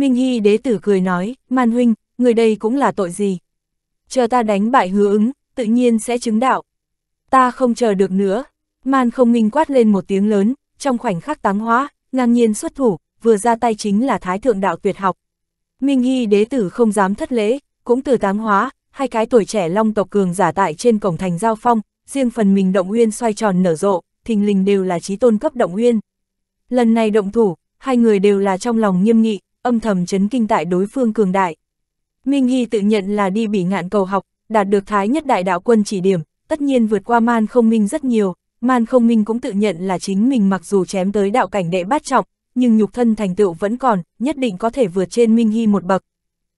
Minh Hy đế tử cười nói, Man huynh, người đây cũng là tội gì? Chờ ta đánh bại hứa ứng, tự nhiên sẽ chứng đạo. Ta không chờ được nữa. Man không minh quát lên một tiếng lớn, trong khoảnh khắc táng hóa, ngang nhiên xuất thủ, vừa ra tay chính là thái thượng đạo tuyệt học. Minh Hy đế tử không dám thất lễ, cũng từ táng hóa, hai cái tuổi trẻ long tộc cường giả tại trên cổng thành giao phong, riêng phần mình động nguyên xoay tròn nở rộ, thình lình đều là trí tôn cấp động nguyên. Lần này động thủ, hai người đều là trong lòng nghiêm nghị, âm thầm chấn kinh tại đối phương cường đại. Minh Hy tự nhận là đi bị ngạn cầu học, đạt được Thái nhất đại đạo quân chỉ điểm, tất nhiên vượt qua Man Không Minh rất nhiều, Man Không Minh cũng tự nhận là chính mình mặc dù chém tới đạo cảnh đệ bát trọng, nhưng nhục thân thành tựu vẫn còn, nhất định có thể vượt trên Minh Hy một bậc.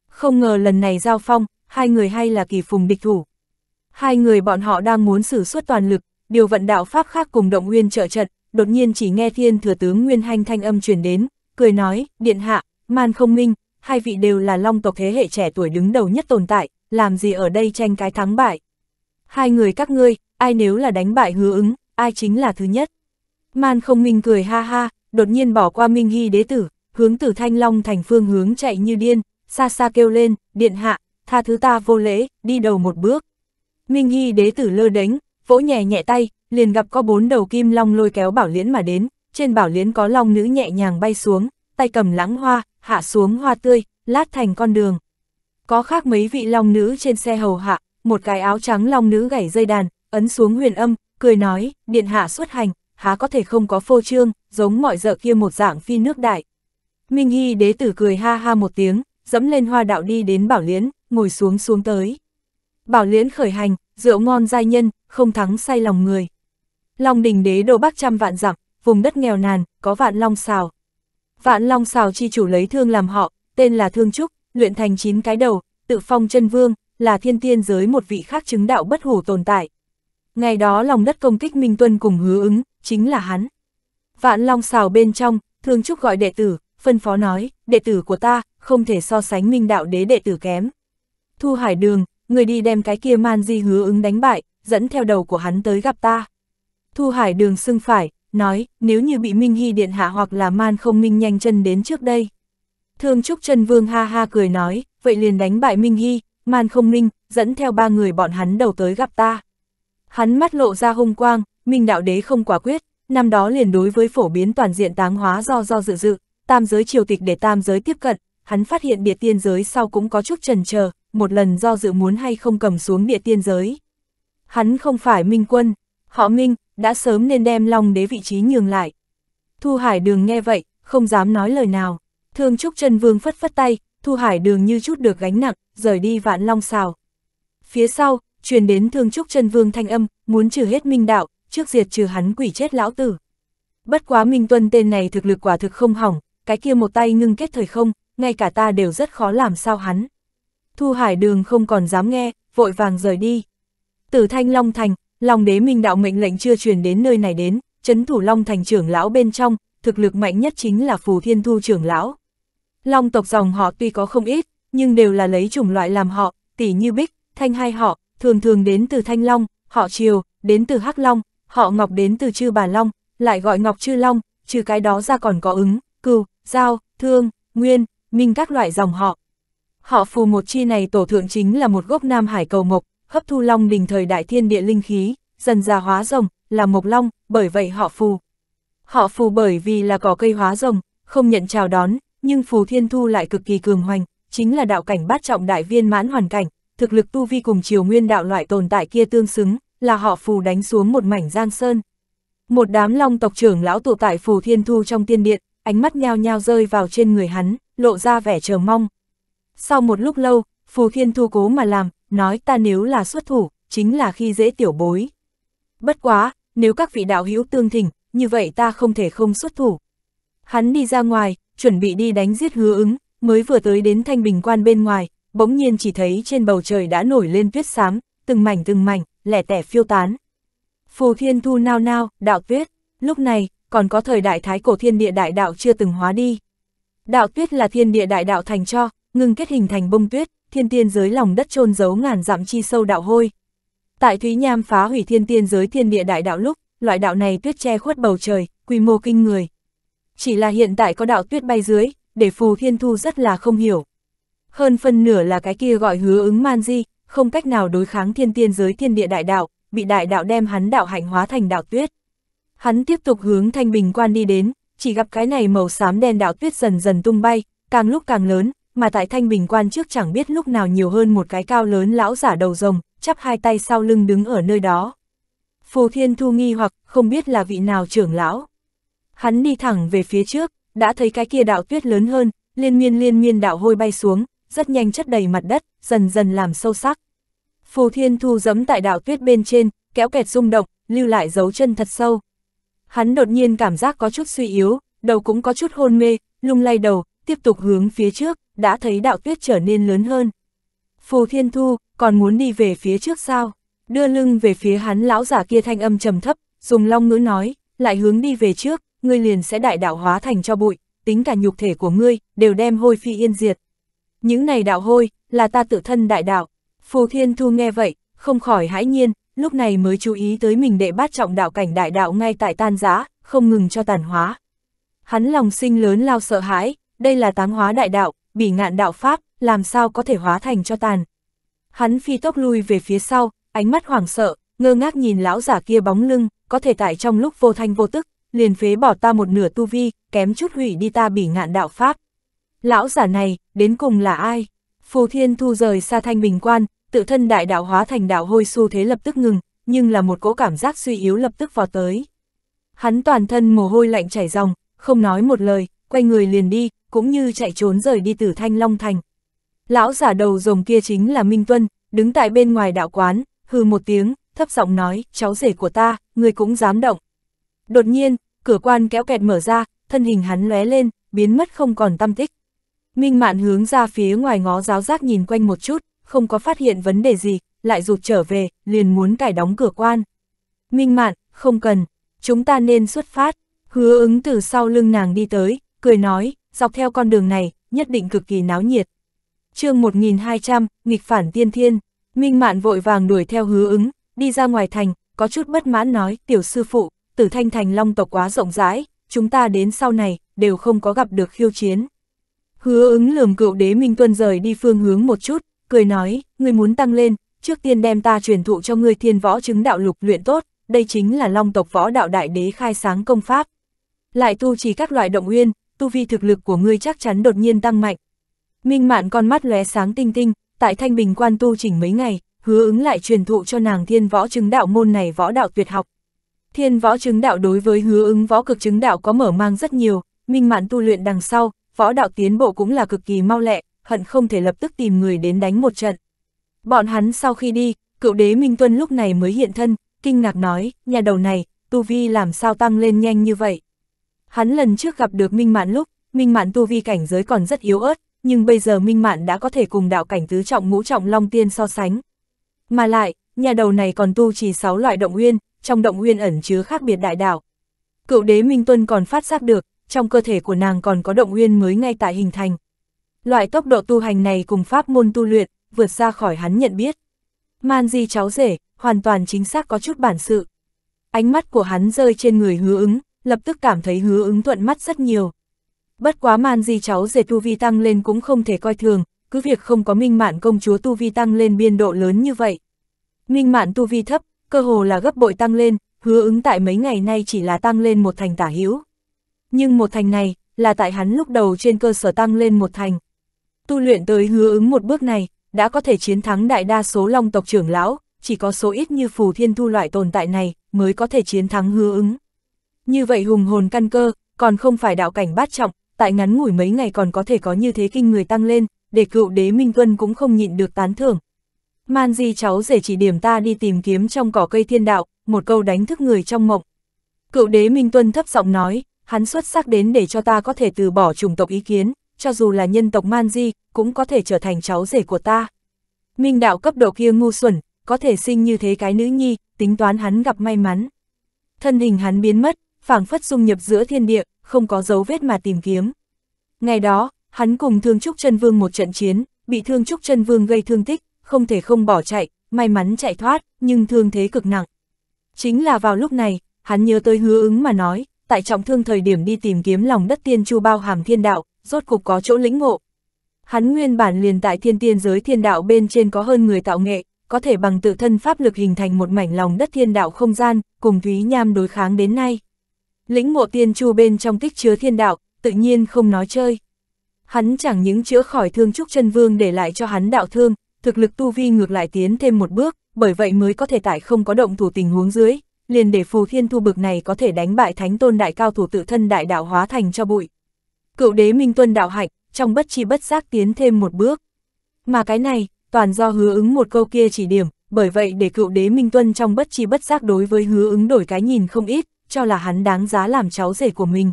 Không ngờ lần này giao phong, hai người hay là kỳ phùng địch thủ. Hai người bọn họ đang muốn sử suốt toàn lực, điều vận đạo pháp khác cùng động nguyên trợ trận, đột nhiên chỉ nghe thiên thừa tướng Nguyên Hanh thanh âm truyền đến, cười nói, điện hạ, Man không minh, hai vị đều là long tộc thế hệ trẻ tuổi đứng đầu nhất tồn tại, làm gì ở đây tranh cái thắng bại. Hai người các ngươi, ai nếu là đánh bại hứa ứng, ai chính là thứ nhất. Man không minh cười ha ha, đột nhiên bỏ qua Minh Hy đế tử, hướng tử Thanh Long thành phương hướng chạy như điên, xa xa kêu lên, điện hạ, tha thứ ta vô lễ, đi đầu một bước. Minh Hy đế tử lơ đánh, vỗ nhẹ nhẹ tay, liền gặp có bốn đầu kim long lôi kéo bảo liễn mà đến, trên bảo liễn có long nữ nhẹ nhàng bay xuống, tay cầm lãng hoa, hạ xuống hoa tươi, lát thành con đường. Có khác mấy vị long nữ trên xe hầu hạ, một cái áo trắng long nữ gảy dây đàn, ấn xuống huyền âm, cười nói, điện hạ xuất hành, há có thể không có phô trương, giống mọi giờ kia một dạng phi nước đại. Minh Hy đế tử cười ha ha một tiếng, dẫm lên hoa đạo đi đến Bảo Liễn, ngồi xuống xuống tới. Bảo Liễn khởi hành, rượu ngon giai nhân, không thắng say lòng người. Long đình đế đô bắc trăm vạn dặm, vùng đất nghèo nàn, có vạn long xào, Vạn Long Sào chi chủ lấy thương làm họ, tên là Thương Trúc, luyện thành chín cái đầu, tự phong chân vương, là thiên tiên giới một vị khác chứng đạo bất hủ tồn tại. Ngày đó lòng đất công kích Minh Tuân cùng hứa ứng, chính là hắn. Vạn Long Sào bên trong, Thương Trúc gọi đệ tử, phân phó nói, đệ tử của ta, không thể so sánh minh đạo đế đệ tử kém. Thu Hải Đường, người đi đem cái kia man di hứa ứng đánh bại, dẫn theo đầu của hắn tới gặp ta. Thu Hải Đường xưng phải, nói, nếu như bị Minh Hy Điện Hạ hoặc là Man không minh nhanh chân đến trước đây. Thương Trúc Trần Vương ha ha cười nói, vậy liền đánh bại Minh Hy, Man không minh, dẫn theo ba người bọn hắn đầu tới gặp ta. Hắn mắt lộ ra hung quang, Minh Đạo Đế không quả quyết, năm đó liền đối với phổ biến toàn diện táng hóa do do dự dự, tam giới triều tịch để tam giới tiếp cận, hắn phát hiện địa tiên giới sau cũng có chút trần chờ một lần do dự muốn hay không cầm xuống địa tiên giới. Hắn không phải minh quân, họ minh, đã sớm nên đem Long Đế vị trí nhường lại. Thu Hải Đường nghe vậy, không dám nói lời nào. Thương Trúc Trần Vương phất phất tay, Thu Hải Đường như chút được gánh nặng, rời đi vạn Long xào. Phía sau, truyền đến Thương Trúc Trần Vương thanh âm, muốn trừ hết minh đạo, trước diệt trừ hắn quỷ chết lão tử. Bất quá Minh Tuân tên này thực lực quả thực không hỏng, cái kia một tay ngưng kết thời không, ngay cả ta đều rất khó làm sao hắn. Thu Hải Đường không còn dám nghe, vội vàng rời đi. Tử Thanh Long Thành, Long đế minh đạo mệnh lệnh chưa truyền đến nơi này đến, chấn thủ Long thành trưởng lão bên trong, thực lực mạnh nhất chính là Phù Thiên Thu trưởng lão. Long tộc dòng họ tuy có không ít, nhưng đều là lấy chủng loại làm họ, tỷ như Bích, Thanh hai họ, thường thường đến từ Thanh Long, họ Triều, đến từ Hắc Long, họ Ngọc đến từ Chư Bà Long, lại gọi Ngọc Chư Long, trừ cái đó ra còn có ứng, cừu, giao, thương, nguyên, minh các loại dòng họ. Họ phù một chi này tổ thượng chính là một gốc Nam Hải cầu mộc, hấp thu long đình thời đại thiên địa linh khí, dần già hóa rồng, là mộc long, bởi vậy họ phù. Họ phù bởi vì là cỏ cây hóa rồng, không nhận chào đón, nhưng phù thiên thu lại cực kỳ cường hoành, chính là đạo cảnh bát trọng đại viên mãn hoàn cảnh, thực lực tu vi cùng chiều nguyên đạo loại tồn tại kia tương xứng, là họ phù đánh xuống một mảnh giang sơn. Một đám long tộc trưởng lão tụ tại phù thiên thu trong tiên điện, ánh mắt nhao nhao rơi vào trên người hắn, lộ ra vẻ chờ mong. Sau một lúc lâu, phù thiên thu cố mà làm, nói ta nếu là xuất thủ, chính là khi dễ tiểu bối. Bất quá, nếu các vị đạo hữu tương thỉnh, như vậy ta không thể không xuất thủ. Hắn đi ra ngoài, chuẩn bị đi đánh giết hứa ứng, mới vừa tới đến thanh bình quan bên ngoài, bỗng nhiên chỉ thấy trên bầu trời đã nổi lên tuyết xám, từng mảnh từng mảnh, lẻ tẻ phiêu tán. Phù thiên thu nao nao, đạo tuyết, lúc này, còn có thời đại thái cổ thiên địa đại đạo chưa từng hóa đi. Đạo tuyết là thiên địa đại đạo thành cho, ngừng kết hình thành bông tuyết, thiên tiên giới lòng đất chôn giấu ngàn dặm chi sâu đạo hôi. Tại Thúy Nham phá hủy thiên tiên giới thiên địa đại đạo lúc, loại đạo này tuyết che khuất bầu trời, quy mô kinh người. Chỉ là hiện tại có đạo tuyết bay dưới, để phù thiên thu rất là không hiểu. Hơn phân nửa là cái kia gọi hứa ứng man di, không cách nào đối kháng thiên tiên giới thiên địa đại đạo, bị đại đạo đem hắn đạo hành hóa thành đạo tuyết. Hắn tiếp tục hướng thanh bình quan đi đến, chỉ gặp cái này màu xám đen đạo tuyết dần dần tung bay, càng lúc càng lớn, mà tại Thanh Bình quan trước chẳng biết lúc nào nhiều hơn một cái cao lớn lão giả đầu rồng, chắp hai tay sau lưng đứng ở nơi đó. Phù Thiên Thu nghi hoặc không biết là vị nào trưởng lão. Hắn đi thẳng về phía trước, đã thấy cái kia đạo tuyết lớn hơn, liên miên liên miên đạo hôi bay xuống, rất nhanh chất đầy mặt đất, dần dần làm sâu sắc. Phù Thiên Thu giẫm tại đạo tuyết bên trên, kéo kẹt rung động, lưu lại dấu chân thật sâu. Hắn đột nhiên cảm giác có chút suy yếu, đầu cũng có chút hôn mê, lung lay đầu, tiếp tục hướng phía trước, đã thấy đạo tuyết trở nên lớn hơn. Phù Thiên Thu, còn muốn đi về phía trước sao? Đưa lưng về phía hắn lão giả kia thanh âm trầm thấp, dùng long ngữ nói, lại hướng đi về trước, ngươi liền sẽ đại đạo hóa thành cho bụi, tính cả nhục thể của ngươi, đều đem hôi phi yên diệt. Những này đạo hôi, là ta tự thân đại đạo. Phù Thiên Thu nghe vậy, không khỏi hãi nhiên, lúc này mới chú ý tới mình đệ bát trọng đạo cảnh đại đạo ngay tại tan giã, không ngừng cho tàn hóa. Hắn lòng sinh lớn lao sợ hãi, đây là táng hóa đại đạo, bỉ ngạn đạo Pháp, làm sao có thể hóa thành cho tàn. Hắn phi tốc lui về phía sau, ánh mắt hoảng sợ, ngơ ngác nhìn lão giả kia bóng lưng, có thể tại trong lúc vô thanh vô tức, liền phế bỏ ta một nửa tu vi, kém chút hủy đi ta bỉ ngạn đạo Pháp. Lão giả này, đến cùng là ai? Phù Thiên Thu rời xa thanh bình quan, tự thân đại đạo hóa thành đạo hôi xu thế lập tức ngừng, nhưng là một cỗ cảm giác suy yếu lập tức vào tới. Hắn toàn thân mồ hôi lạnh chảy ròng, không nói một lời, quay người liền đi, cũng như chạy trốn rời đi từ Thanh Long Thành. Lão giả đầu rồng kia chính là Minh Tuân, đứng tại bên ngoài đạo quán, hừ một tiếng, thấp giọng nói, cháu rể của ta, người cũng dám động. Đột nhiên, cửa quan kéo kẹt mở ra, thân hình hắn lóe lên, biến mất không còn tâm tích. Minh Mạn hướng ra phía ngoài ngó giáo giác nhìn quanh một chút, không có phát hiện vấn đề gì, lại rụt trở về, liền muốn cải đóng cửa quan. Minh Mạn, không cần, chúng ta nên xuất phát. Hứa ứng từ sau lưng nàng đi tới, cười nói, dọc theo con đường này, nhất định cực kỳ náo nhiệt. chương 1200, nghịch phản tiên thiên, Minh Mạn vội vàng đuổi theo hứa ứng, đi ra ngoài thành, có chút bất mãn nói, tiểu sư phụ, tử thanh thành long tộc quá rộng rãi, chúng ta đến sau này, đều không có gặp được khiêu chiến. Hứa ứng lườm cựu đế Minh Tuân rời đi phương hướng một chút, cười nói, người muốn tăng lên, trước tiên đem ta truyền thụ cho người thiên võ chứng đạo lục luyện tốt, đây chính là long tộc võ đạo đại đế khai sáng công pháp. Lại tu trì các loại động nguyên tu vi thực lực của ngươi chắc chắn đột nhiên tăng mạnh. Minh mạn con mắt lóe sáng tinh tinh, tại thanh bình quan tu chỉnh mấy ngày, hứa ứng lại truyền thụ cho nàng thiên võ chứng đạo môn này võ đạo tuyệt học. Thiên võ chứng đạo đối với hứa ứng võ cực chứng đạo có mở mang rất nhiều, minh mạn tu luyện đằng sau, võ đạo tiến bộ cũng là cực kỳ mau lẹ, hận không thể lập tức tìm người đến đánh một trận. Bọn hắn sau khi đi, cựu đế Minh Tuân lúc này mới hiện thân, kinh ngạc nói, nhà đầu này, tu vi làm sao tăng lên nhanh như vậy. Hắn lần trước gặp được Minh Mạn lúc, Minh Mạn tu vi cảnh giới còn rất yếu ớt, nhưng bây giờ Minh Mạn đã có thể cùng đạo cảnh tứ trọng ngũ trọng long tiên so sánh. Mà lại, nhà đầu này còn tu chỉ 6 loại động nguyên, trong động nguyên ẩn chứa khác biệt đại đạo. Cựu đế Minh Tuân còn phát giác được, trong cơ thể của nàng còn có động nguyên mới ngay tại hình thành. Loại tốc độ tu hành này cùng pháp môn tu luyện, vượt ra khỏi hắn nhận biết. Man di cháu rể, hoàn toàn chính xác có chút bản sự. Ánh mắt của hắn rơi trên người hứa ứng, lập tức cảm thấy hứa ứng thuận mắt rất nhiều. Bất quá man di cháu dệt tu vi tăng lên cũng không thể coi thường, cứ việc không có minh mạn công chúa tu vi tăng lên biên độ lớn như vậy. Minh mạn tu vi thấp, cơ hồ là gấp bội tăng lên, hứa ứng tại mấy ngày nay chỉ là tăng lên một thành tả hữu. Nhưng một thành này, là tại hắn lúc đầu trên cơ sở tăng lên một thành. Tu luyện tới hứa ứng một bước này, đã có thể chiến thắng đại đa số long tộc trưởng lão, chỉ có số ít như phù thiên thu loại tồn tại này mới có thể chiến thắng hứa ứng. Như vậy hùng hồn căn cơ, còn không phải đạo cảnh bát trọng, tại ngắn ngủi mấy ngày còn có thể có như thế kinh người tăng lên, để cựu đế Minh Tuân cũng không nhịn được tán thưởng. Man di cháu rể chỉ điểm ta đi tìm kiếm trong cỏ cây thiên đạo, một câu đánh thức người trong mộng. Cựu đế Minh Tuân thấp giọng nói, hắn xuất sắc đến để cho ta có thể từ bỏ chủng tộc ý kiến, cho dù là nhân tộc Man di, cũng có thể trở thành cháu rể của ta. Minh đạo cấp độ kia ngu xuẩn, có thể sinh như thế cái nữ nhi, tính toán hắn gặp may mắn. Thân hình hắn biến mất, phảng phất dung nhập giữa thiên địa, không có dấu vết mà tìm kiếm. Ngày đó, hắn cùng Thương Trúc Chân Vương một trận chiến, bị Thương Trúc Chân Vương gây thương tích, không thể không bỏ chạy, may mắn chạy thoát, nhưng thương thế cực nặng. Chính là vào lúc này, hắn nhớ tới hứa ứng mà nói, tại trọng thương thời điểm đi tìm kiếm lòng đất tiên chu bao hàm thiên đạo, rốt cục có chỗ lĩnh ngộ. Hắn nguyên bản liền tại thiên tiên giới thiên đạo bên trên có hơn người tạo nghệ, có thể bằng tự thân pháp lực hình thành một mảnh lòng đất thiên đạo không gian, cùng Thúy Nham đối kháng đến nay lĩnh ngộ tiên chu bên trong tích chứa thiên đạo, tự nhiên không nói chơi. Hắn chẳng những chữa khỏi thương trúc chân vương để lại cho hắn đạo thương, thực lực tu vi ngược lại tiến thêm một bước, bởi vậy mới có thể tại không có động thủ tình huống dưới, liền để phù thiên thu bực này có thể đánh bại thánh tôn đại cao thủ tự thân đại đạo hóa thành cho bụi. Cựu đế Minh Tuân đạo hạnh, trong bất chi bất giác tiến thêm một bước. Mà cái này, toàn do hứa ứng một câu kia chỉ điểm, bởi vậy để cựu đế Minh Tuân trong bất chi bất giác đối với hứa ứng đổi cái nhìn không ít, cho là hắn đáng giá làm cháu rể của mình.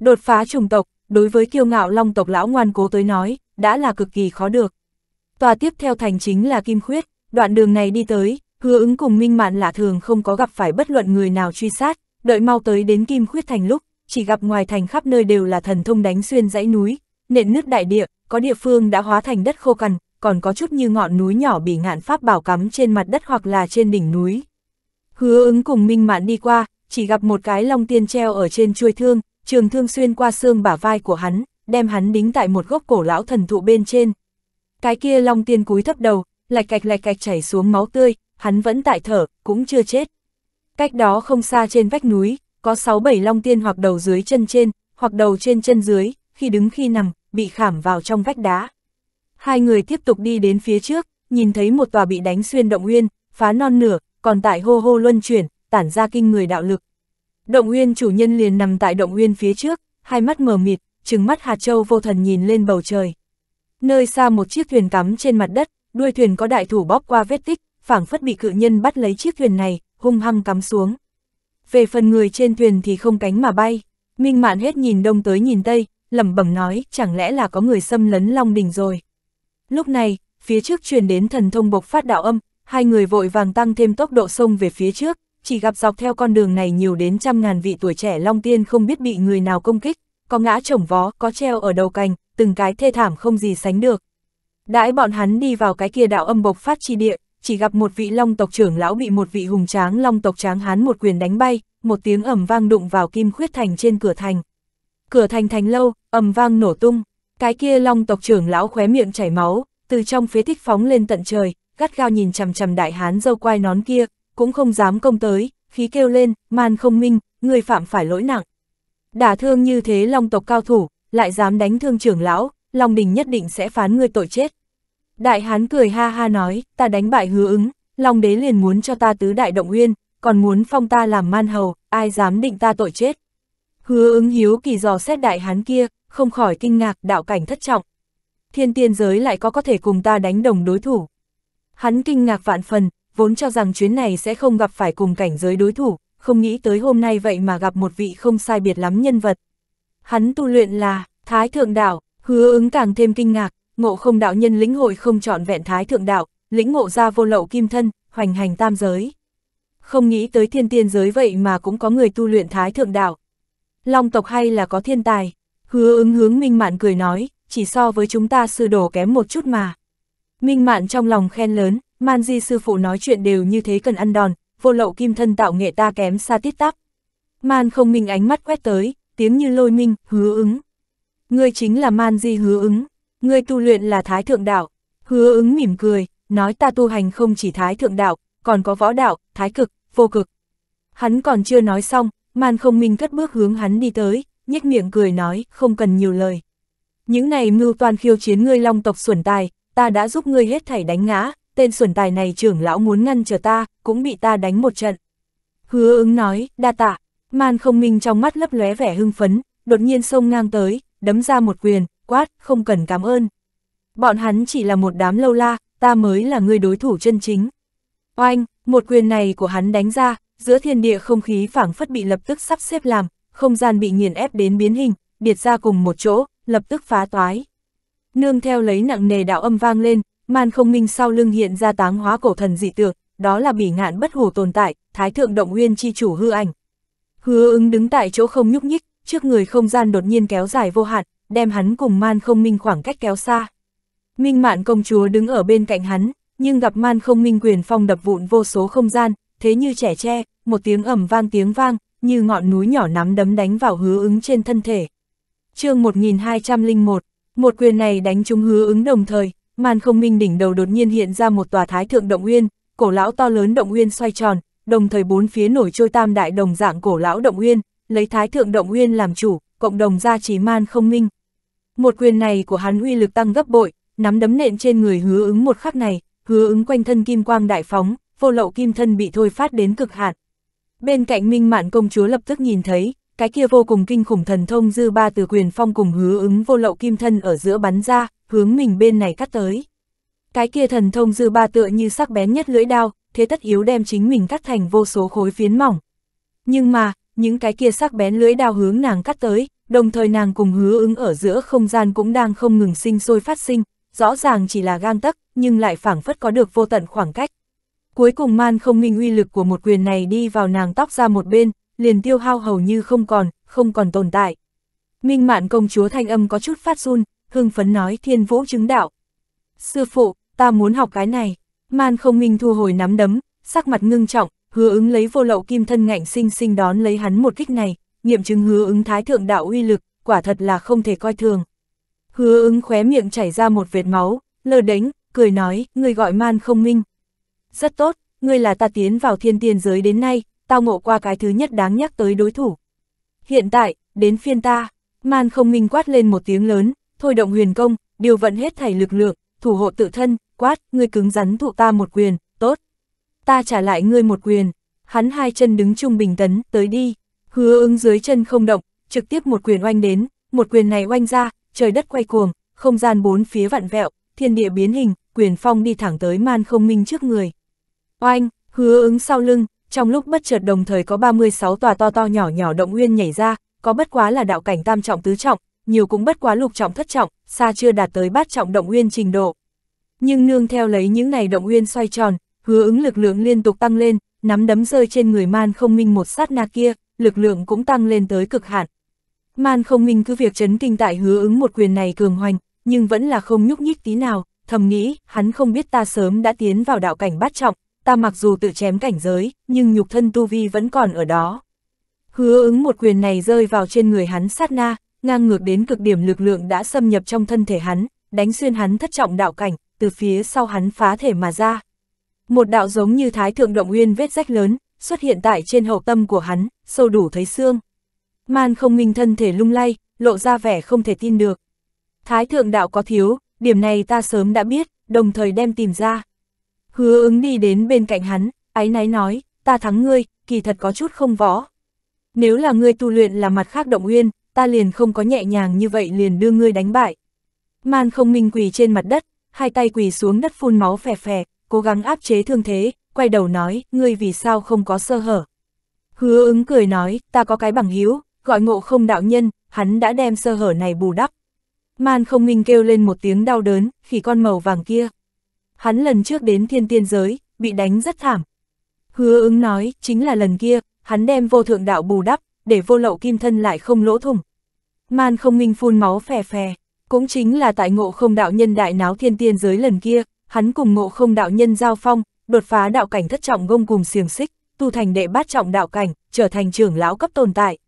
Đột phá chủng tộc, đối với kiêu ngạo long tộc lão ngoan cố tới nói, đã là cực kỳ khó được. Tòa tiếp theo thành chính là Kim Khuyết, đoạn đường này đi tới, hứa ứng cùng minh mạn lạ thường không có gặp phải bất luận người nào truy sát, đợi mau tới đến Kim Khuyết thành lúc, chỉ gặp ngoài thành khắp nơi đều là thần thông đánh xuyên dãy núi, nện nước đại địa, có địa phương đã hóa thành đất khô cằn, còn có chút như ngọn núi nhỏ bị ngạn pháp bảo cắm trên mặt đất hoặc là trên đỉnh núi. Hứa ứng cùng minh mạn đi qua, chỉ gặp một cái long tiên treo ở trên chuôi thương, trường thương xuyên qua xương bả vai của hắn, đem hắn đính tại một gốc cổ lão thần thụ bên trên. Cái kia long tiên cúi thấp đầu, lạch cạch lạch cạch chảy xuống máu tươi, hắn vẫn tại thở, cũng chưa chết. Cách đó không xa trên vách núi, có 6-7 long tiên hoặc đầu dưới chân trên, hoặc đầu trên chân dưới, khi đứng khi nằm, bị khảm vào trong vách đá. Hai người tiếp tục đi đến phía trước, nhìn thấy một tòa bị đánh xuyên động nguyên, phá non nửa, còn tại hô hô luân chuyển, tản ra kinh người đạo lực. Động Uyên chủ nhân liền nằm tại Động Uyên phía trước, hai mắt mờ mịt, trừng mắt hạt châu vô thần nhìn lên bầu trời. Nơi xa một chiếc thuyền cắm trên mặt đất, đuôi thuyền có đại thủ bóp qua vết tích, phảng phất bị cự nhân bắt lấy chiếc thuyền này, hung hăng cắm xuống. Về phần người trên thuyền thì không cánh mà bay, Minh Mạn hết nhìn đông tới nhìn tây, lẩm bẩm nói, chẳng lẽ là có người xâm lấn Long đỉnh rồi. Lúc này, phía trước truyền đến thần thông bộc phát đạo âm, hai người vội vàng tăng thêm tốc độ xông về phía trước, chỉ gặp dọc theo con đường này nhiều đến trăm ngàn vị tuổi trẻ Long Tiên không biết bị người nào công kích, có ngã chổng vó, có treo ở đầu cành, từng cái thê thảm không gì sánh được. Đãi bọn hắn đi vào cái kia đạo âm bộc phát chi địa, chỉ gặp một vị Long tộc trưởng lão bị một vị hùng tráng Long tộc tráng hán một quyền đánh bay, một tiếng ầm vang đụng vào kim khuyết thành trên cửa thành. Cửa thành thành lâu, ầm vang nổ tung, cái kia Long tộc trưởng lão khóe miệng chảy máu, từ trong phế tích phóng lên tận trời, gắt gao nhìn chằm chằm đại hán dâu quai nón kia, cũng không dám công tới, khí kêu lên, man không minh, người phạm phải lỗi nặng. Đả thương như thế long tộc cao thủ, lại dám đánh thương trưởng lão, Long Đình nhất định sẽ phán ngươi tội chết. Đại hán cười ha ha nói, ta đánh bại hứa ứng, Long đế liền muốn cho ta tứ đại động uyên, còn muốn phong ta làm man hầu, ai dám định ta tội chết. Hứa ứng hiếu kỳ dò xét đại hán kia, không khỏi kinh ngạc đạo cảnh thất trọng. Thiên tiên giới lại có có thể cùng ta đánh đồng đối thủ. Hắn kinh ngạc vạn phần, vốn cho rằng chuyến này sẽ không gặp phải cùng cảnh giới đối thủ, không nghĩ tới hôm nay vậy mà gặp một vị không sai biệt lắm nhân vật. Hắn tu luyện là Thái Thượng Đạo, hứa ứng càng thêm kinh ngạc, ngộ không đạo nhân lĩnh hội không chọn vẹn Thái Thượng Đạo, lĩnh ngộ ra vô lậu kim thân, hoành hành tam giới. Không nghĩ tới thiên tiên giới vậy mà cũng có người tu luyện Thái Thượng Đạo. Long tộc hay là có thiên tài, hứa ứng hướng minh mạn cười nói, chỉ so với chúng ta sư đồ kém một chút mà. Minh mạn trong lòng khen lớn, Man Di sư phụ nói chuyện đều như thế cần ăn đòn, vô lậu kim thân tạo nghệ ta kém xa tiết tắp. Man không minh ánh mắt quét tới, tiếng như lôi minh, hứa ứng. Ngươi chính là Man Di hứa ứng, ngươi tu luyện là thái thượng đạo. Hứa ứng mỉm cười, nói ta tu hành không chỉ thái thượng đạo, còn có võ đạo, thái cực, vô cực. Hắn còn chưa nói xong, Man không minh cất bước hướng hắn đi tới, nhếch miệng cười nói, không cần nhiều lời. Những này mưu toàn khiêu chiến ngươi long tộc xuẩn tài, ta đã giúp ngươi hết thảy đánh ngã, tên xuẩn tài này trưởng lão muốn ngăn chờ ta, cũng bị ta đánh một trận. Hứa ứng nói, đa tạ, man không minh trong mắt lấp lóe vẻ hưng phấn, đột nhiên xông ngang tới, đấm ra một quyền, quát, không cần cảm ơn. Bọn hắn chỉ là một đám lâu la, ta mới là người đối thủ chân chính. Oanh, một quyền này của hắn đánh ra, giữa thiên địa không khí phảng phất bị lập tức sắp xếp làm, không gian bị nghiền ép đến biến hình, biệt ra cùng một chỗ, lập tức phá toái. Nương theo lấy nặng nề đạo âm vang lên, Man không minh sau lưng hiện ra táng hóa cổ thần dị tượng, đó là bỉ ngạn bất hủ tồn tại, thái thượng động nguyên chi chủ hư ảnh. Hứa ứng đứng tại chỗ không nhúc nhích, trước người không gian đột nhiên kéo dài vô hạn, đem hắn cùng man không minh khoảng cách kéo xa. Minh mạn công chúa đứng ở bên cạnh hắn, nhưng gặp man không minh quyền phong đập vụn vô số không gian, thế như trẻ tre, một tiếng ẩm vang tiếng vang, như ngọn núi nhỏ nắm đấm đánh vào hứa ứng trên thân thể. chương 1201, một quyền này đánh trúng hứa ứng đồng thời, màn không minh đỉnh đầu đột nhiên hiện ra một tòa thái thượng động uyên, cổ lão to lớn động uyên xoay tròn, đồng thời bốn phía nổi trôi tam đại đồng dạng cổ lão động uyên, lấy thái thượng động uyên làm chủ, cộng đồng gia trì man không minh. Một quyền này của hắn uy lực tăng gấp bội, nắm đấm nện trên người hứa ứng một khắc này, hứa ứng quanh thân kim quang đại phóng, vô lậu kim thân bị thôi phát đến cực hạn. Bên cạnh minh mạn công chúa lập tức nhìn thấy, cái kia vô cùng kinh khủng thần thông dư ba từ quyền phong cùng hứa ứng vô lậu kim thân ở giữa bắn ra, hướng mình bên này cắt tới. Cái kia thần thông dư ba tựa như sắc bén nhất lưỡi đao, thế tất yếu đem chính mình cắt thành vô số khối phiến mỏng. Nhưng mà, những cái kia sắc bén lưỡi đao hướng nàng cắt tới, đồng thời nàng cùng hứa ứng ở giữa không gian cũng đang không ngừng sinh sôi phát sinh, rõ ràng chỉ là gang tắc, nhưng lại phảng phất có được vô tận khoảng cách. Cuối cùng man không minh uy lực của một quyền này đi vào nàng tóc ra một bên, liền tiêu hao hầu như không còn, không còn tồn tại. Minh mạn công chúa thanh âm có chút phát run, hưng phấn nói thiên vũ chứng đạo. Sư phụ, ta muốn học cái này. Man không minh thu hồi nắm đấm, sắc mặt ngưng trọng, hứa ứng lấy vô lậu kim thân ngạnh sinh sinh đón lấy hắn một kích này, nghiệm chứng hứa ứng thái thượng đạo uy lực, quả thật là không thể coi thường. Hứa ứng khóe miệng chảy ra một vệt máu, lờ đánh, cười nói, người gọi man không minh. Rất tốt, ngươi là ta tiến vào thiên tiên giới đến nay, tao ngộ qua cái thứ nhất đáng nhắc tới đối thủ. Hiện tại, đến phiên ta, man không minh quát lên một tiếng lớn, thôi động huyền công, điều vận hết thảy lực lượng, thủ hộ tự thân, quát, ngươi cứng rắn thụ ta một quyền, tốt. Ta trả lại ngươi một quyền, hắn hai chân đứng trung bình tấn, tới đi, hứa ứng dưới chân không động, trực tiếp một quyền oanh đến, một quyền này oanh ra, trời đất quay cuồng, không gian bốn phía vặn vẹo, thiên địa biến hình, quyền phong đi thẳng tới man không minh trước người. Oanh, hứa ứng sau lưng, trong lúc bất chợt đồng thời có 36 tòa to to nhỏ nhỏ động nguyên nhảy ra, có bất quá là đạo cảnh tam trọng tứ trọng, nhiều cũng bất quá lục trọng thất trọng, xa chưa đạt tới bát trọng động nguyên trình độ. Nhưng nương theo lấy những này động nguyên xoay tròn, hứa ứng lực lượng liên tục tăng lên, nắm đấm rơi trên người man không minh một sát na kia, lực lượng cũng tăng lên tới cực hạn. Man không minh cứ việc chấn kinh tại hứa ứng một quyền này cường hoành, nhưng vẫn là không nhúc nhích tí nào, thầm nghĩ, hắn không biết ta sớm đã tiến vào đạo cảnh bát trọng, ta mặc dù tự chém cảnh giới, nhưng nhục thân tu vi vẫn còn ở đó. Hứa ứng một quyền này rơi vào trên người hắn sát na, ngang ngược đến cực điểm lực lượng đã xâm nhập trong thân thể hắn, đánh xuyên hắn thất trọng đạo cảnh, từ phía sau hắn phá thể mà ra. Một đạo giống như thái thượng động uyên vết rách lớn, xuất hiện tại trên hậu tâm của hắn, sâu đủ thấy xương. Man không minh thân thể lung lay, lộ ra vẻ không thể tin được. Thái thượng đạo có thiếu, điểm này ta sớm đã biết, đồng thời đem tìm ra. Hứa ứng đi đến bên cạnh hắn, ái náy nói, ta thắng ngươi, kỳ thật có chút không võ. Nếu là ngươi tu luyện là mặt khác động uyên, ta liền không có nhẹ nhàng như vậy liền đưa ngươi đánh bại. Man không minh quỳ trên mặt đất, hai tay quỳ xuống đất phun máu phè phè, cố gắng áp chế thương thế, quay đầu nói, ngươi vì sao không có sơ hở. Hứa ứng cười nói, ta có cái bằng hiếu, gọi ngộ không đạo nhân, hắn đã đem sơ hở này bù đắp. Man không minh kêu lên một tiếng đau đớn, khi con màu vàng kia. Hắn lần trước đến thiên tiên giới, bị đánh rất thảm. Hứa ứng nói, chính là lần kia, hắn đem vô thượng đạo bù đắp, để vô lậu kim thân lại không lỗ thủng. Man không minh phun máu phè phè, cũng chính là tại ngộ không đạo nhân đại náo thiên tiên giới lần kia, hắn cùng ngộ không đạo nhân giao phong, đột phá đạo cảnh thất trọng gông cùng xiềng xích, tu thành đệ bát trọng đạo cảnh, trở thành trưởng lão cấp tồn tại.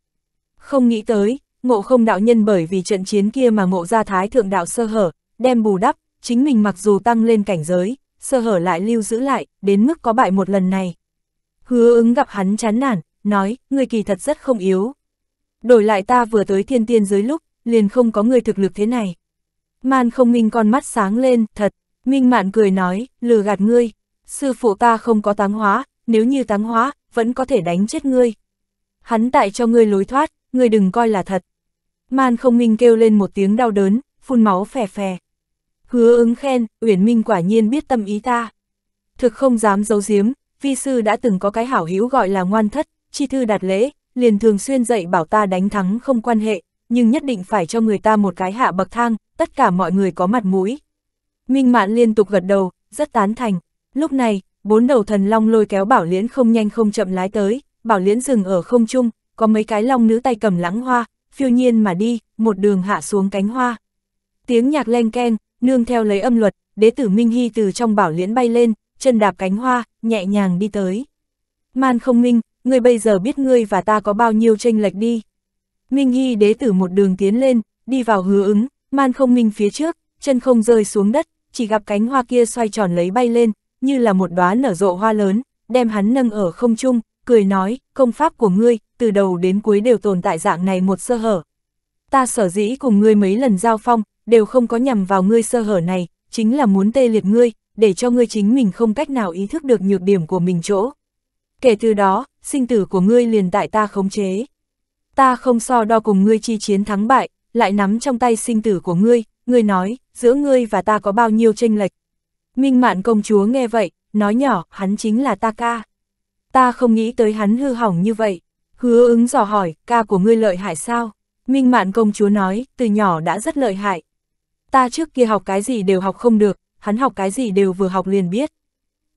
Không nghĩ tới, ngộ không đạo nhân bởi vì trận chiến kia mà ngộ ra thái thượng đạo sơ hở, đem bù đắp, chính mình mặc dù tăng lên cảnh giới, sơ hở lại lưu giữ lại, đến mức có bại một lần này. Hứa ứng gặp hắn chán nản, nói, người kỳ thật rất không yếu. Đổi lại ta vừa tới thiên tiên giới lúc, liền không có người thực lực thế này. Man không minh con mắt sáng lên, thật, minh mạn cười nói, lừa gạt ngươi, sư phụ ta không có táng hóa, nếu như táng hóa, vẫn có thể đánh chết ngươi. Hắn tại cho ngươi lối thoát, ngươi đừng coi là thật. Man không minh kêu lên một tiếng đau đớn, phun máu phè phè. Hứa ứng khen, Uyển Minh quả nhiên biết tâm ý ta. Thực không dám giấu giếm, vi sư đã từng có cái hảo hữu gọi là ngoan thất, chi thư đạt lễ, liền thường xuyên dạy bảo ta đánh thắng không quan hệ, nhưng nhất định phải cho người ta một cái hạ bậc thang, tất cả mọi người có mặt mũi. Minh Mạn liên tục gật đầu, rất tán thành. Lúc này, bốn đầu thần long lôi kéo Bảo Liễn không nhanh không chậm lái tới, Bảo Liễn dừng ở không trung, có mấy cái long nữ tay cầm lãng hoa, phiêu nhiên mà đi, một đường hạ xuống cánh hoa. Tiếng nhạc len keng, nương theo lấy âm luật, đế tử Minh Hy từ trong Bảo Liễn bay lên, chân đạp cánh hoa, nhẹ nhàng đi tới. Man không minh, ngươi bây giờ biết ngươi và ta có bao nhiêu tranh lệch đi. Minh Hy đế tử một đường tiến lên, đi vào hứa ứng, man không minh phía trước, chân không rơi xuống đất, chỉ gặp cánh hoa kia xoay tròn lấy bay lên, như là một đóa nở rộ hoa lớn, đem hắn nâng ở không trung, cười nói, công pháp của ngươi, từ đầu đến cuối đều tồn tại dạng này một sơ hở. Ta sở dĩ cùng ngươi mấy lần giao phong, đều không có nhằm vào ngươi sơ hở này, chính là muốn tê liệt ngươi, để cho ngươi chính mình không cách nào ý thức được nhược điểm của mình chỗ kể từ đó, sinh tử của ngươi liền tại ta khống chế. Ta không so đo cùng ngươi chi chiến thắng bại, lại nắm trong tay sinh tử của ngươi, ngươi nói, giữa ngươi và ta có bao nhiêu tranh lệch. Minh mạn công chúa nghe vậy, nói nhỏ, hắn chính là ta ca. Ta không nghĩ tới hắn hư hỏng như vậy. Hứa ứng dò hỏi, ca của ngươi lợi hại sao? Minh mạn công chúa nói, từ nhỏ đã rất lợi hại. Ta trước kia học cái gì đều học không được, hắn học cái gì đều vừa học liền biết.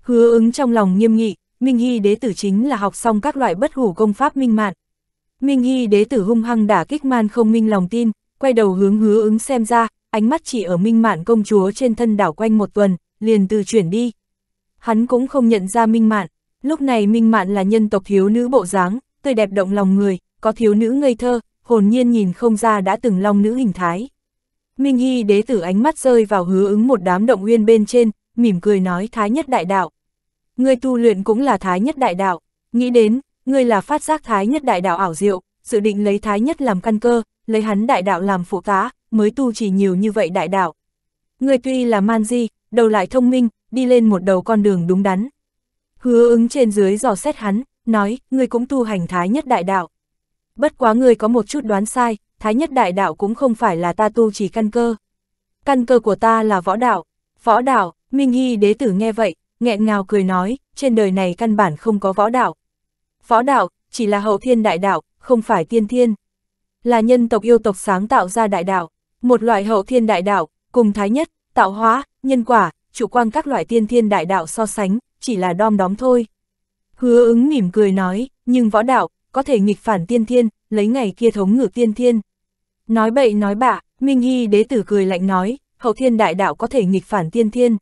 Hứa ứng trong lòng nghiêm nghị, Minh Hy đế tử chính là học xong các loại bất hủ công pháp minh mạn. Minh Hy đế tử hung hăng đả kích man không minh lòng tin, quay đầu hướng hứa ứng xem ra, ánh mắt chỉ ở minh mạn công chúa trên thân đảo quanh một tuần, liền từ chuyển đi. Hắn cũng không nhận ra minh mạn, lúc này minh mạn là nhân tộc thiếu nữ bộ dáng, tươi đẹp động lòng người, có thiếu nữ ngây thơ, hồn nhiên nhìn không ra đã từng long nữ hình thái. Minh Hy đế tử ánh mắt rơi vào hứa ứng một đám động uyên bên trên, mỉm cười nói thái nhất đại đạo. Ngươi tu luyện cũng là thái nhất đại đạo, nghĩ đến, ngươi là phát giác thái nhất đại đạo ảo diệu, dự định lấy thái nhất làm căn cơ, lấy hắn đại đạo làm phụ tá, mới tu chỉ nhiều như vậy đại đạo. Ngươi tuy là man di, đầu lại thông minh, đi lên một đầu con đường đúng đắn. Hứa ứng trên dưới dò xét hắn, nói, ngươi cũng tu hành thái nhất đại đạo. Bất quá ngươi có một chút đoán sai, thái nhất đại đạo cũng không phải là ta tu chỉ căn cơ. Căn cơ của ta là võ đạo. Võ đạo, Minh Hy đế tử nghe vậy, nghẹn ngào cười nói, trên đời này căn bản không có võ đạo. Võ đạo, chỉ là hậu thiên đại đạo, không phải tiên thiên. Là nhân tộc yêu tộc sáng tạo ra đại đạo, một loại hậu thiên đại đạo, cùng thái nhất, tạo hóa, nhân quả, chủ quan các loại tiên thiên đại đạo so sánh, chỉ là đom đóm thôi. Hứa ứng mỉm cười nói, nhưng võ đạo, có thể nghịch phản tiên thiên, lấy ngày kia thống ngược tiên thiên. Nói bậy nói bạ, Minh Hy đế tử cười lạnh nói, hậu thiên đại đạo có thể nghịch phản tiên thiên.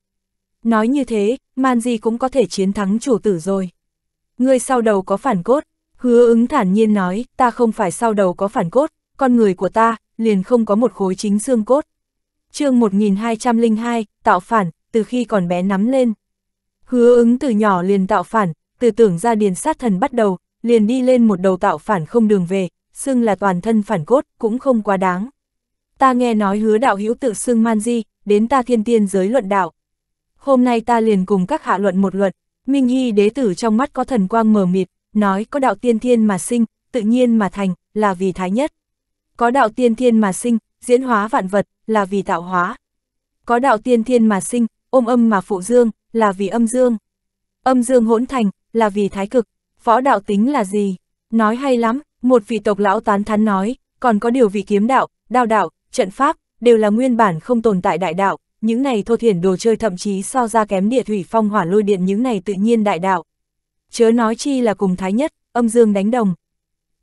Nói như thế, man gì cũng có thể chiến thắng chủ tử rồi. Ngươi sau đầu có phản cốt, hứa ứng thản nhiên nói, ta không phải sau đầu có phản cốt, con người của ta, liền không có một khối chính xương cốt. chương 1202, tạo phản, từ khi còn bé nắm lên. Hứa ứng từ nhỏ liền tạo phản, từ tưởng ra điền sát thần bắt đầu, liền đi lên một đầu tạo phản không đường về, xưng là toàn thân phản cốt, cũng không quá đáng. Ta nghe nói hứa đạo hữu tự xưng man di, đến ta thiên tiên giới luận đạo, hôm nay ta liền cùng các hạ luận một luận, Minh Hy đế tử trong mắt có thần quang mờ mịt, nói có đạo tiên thiên mà sinh, tự nhiên mà thành, là vì thái nhất. Có đạo tiên thiên mà sinh, diễn hóa vạn vật, là vì tạo hóa. Có đạo tiên thiên mà sinh, ôm âm mà phụ dương, là vì âm dương. Âm dương hỗn thành, là vì thái cực. Võ đạo tính là gì? Nói hay lắm, một vị tộc lão tán thán nói, còn có điều vị kiếm đạo, đao đạo, trận pháp, đều là nguyên bản không tồn tại đại đạo, những này thô thiển đồ chơi thậm chí so ra kém địa thủy phong hỏa lôi điện những này tự nhiên đại đạo. Chớ nói chi là cùng thái nhất, âm dương đánh đồng.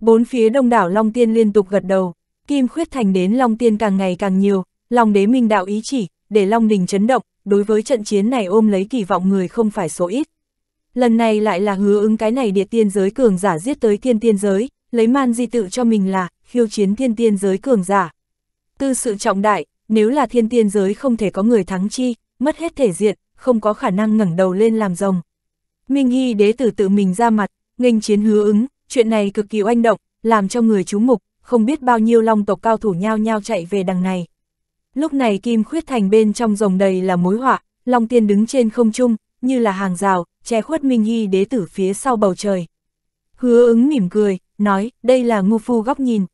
Bốn phía đông đảo Long Tiên liên tục gật đầu, kim khuyết thành đến Long Tiên càng ngày càng nhiều, Long đế minh đạo ý chỉ, để Long đình chấn động, đối với trận chiến này ôm lấy kỳ vọng người không phải số ít. Lần này lại là hứa ứng cái này địa tiên giới cường giả giết tới thiên tiên giới, lấy man di tự cho mình là, khiêu chiến thiên tiên giới cường giả. Tư sự trọng đại, nếu là thiên tiên giới không thể có người thắng chi, mất hết thể diện, không có khả năng ngẩng đầu lên làm rồng. Minh Hy đế tử tự mình ra mặt, nghênh chiến hứa ứng, chuyện này cực kỳ oanh động, làm cho người chú mục, không biết bao nhiêu long tộc cao thủ nhao nhao chạy về đằng này. Lúc này Kim Khuyết Thành bên trong rồng đầy là mối họa, Long Tiên đứng trên không trung, như là hàng rào, che khuất Minh Hy đế tử phía sau bầu trời. Hứa ứng mỉm cười, nói, đây là ngu phu góc nhìn.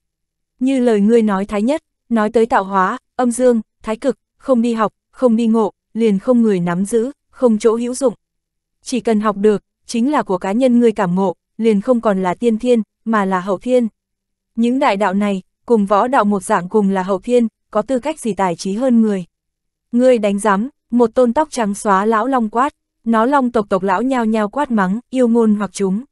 Như lời ngươi nói thái nhất, Nói tới tạo hóa, âm dương, thái cực, không đi học, không đi ngộ, liền không người nắm giữ, không chỗ hữu dụng. Chỉ cần học được, chính là của cá nhân người cảm ngộ, liền không còn là tiên thiên, mà là hậu thiên. Những đại đạo này, cùng võ đạo một dạng cùng là hậu thiên, có tư cách gì tài trí hơn người. Người đánh giám, một tôn tóc trắng xóa lão long quát, nó long tộc tộc lão nhao nhao quát mắng, yêu ngôn hoặc chúng.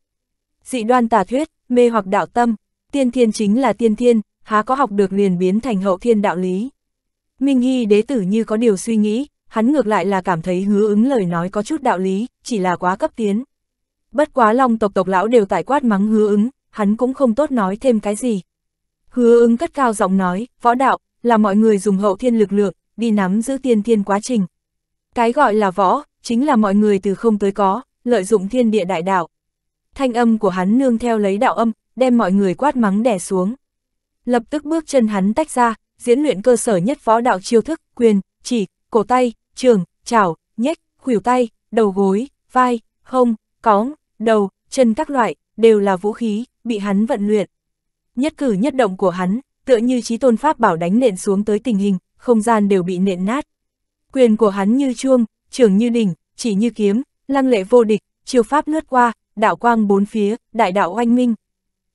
Dị đoan tà thuyết, mê hoặc đạo tâm, tiên thiên chính là tiên thiên, há có học được liền biến thành hậu thiên đạo lý. Minh Hy đế tử như có điều suy nghĩ, hắn ngược lại là cảm thấy hứa ứng lời nói có chút đạo lý, chỉ là quá cấp tiến. Bất quá long tộc tộc lão đều tại quát mắng hứa ứng, hắn cũng không tốt nói thêm cái gì. Hứa ứng cất cao giọng nói, võ đạo, là mọi người dùng hậu thiên lực lượng, đi nắm giữ tiên thiên quá trình. Cái gọi là võ, chính là mọi người từ không tới có, lợi dụng thiên địa đại đạo. Thanh âm của hắn nương theo lấy đạo âm, đem mọi người quát mắng đè xuống. Lập tức bước chân hắn tách ra, diễn luyện cơ sở nhất võ đạo chiêu thức, quyền, chỉ, cổ tay, trường, chảo, nhếch khuỷu tay, đầu gối, vai, không cóng, đầu, chân các loại, đều là vũ khí, bị hắn vận luyện. Nhất cử nhất động của hắn, tựa như trí tôn pháp bảo đánh nện xuống tới tình hình, không gian đều bị nện nát. Quyền của hắn như chuông, trường như đỉnh, chỉ như kiếm, lăng lệ vô địch, chiêu pháp lướt qua, đạo quang bốn phía, đại đạo oanh minh.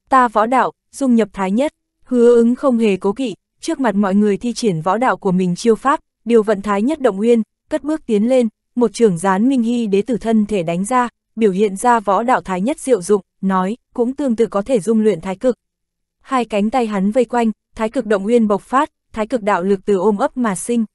Ta võ đạo, dung nhập thái nhất. Hứa ứng không hề cố kỵ, trước mặt mọi người thi triển võ đạo của mình chiêu pháp, điều vận thái nhất động nguyên cất bước tiến lên, một trưởng gián minh hy đế tử thân thể đánh ra, biểu hiện ra võ đạo thái nhất diệu dụng, nói, cũng tương tự có thể dung luyện thái cực. Hai cánh tay hắn vây quanh, thái cực động nguyên bộc phát, thái cực đạo lực từ ôm ấp mà sinh.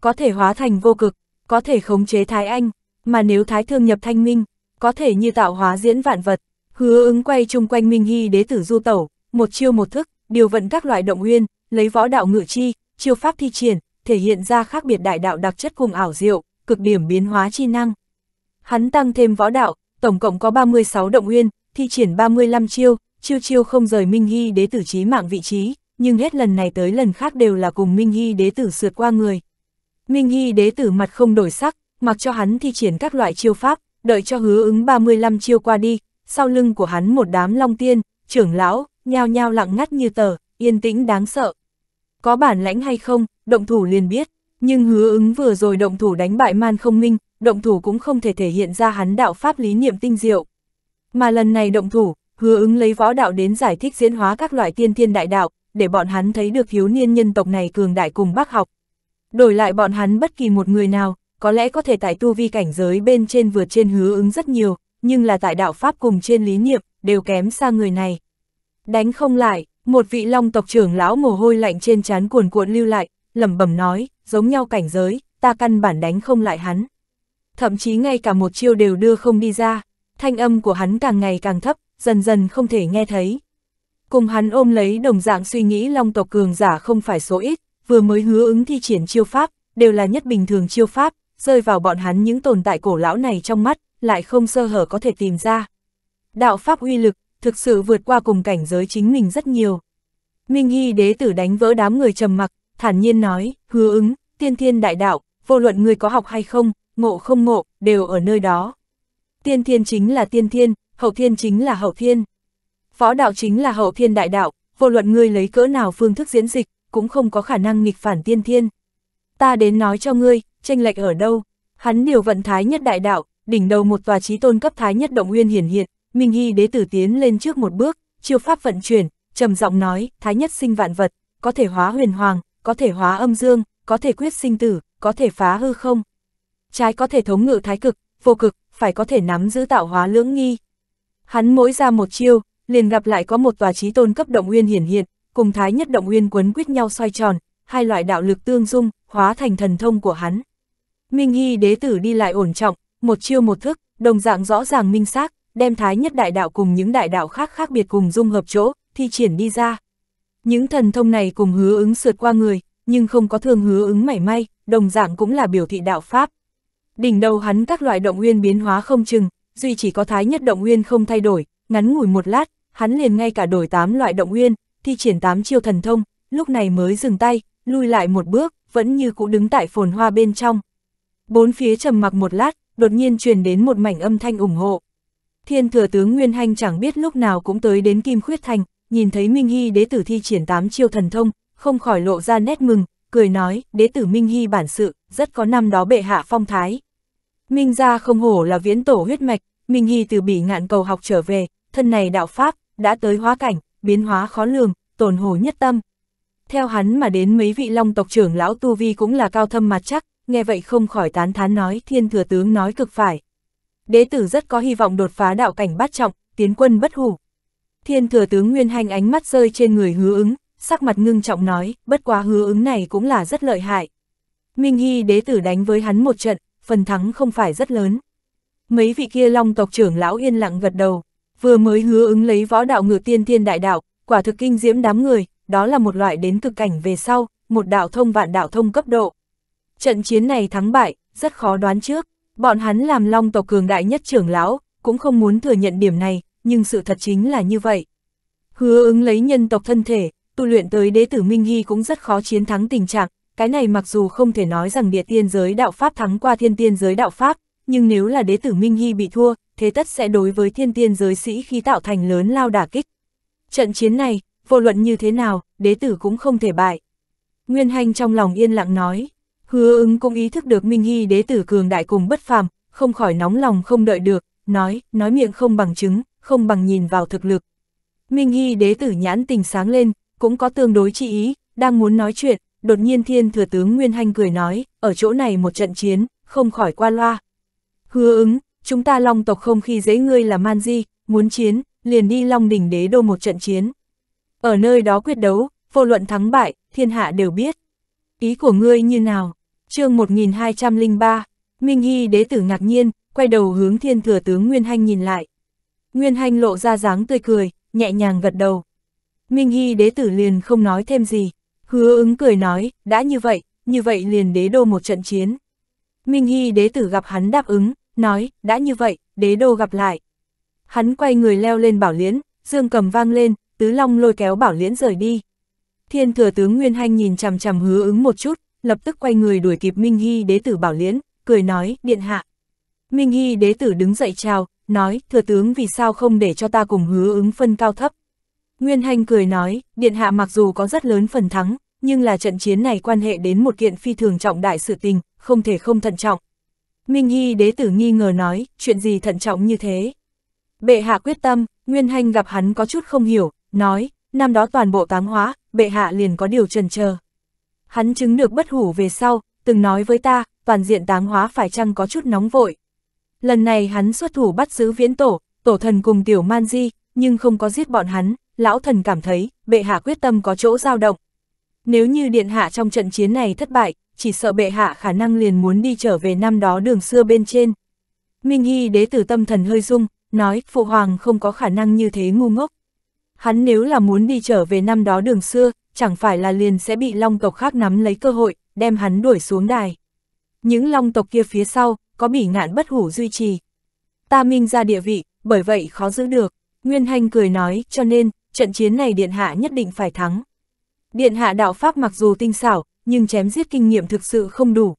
Có thể hóa thành vô cực, có thể khống chế thái anh, mà nếu thái thương nhập thanh minh, có thể như tạo hóa diễn vạn vật. Hứa ứng quay chung quanh minh hy đế tử du tẩu, một chiêu một thức, điều vận các loại động nguyên, lấy võ đạo ngự chi, chiêu pháp thi triển, thể hiện ra khác biệt đại đạo đặc chất cùng ảo diệu, cực điểm biến hóa chi năng. Hắn tăng thêm võ đạo, tổng cộng có 36 động nguyên, thi triển 35 chiêu, chiêu chiêu không rời Minh Hy đế tử trí mạng vị trí, nhưng hết lần này tới lần khác đều là cùng Minh Hy đế tử sượt qua người. Minh Hy đế tử mặt không đổi sắc, mặc cho hắn thi triển các loại chiêu pháp, đợi cho hứa ứng 35 chiêu qua đi, sau lưng của hắn một đám long tiên, trưởng lão, nhao nhao lặng ngắt như tờ, yên tĩnh đáng sợ. Có bản lãnh hay không, động thủ liền biết, nhưng hứa ứng vừa rồi động thủ đánh bại man không minh, động thủ cũng không thể thể hiện ra hắn đạo pháp lý niệm tinh diệu. Mà lần này động thủ, hứa ứng lấy võ đạo đến giải thích diễn hóa các loại tiên thiên đại đạo, để bọn hắn thấy được hiếu niên nhân tộc này cường đại cùng bác học. Đổi lại bọn hắn bất kỳ một người nào, có lẽ có thể tại tu vi cảnh giới bên trên vượt trên hứa ứng rất nhiều, nhưng là tại đạo pháp cùng trên lý niệm, đều kém xa người này. Đánh không lại, một vị long tộc trưởng lão mồ hôi lạnh trên trán cuồn cuộn lưu lại, lẩm bẩm nói, giống nhau cảnh giới, ta căn bản đánh không lại hắn. Thậm chí ngay cả một chiêu đều đưa không đi ra, thanh âm của hắn càng ngày càng thấp, dần dần không thể nghe thấy. Cùng hắn ôm lấy đồng dạng suy nghĩ long tộc cường giả không phải số ít, vừa mới hứa ứng thi triển chiêu pháp, đều là nhất bình thường chiêu pháp, rơi vào bọn hắn những tồn tại cổ lão này trong mắt, lại không sơ hở có thể tìm ra. Đạo pháp uy lực, thực sự vượt qua cùng cảnh giới chính mình rất nhiều. Minh Hy đế tử đánh vỡ đám người trầm mặc, thản nhiên nói, hứa ứng, tiên thiên đại đạo, vô luận người có học hay không, ngộ không ngộ, đều ở nơi đó. Tiên thiên chính là tiên thiên, hậu thiên chính là hậu thiên. phó đạo chính là hậu thiên đại đạo, vô luận ngươi lấy cỡ nào phương thức diễn dịch, cũng không có khả năng nghịch phản tiên thiên. Ta đến nói cho ngươi, tranh lệch ở đâu? Hắn điều vận thái nhất đại đạo, đỉnh đầu một tòa trí tôn cấp thái nhất động nguyên hiển hiện, Minh Hy đế tử tiến lên trước một bước, chiêu pháp vận chuyển, trầm giọng nói, thái nhất sinh vạn vật, có thể hóa huyền hoàng, có thể hóa âm dương, có thể quyết sinh tử, có thể phá hư không. Trái có thể thống ngự thái cực, vô cực, phải có thể nắm giữ tạo hóa lưỡng nghi. Hắn mỗi ra một chiêu, liền gặp lại có một tòa trí tôn cấp động nguyên hiển hiện, cùng thái nhất động nguyên quấn quyết nhau xoay tròn, hai loại đạo lực tương dung, hóa thành thần thông của hắn. Minh Hy đế tử đi lại ổn trọng, một chiêu một thức, đồng dạng rõ ràng minh xác, đem thái nhất đại đạo cùng những đại đạo khác khác biệt cùng dung hợp chỗ, thi triển đi ra. Những thần thông này cùng hứa ứng sượt qua người, nhưng không có thương hứa ứng mảy may, đồng dạng cũng là biểu thị đạo Pháp. Đỉnh đầu hắn các loại động nguyên biến hóa không chừng, duy chỉ có thái nhất động nguyên không thay đổi, ngắn ngủi một lát, hắn liền ngay cả đổi 8 loại động nguyên, thi triển 8 chiêu thần thông, lúc này mới dừng tay, lui lại một bước, vẫn như cũ đứng tại phồn hoa bên trong. Bốn phía trầm mặc một lát, đột nhiên truyền đến một mảnh âm thanh ủng hộ. Thiên thừa tướng Nguyên Hanh chẳng biết lúc nào cũng tới đến Kim Khuyết Thành, nhìn thấy Minh Hy đế tử thi triển tám chiêu thần thông, không khỏi lộ ra nét mừng, cười nói, đế tử Minh Hy bản sự, rất có năm đó bệ hạ phong thái. Minh gia không hổ là viễn tổ huyết mạch, Minh Hy từ bị ngạn cầu học trở về, thân này đạo Pháp, đã tới hóa cảnh, biến hóa khó lường, tổn hổ nhất tâm. Theo hắn mà đến mấy vị long tộc trưởng lão Tu Vi cũng là cao thâm mặt chắc, nghe vậy không khỏi tán thán nói thiên thừa tướng nói cực phải đệ tử rất có hy vọng đột phá đạo cảnh bát trọng, tiến quân bất hủ. Thiên thừa tướng Nguyên Hành ánh mắt rơi trên người hứa ứng, sắc mặt ngưng trọng nói, bất quá hứa ứng này cũng là rất lợi hại. Minh Hy đế tử đánh với hắn một trận, phần thắng không phải rất lớn. Mấy vị kia long tộc trưởng lão yên lặng gật đầu, vừa mới hứa ứng lấy võ đạo ngự tiên thiên đại đạo, quả thực kinh diễm đám người, đó là một loại đến cực cảnh về sau, một đạo thông vạn đạo thông cấp độ. Trận chiến này thắng bại, rất khó đoán trước. Bọn hắn làm long tộc cường đại nhất trưởng lão, cũng không muốn thừa nhận điểm này, nhưng sự thật chính là như vậy. Hứa ứng lấy nhân tộc thân thể, tu luyện tới đế tử Minh Hy cũng rất khó chiến thắng tình trạng, cái này mặc dù không thể nói rằng địa tiên giới đạo Pháp thắng qua thiên tiên giới đạo Pháp, nhưng nếu là đế tử Minh Hy bị thua, thế tất sẽ đối với thiên tiên giới sĩ khi tạo thành lớn lao đả kích. Trận chiến này, vô luận như thế nào, đế tử cũng không thể bại. Nguyên Hành trong lòng yên lặng nói. Hứa ứng cũng ý thức được Minh Hy đế tử cường đại cùng bất phàm, không khỏi nóng lòng không đợi được, nói, nói miệng không bằng chứng, không bằng nhìn vào thực lực. Minh Hy đế tử nhãn tình sáng lên, cũng có tương đối trị ý, đang muốn nói chuyện, đột nhiên thiên thừa tướng Nguyên Hanh cười nói, ở chỗ này một trận chiến, không khỏi qua loa. Hứa ứng, chúng ta long tộc không khi dễ ngươi là man di, muốn chiến, liền đi long đỉnh đế đô một trận chiến. Ở nơi đó quyết đấu, vô luận thắng bại, thiên hạ đều biết. Ý của ngươi như nào? chương 1203, Minh Hy đế tử ngạc nhiên, quay đầu hướng thiên thừa tướng Nguyên Hanh nhìn lại. Nguyên Hanh lộ ra dáng tươi cười, nhẹ nhàng gật đầu. Minh Hy đế tử liền không nói thêm gì, hứa ứng cười nói, đã như vậy, như vậy liền đế đô một trận chiến. Minh Hy đế tử gặp hắn đáp ứng, nói, đã như vậy, đế đô gặp lại. Hắn quay người leo lên bảo liễn, dương cầm vang lên, tứ long lôi kéo bảo liễn rời đi. Thiên thừa tướng Nguyên Hanh nhìn chằm chằm hứa ứng một chút, lập tức quay người đuổi kịp Minh Hy đế tử Bảo Liễn, cười nói, điện hạ. Minh Hy đế tử đứng dậy chào, nói, thừa tướng vì sao không để cho ta cùng hứa ứng phân cao thấp. Nguyên Hành cười nói, điện hạ mặc dù có rất lớn phần thắng, nhưng là trận chiến này quan hệ đến một kiện phi thường trọng đại sự tình, không thể không thận trọng. Minh Hy đế tử nghi ngờ nói, chuyện gì thận trọng như thế. Bệ hạ quyết tâm, Nguyên Hành gặp hắn có chút không hiểu, nói, năm đó toàn bộ táng hóa, bệ hạ liền có điều trần chờ hắn chứng được bất hủ về sau, từng nói với ta, toàn diện táng hóa phải chăng có chút nóng vội. Lần này hắn xuất thủ bắt giữ viễn tổ, tổ thần cùng tiểu man di, nhưng không có giết bọn hắn, lão thần cảm thấy, bệ hạ quyết tâm có chỗ dao động. Nếu như điện hạ trong trận chiến này thất bại, chỉ sợ bệ hạ khả năng liền muốn đi trở về năm đó đường xưa bên trên. Minh Hy đế tử tâm thần hơi rung, nói phụ hoàng không có khả năng như thế ngu ngốc. Hắn nếu là muốn đi trở về năm đó đường xưa, chẳng phải là liền sẽ bị long tộc khác nắm lấy cơ hội, đem hắn đuổi xuống đài. Những long tộc kia phía sau, có bỉ ngạn bất hủ duy trì. Ta minh ra địa vị, bởi vậy khó giữ được. Nguyên Hành cười nói, cho nên, trận chiến này Điện Hạ nhất định phải thắng. Điện Hạ đạo Pháp mặc dù tinh xảo, nhưng chém giết kinh nghiệm thực sự không đủ.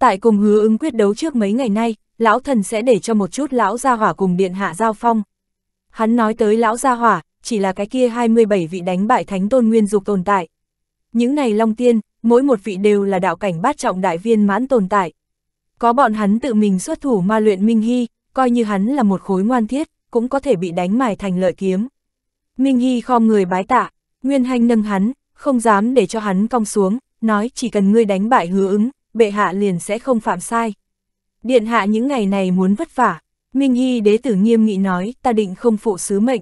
Tại cùng hứa ứng quyết đấu trước mấy ngày nay, lão thần sẽ để cho một chút lão gia hỏa cùng Điện Hạ giao phong. Hắn nói tới lão gia hỏa, chỉ là cái kia 27 vị đánh bại thánh tôn nguyên dục tồn tại. Những này long tiên, mỗi một vị đều là đạo cảnh bát trọng đại viên mãn tồn tại. Có bọn hắn tự mình xuất thủ ma luyện Minh Hy, coi như hắn là một khối ngoan thiết, cũng có thể bị đánh mài thành lợi kiếm. Minh Hy khom người bái tạ, Nguyên Hanh nâng hắn, không dám để cho hắn cong xuống, nói chỉ cần ngươi đánh bại hứa ứng, bệ hạ liền sẽ không phạm sai. Điện hạ những ngày này muốn vất vả, Minh Hy đế tử nghiêm nghị nói ta định không phụ sứ mệnh.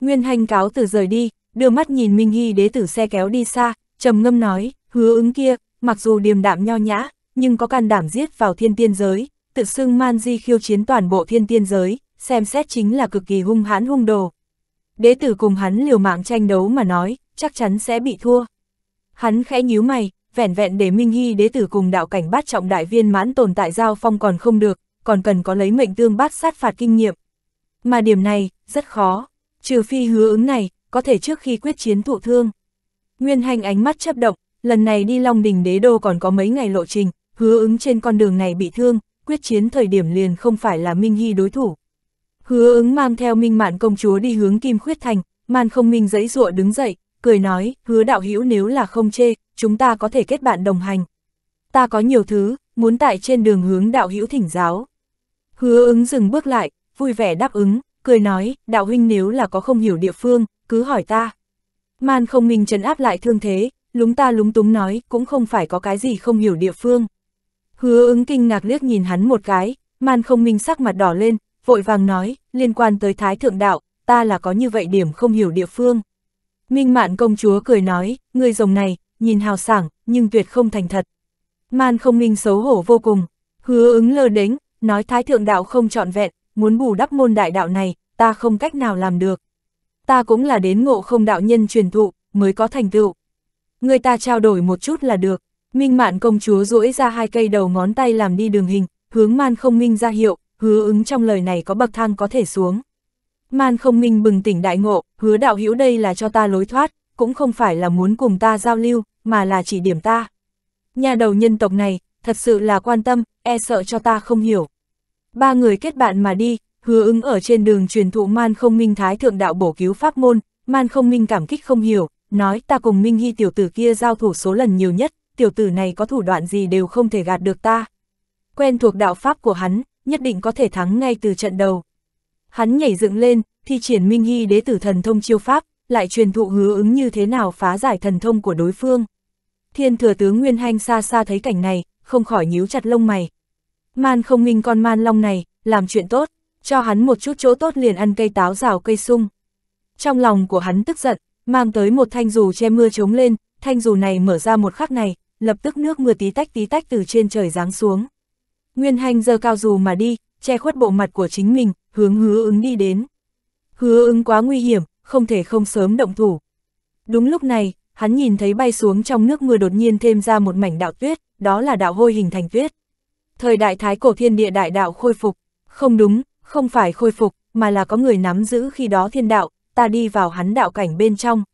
Nguyên Hành cáo từ rời đi, đưa mắt nhìn Minh Hy đế tử xe kéo đi xa, trầm ngâm nói, hứa ứng kia, mặc dù điềm đạm nho nhã, nhưng có can đảm giết vào thiên tiên giới, tự xưng man di khiêu chiến toàn bộ thiên tiên giới, xem xét chính là cực kỳ hung hãn hung đồ. Đế tử cùng hắn liều mạng tranh đấu mà nói, chắc chắn sẽ bị thua. Hắn khẽ nhíu mày, vẻn vẹn để Minh Hy đế tử cùng đạo cảnh bát trọng đại viên mãn tồn tại giao phong còn không được, còn cần có lấy mệnh tương bát sát phạt kinh nghiệm. Mà điểm này, rất khó trừ phi hứa ứng này, có thể trước khi quyết chiến thụ thương. Nguyên hành ánh mắt chấp động, lần này đi Long Đình Đế Đô còn có mấy ngày lộ trình, hứa ứng trên con đường này bị thương, quyết chiến thời điểm liền không phải là Minh Hy đối thủ. Hứa ứng mang theo Minh Mạn công chúa đi hướng Kim Khuyết Thành, man không Minh dãy dụa đứng dậy, cười nói, hứa đạo hữu nếu là không chê, chúng ta có thể kết bạn đồng hành. Ta có nhiều thứ, muốn tại trên đường hướng đạo hữu thỉnh giáo. Hứa ứng dừng bước lại, vui vẻ đáp ứng cười nói, đạo huynh nếu là có không hiểu địa phương, cứ hỏi ta. Man không minh trấn áp lại thương thế, lúng ta lúng túng nói, cũng không phải có cái gì không hiểu địa phương. Hứa ứng kinh ngạc liếc nhìn hắn một cái, man không minh sắc mặt đỏ lên, vội vàng nói, liên quan tới thái thượng đạo, ta là có như vậy điểm không hiểu địa phương. Minh mạn công chúa cười nói, người rồng này, nhìn hào sảng, nhưng tuyệt không thành thật. Man không minh xấu hổ vô cùng, hứa ứng lơ đếnh, nói thái thượng đạo không trọn vẹn, muốn bù đắp môn đại đạo này, ta không cách nào làm được. Ta cũng là đến ngộ không đạo nhân truyền thụ, mới có thành tựu. Người ta trao đổi một chút là được, minh mạn công chúa duỗi ra hai cây đầu ngón tay làm đi đường hình, hướng man không minh ra hiệu, hứa ứng trong lời này có bậc thang có thể xuống. Man không minh bừng tỉnh đại ngộ, hứa đạo hữu đây là cho ta lối thoát, cũng không phải là muốn cùng ta giao lưu, mà là chỉ điểm ta. Nhà đầu nhân tộc này, thật sự là quan tâm, e sợ cho ta không hiểu ba người kết bạn mà đi, hứa ứng ở trên đường truyền thụ man không minh thái thượng đạo bổ cứu pháp môn, man không minh cảm kích không hiểu, nói ta cùng minh hy tiểu tử kia giao thủ số lần nhiều nhất, tiểu tử này có thủ đoạn gì đều không thể gạt được ta. Quen thuộc đạo pháp của hắn, nhất định có thể thắng ngay từ trận đầu. Hắn nhảy dựng lên, thi triển minh hy đế tử thần thông chiêu pháp, lại truyền thụ hứa ứng như thế nào phá giải thần thông của đối phương. Thiên thừa tướng Nguyên Hanh xa xa thấy cảnh này, không khỏi nhíu chặt lông mày, Man không minh con man long này, làm chuyện tốt, cho hắn một chút chỗ tốt liền ăn cây táo rào cây sung. Trong lòng của hắn tức giận, mang tới một thanh dù che mưa trống lên, thanh dù này mở ra một khắc này, lập tức nước mưa tí tách tí tách từ trên trời giáng xuống. Nguyên hành giơ cao dù mà đi, che khuất bộ mặt của chính mình, hướng hứa ứng đi đến. Hứa ứng quá nguy hiểm, không thể không sớm động thủ. Đúng lúc này, hắn nhìn thấy bay xuống trong nước mưa đột nhiên thêm ra một mảnh đạo tuyết, đó là đạo hôi hình thành tuyết. Thời đại thái cổ thiên địa đại đạo khôi phục, không đúng, không phải khôi phục, mà là có người nắm giữ khi đó thiên đạo, ta đi vào hắn đạo cảnh bên trong.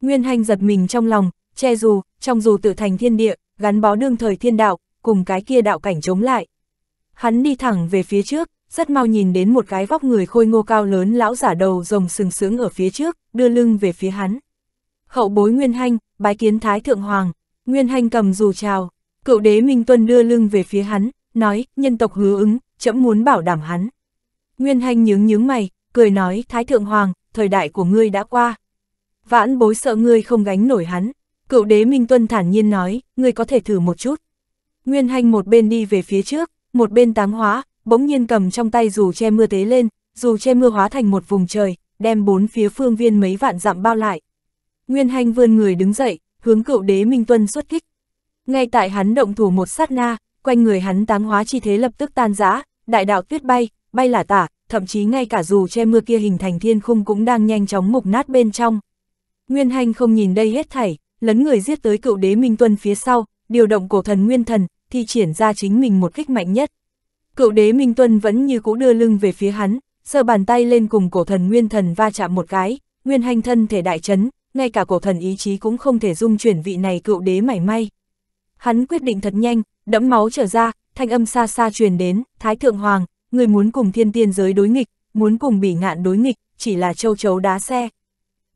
Nguyên hành giật mình trong lòng, che dù, trong dù tự thành thiên địa, gắn bó đương thời thiên đạo, cùng cái kia đạo cảnh chống lại. Hắn đi thẳng về phía trước, rất mau nhìn đến một cái vóc người khôi ngô cao lớn lão giả đầu rồng sừng sướng ở phía trước, đưa lưng về phía hắn. Hậu bối Nguyên Hanh, bái kiến Thái Thượng Hoàng, Nguyên Hanh cầm dù chào, Cựu đế Minh Tuân đưa lưng về phía hắn, nói, nhân tộc hứa ứng, chậm muốn bảo đảm hắn. Nguyên Hành nhướng nhướng mày, cười nói, Thái Thượng Hoàng, thời đại của ngươi đã qua. Vãn bối sợ ngươi không gánh nổi hắn. Cựu đế Minh Tuân thản nhiên nói, ngươi có thể thử một chút. Nguyên Hành một bên đi về phía trước, một bên táng hóa, bỗng nhiên cầm trong tay dù che mưa tế lên, dù che mưa hóa thành một vùng trời, đem bốn phía phương viên mấy vạn dặm bao lại. Nguyên Hành vươn người đứng dậy, hướng cựu đế Minh Tuân xuất kích. Ngay tại hắn động thủ một sát na, quanh người hắn tám hóa chi thế lập tức tan rã, đại đạo tuyết bay, bay là tả, thậm chí ngay cả dù che mưa kia hình thành thiên khung cũng đang nhanh chóng mục nát bên trong. Nguyên Hành không nhìn đây hết thảy, lấn người giết tới cựu đế Minh Tuân phía sau, điều động cổ thần Nguyên Thần, thi triển ra chính mình một kích mạnh nhất. Cựu đế Minh Tuân vẫn như cũ đưa lưng về phía hắn, sờ bàn tay lên cùng cổ thần Nguyên Thần va chạm một cái, Nguyên Hành thân thể đại chấn, ngay cả cổ thần ý chí cũng không thể dung chuyển vị này cựu đế mảy may hắn quyết định thật nhanh, đẫm máu trở ra, thanh âm xa xa truyền đến, Thái Thượng Hoàng, người muốn cùng thiên tiên giới đối nghịch, muốn cùng bỉ ngạn đối nghịch, chỉ là châu chấu đá xe.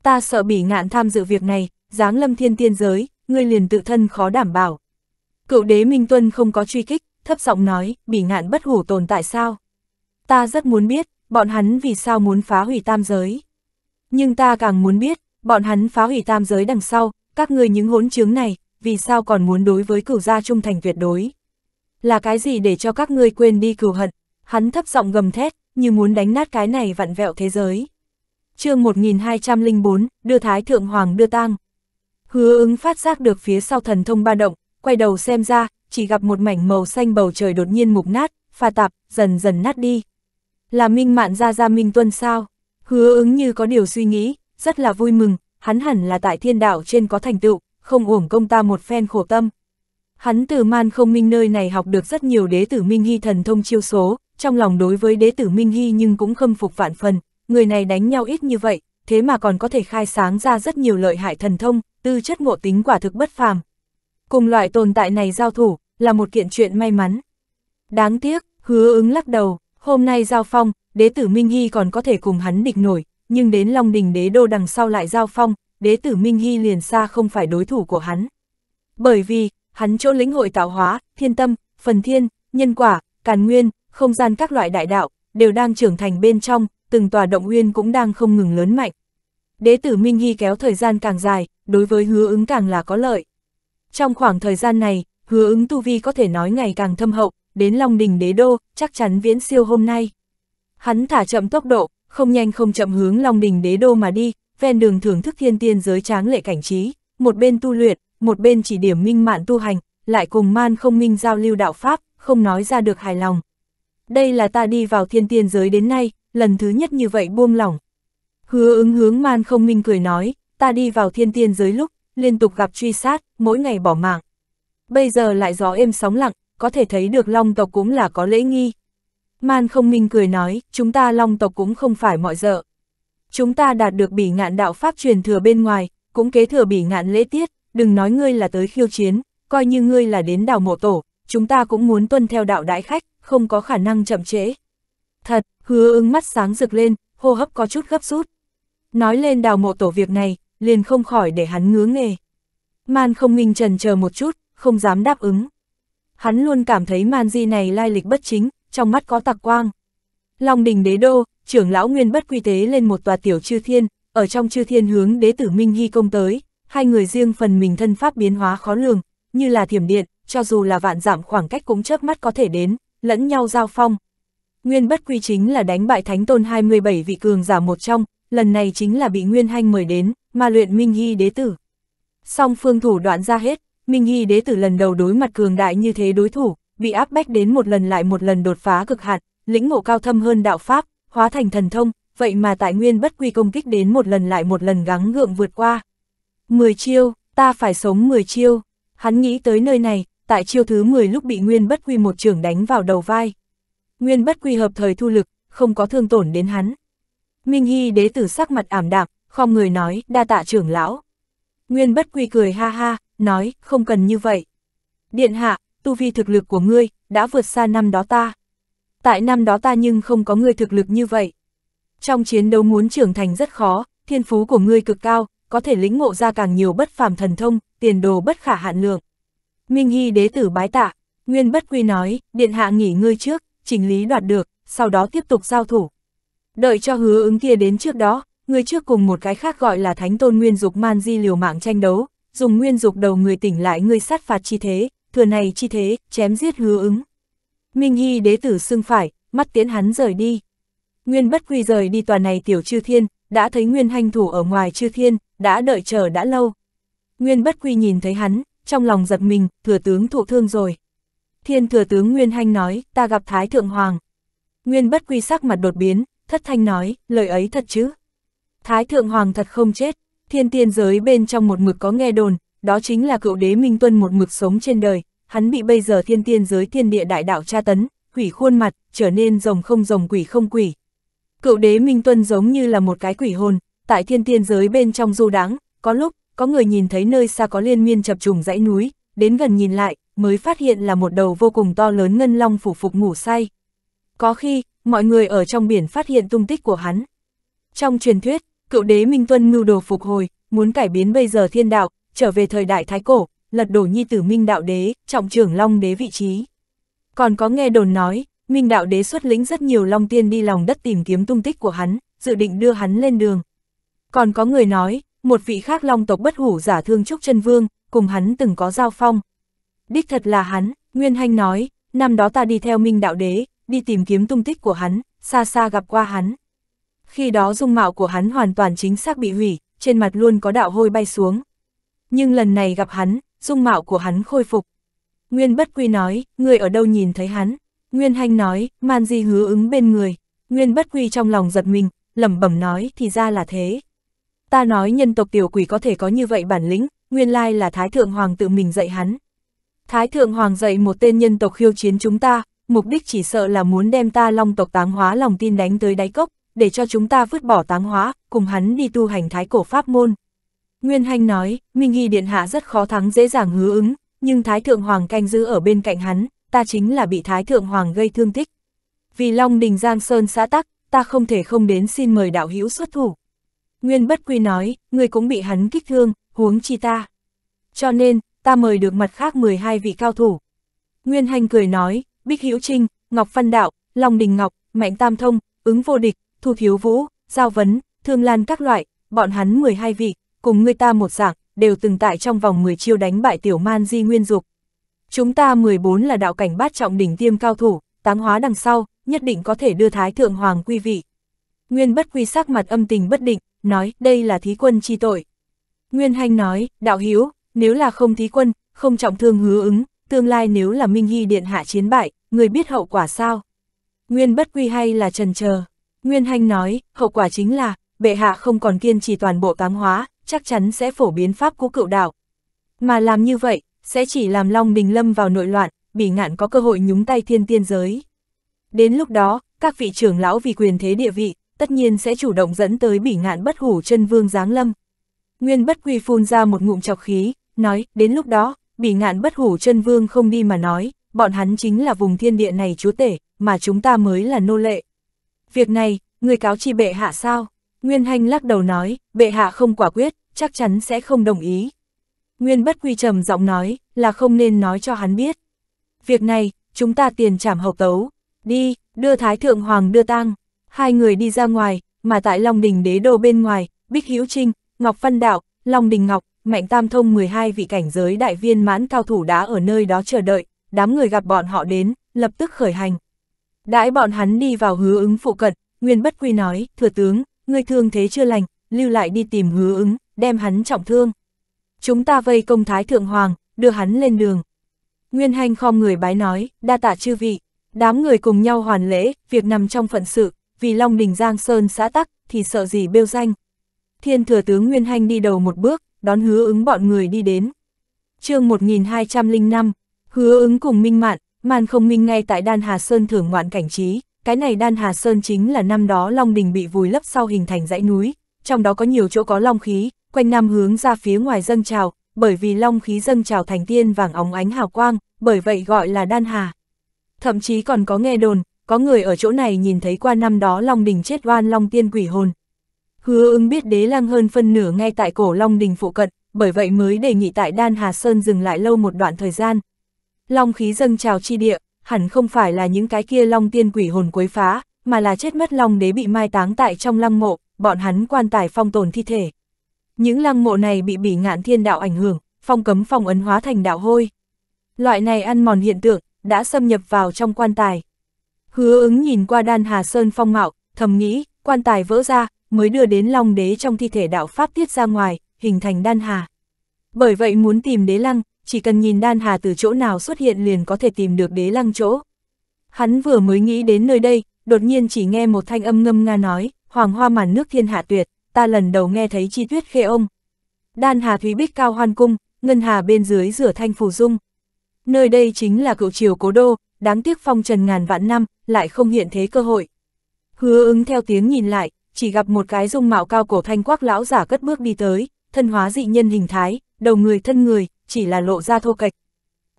Ta sợ bỉ ngạn tham dự việc này, dáng lâm thiên tiên giới, người liền tự thân khó đảm bảo. Cựu đế Minh Tuân không có truy kích, thấp giọng nói, bỉ ngạn bất hủ tồn tại sao? Ta rất muốn biết, bọn hắn vì sao muốn phá hủy tam giới. Nhưng ta càng muốn biết, bọn hắn phá hủy tam giới đằng sau, các người những hỗn trướng này, vì sao còn muốn đối với cửu gia trung thành tuyệt đối. Là cái gì để cho các ngươi quên đi cửu hận, hắn thấp giọng gầm thét, như muốn đánh nát cái này vặn vẹo thế giới. chương 1204, đưa Thái Thượng Hoàng đưa tang. Hứa ứng phát giác được phía sau thần thông ba động, quay đầu xem ra, chỉ gặp một mảnh màu xanh bầu trời đột nhiên mục nát, pha tạp, dần dần nát đi. Là minh mạn ra ra minh tuân sao? Hứa ứng như có điều suy nghĩ, rất là vui mừng, hắn hẳn là tại thiên đạo trên có thành tựu, không uổng công ta một phen khổ tâm. Hắn từ man không minh nơi này học được rất nhiều đế tử minh hy thần thông chiêu số, trong lòng đối với đế tử minh hy nhưng cũng khâm phục vạn phần, người này đánh nhau ít như vậy, thế mà còn có thể khai sáng ra rất nhiều lợi hại thần thông, tư chất ngộ tính quả thực bất phàm. Cùng loại tồn tại này giao thủ, là một kiện chuyện may mắn. Đáng tiếc, hứa ứng lắc đầu, hôm nay giao phong, đế tử Minh Hy còn có thể cùng hắn địch nổi, nhưng đến Long Đình đế đô đằng sau lại giao phong, đế tử Minh Hy liền xa không phải đối thủ của hắn. Bởi vì, hắn chỗ lĩnh hội tạo hóa, thiên tâm, phần thiên, nhân quả, càn nguyên, không gian các loại đại đạo, đều đang trưởng thành bên trong, từng tòa động nguyên cũng đang không ngừng lớn mạnh. Đế tử Minh Hy kéo thời gian càng dài, đối với hứa ứng càng là có lợi. Trong khoảng thời gian này, hứa ứng tu vi có thể nói ngày càng thâm hậu, đến Long Đình đế đô, chắc chắn viễn siêu hôm nay. Hắn thả chậm tốc độ, không nhanh không chậm hướng Long Đình đế đô mà đi, ven đường thưởng thức thiên tiên giới tráng lệ cảnh trí, một bên tu luyện, một bên chỉ điểm minh mạn tu hành, lại cùng man không minh giao lưu đạo pháp, không nói ra được hài lòng. Đây là ta đi vào thiên tiên giới đến nay, lần thứ nhất như vậy buông lỏng. Hứa ứng hướng man không minh cười nói, ta đi vào thiên tiên giới lúc, liên tục gặp truy sát, mỗi ngày bỏ mạng. Bây giờ lại gió êm sóng lặng, có thể thấy được long tộc cũng là có lễ nghi. Man không minh cười nói, chúng ta long tộc cũng không phải mọi dợ chúng ta đạt được bỉ ngạn đạo pháp truyền thừa bên ngoài, cũng kế thừa bỉ ngạn lễ tiết, đừng nói ngươi là tới khiêu chiến, coi như ngươi là đến đảo mộ tổ, chúng ta cũng muốn tuân theo đạo đại khách, không có khả năng chậm trễ. Thật, hứa ứng mắt sáng rực lên, hô hấp có chút gấp rút. Nói lên đào mộ tổ việc này, liền không khỏi để hắn ngứa nghề. Man không minh trần chờ một chút, không dám đáp ứng. Hắn luôn cảm thấy man di này lai lịch bất chính, trong mắt có tạc quang. Long đình đế đô, trưởng lão Nguyên bất quy tế lên một tòa tiểu chư thiên, ở trong chư thiên hướng đế tử Minh Hy công tới, hai người riêng phần mình thân pháp biến hóa khó lường, như là thiểm điện, cho dù là vạn giảm khoảng cách cũng chớp mắt có thể đến, lẫn nhau giao phong. Nguyên bất quy chính là đánh bại thánh tôn 27 vị cường giả một trong, lần này chính là bị Nguyên Hanh mời đến, mà luyện Minh Hy đế tử. Song phương thủ đoạn ra hết, Minh Hy đế tử lần đầu đối mặt cường đại như thế đối thủ, bị áp bách đến một lần lại một lần đột phá cực hạn, lĩnh ngộ cao thâm hơn đạo pháp, hóa thành thần thông, vậy mà tại nguyên bất quy công kích đến một lần lại một lần gắng gượng vượt qua. mười chiêu, ta phải sống mười chiêu, hắn nghĩ tới nơi này, tại chiêu thứ 10 lúc bị nguyên bất quy một trường đánh vào đầu vai. Nguyên bất quy hợp thời thu lực, không có thương tổn đến hắn. Minh Hy đế tử sắc mặt ảm đạm, không người nói, đa tạ trưởng lão. Nguyên bất quy cười ha ha, nói, không cần như vậy. Điện hạ, tu vi thực lực của ngươi, đã vượt xa năm đó ta tại năm đó ta nhưng không có ngươi thực lực như vậy. Trong chiến đấu muốn trưởng thành rất khó, thiên phú của ngươi cực cao, có thể lĩnh ngộ ra càng nhiều bất phàm thần thông, tiền đồ bất khả hạn lượng. Minh Hy đế tử bái tạ, Nguyên Bất Quy nói, điện hạ nghỉ ngơi trước, chỉnh lý đoạt được, sau đó tiếp tục giao thủ. Đợi cho hứa ứng kia đến trước đó, người trước cùng một cái khác gọi là Thánh Tôn Nguyên Dục Man Di liều mạng tranh đấu, dùng Nguyên Dục đầu người tỉnh lại người sát phạt chi thế, thừa này chi thế, chém giết hứa ứng. Minh Hy đế tử xưng phải, mắt tiến hắn rời đi. Nguyên bất quy rời đi toàn này tiểu chư thiên, đã thấy Nguyên Hành thủ ở ngoài chư thiên, đã đợi chờ đã lâu. Nguyên bất quy nhìn thấy hắn, trong lòng giật mình, thừa tướng thụ thương rồi. Thiên thừa tướng Nguyên Hành nói, ta gặp Thái Thượng Hoàng. Nguyên bất quy sắc mặt đột biến, thất thanh nói, lời ấy thật chứ. Thái Thượng Hoàng thật không chết, thiên tiên giới bên trong một mực có nghe đồn, đó chính là cựu đế Minh Tuân một mực sống trên đời, hắn bị bây giờ thiên tiên giới thiên địa đại đạo tra tấn, hủy khuôn mặt, trở nên rồng không rồng quỷ không quỷ. Cựu đế Minh Tuân giống như là một cái quỷ hồn, tại thiên tiên giới bên trong du đáng, có lúc, có người nhìn thấy nơi xa có liên miên chập trùng dãy núi, đến gần nhìn lại, mới phát hiện là một đầu vô cùng to lớn ngân long phủ phục ngủ say. Có khi, mọi người ở trong biển phát hiện tung tích của hắn. Trong truyền thuyết, cựu đế Minh Tuân mưu đồ phục hồi, muốn cải biến bây giờ thiên đạo, trở về thời đại thái cổ, lật đổ nhi tử Minh Đạo Đế, trọng trưởng Long Đế vị trí. Còn có nghe đồn nói, Minh Đạo Đế xuất lĩnh rất nhiều Long Tiên đi lòng đất tìm kiếm tung tích của hắn, dự định đưa hắn lên đường. Còn có người nói, một vị khác Long tộc bất hủ giả thương Trúc chân Vương, cùng hắn từng có giao phong. Đích thật là hắn, Nguyên Hanh nói, năm đó ta đi theo Minh Đạo Đế, đi tìm kiếm tung tích của hắn, xa xa gặp qua hắn. Khi đó dung mạo của hắn hoàn toàn chính xác bị hủy, trên mặt luôn có đạo hôi bay xuống. Nhưng lần này gặp hắn, dung mạo của hắn khôi phục. Nguyên bất quy nói, người ở đâu nhìn thấy hắn. Nguyên Hành nói, man di hứa ứng bên người. Nguyên bất quy trong lòng giật mình, lẩm bẩm nói thì ra là thế. Ta nói nhân tộc tiểu quỷ có thể có như vậy bản lĩnh, nguyên lai là Thái Thượng Hoàng tự mình dạy hắn. Thái Thượng Hoàng dạy một tên nhân tộc khiêu chiến chúng ta, mục đích chỉ sợ là muốn đem ta long tộc táng hóa lòng tin đánh tới đáy cốc, để cho chúng ta vứt bỏ táng hóa, cùng hắn đi tu hành thái cổ pháp môn. Nguyên Hành nói, Minh Hy Điện Hạ rất khó thắng dễ dàng hứa ứng, nhưng Thái Thượng Hoàng canh giữ ở bên cạnh hắn, ta chính là bị Thái Thượng Hoàng gây thương tích. Vì Long Đình Giang Sơn xã tắc, ta không thể không đến xin mời đạo hữu xuất thủ. Nguyên Bất Quy nói, người cũng bị hắn kích thương, huống chi ta. Cho nên, ta mời được mặt khác 12 vị cao thủ. Nguyên Hành cười nói, Bích Hữu Trinh, Ngọc Phân Đạo, Long Đình Ngọc, Mạnh Tam Thông, ứng vô địch, Thu Thiếu Vũ, Giao Vấn, Thương Lan các loại, bọn hắn 12 vị, cùng người ta một dạng, đều từng tại trong vòng 10 chiêu đánh bại tiểu man di nguyên dục. Chúng ta 14 là đạo cảnh bát trọng đỉnh tiêm cao thủ, táng hóa đằng sau, nhất định có thể đưa thái thượng hoàng quy vị. Nguyên bất quy sắc mặt âm tình bất định, nói đây là thí quân chi tội. Nguyên hanh nói, đạo hiếu, nếu là không thí quân, không trọng thương hứa ứng, tương lai nếu là Minh Hy Điện hạ chiến bại, người biết hậu quả sao? Nguyên bất quy hay là trần chờ Nguyên hanh nói, hậu quả chính là, bệ hạ không còn kiên trì toàn bộ tám hóa, chắc chắn sẽ phổ biến pháp của cựu đạo. Mà làm như vậy, sẽ chỉ làm Long Bình Lâm vào nội loạn, bị ngạn có cơ hội nhúng tay thiên tiên giới. Đến lúc đó, các vị trưởng lão vì quyền thế địa vị, tất nhiên sẽ chủ động dẫn tới bỉ ngạn bất hủ chân vương giáng lâm. Nguyên bất quy phun ra một ngụm chọc khí, nói, đến lúc đó, bỉ ngạn bất hủ chân vương không đi mà nói, bọn hắn chính là vùng thiên địa này chúa tể, mà chúng ta mới là nô lệ. Việc này, người cáo chi bệ hạ sao? Nguyên Hành lắc đầu nói, bệ hạ không quả quyết, chắc chắn sẽ không đồng ý. Nguyên Bất Quy trầm giọng nói, là không nên nói cho hắn biết. Việc này, chúng ta tiền trảm hậu tấu, đi, đưa Thái Thượng Hoàng đưa tang. Hai người đi ra ngoài, mà tại Long Đình đế đô bên ngoài, Bích Hữu Trinh, Ngọc Văn Đạo, Long Đình Ngọc, Mạnh Tam Thông 12 vị cảnh giới đại viên mãn cao thủ đã ở nơi đó chờ đợi, đám người gặp bọn họ đến, lập tức khởi hành. Đãi bọn hắn đi vào hứa ứng phụ cận, Nguyên Bất Quy nói, thừa tướng, ngươi thương thế chưa lành, lưu lại đi tìm hứa ứng, đem hắn trọng thương. Chúng ta vây công thái thượng hoàng, đưa hắn lên đường. Nguyên hành khom người bái nói, đa tạ chư vị, đám người cùng nhau hoàn lễ, việc nằm trong phận sự, vì Long Đình Giang Sơn xã tắc, thì sợ gì bêu danh. Thiên thừa tướng Nguyên Hành đi đầu một bước, đón hứa ứng bọn người đi đến. chương 1205, hứa ứng cùng minh mạn, màn không minh ngay tại Đan Hà Sơn thưởng ngoạn cảnh trí. Cái này Đan Hà Sơn chính là năm đó Long Đình bị vùi lấp sau hình thành dãy núi, trong đó có nhiều chỗ có long khí, quanh năm hướng ra phía ngoài dâng trào, bởi vì long khí dâng trào thành tiên vàng óng ánh hào quang, bởi vậy gọi là Đan Hà. Thậm chí còn có nghe đồn, có người ở chỗ này nhìn thấy qua năm đó Long Đình chết oan Long Tiên quỷ hồn. Hứa ưng biết đế lang hơn phân nửa ngay tại cổ Long Đình phụ cận, bởi vậy mới đề nghị tại Đan Hà Sơn dừng lại lâu một đoạn thời gian. Long khí dâng trào chi địa, hẳn không phải là những cái kia long tiên quỷ hồn quấy phá, mà là chết mất long đế bị mai táng tại trong lăng mộ, bọn hắn quan tài phong tồn thi thể. Những lăng mộ này bị bỉ ngạn thiên đạo ảnh hưởng, phong cấm phong ấn hóa thành đạo hôi. Loại này ăn mòn hiện tượng, đã xâm nhập vào trong quan tài. Hứa ứng nhìn qua đan hà sơn phong mạo, thầm nghĩ, quan tài vỡ ra, mới đưa đến long đế trong thi thể đạo pháp tiết ra ngoài, hình thành đan hà. Bởi vậy muốn tìm đế lăng, chỉ cần nhìn đan hà từ chỗ nào xuất hiện liền có thể tìm được đế lăng chỗ. Hắn vừa mới nghĩ đến nơi đây, đột nhiên chỉ nghe một thanh âm ngâm nga nói, hoàng hoa màn nước thiên hạ tuyệt, ta lần đầu nghe thấy chi tuyết khê ông. Đan hà thúy bích cao hoan cung, ngân hà bên dưới rửa thanh phù dung. Nơi đây chính là cựu triều cố đô, đáng tiếc phong trần ngàn vạn năm, lại không hiện thế cơ hội. Hứa ứng theo tiếng nhìn lại, chỉ gặp một cái dung mạo cao cổ thanh quắc lão giả cất bước đi tới, thân hóa dị nhân hình thái, đầu người thân người, chỉ là lộ ra thô kệch.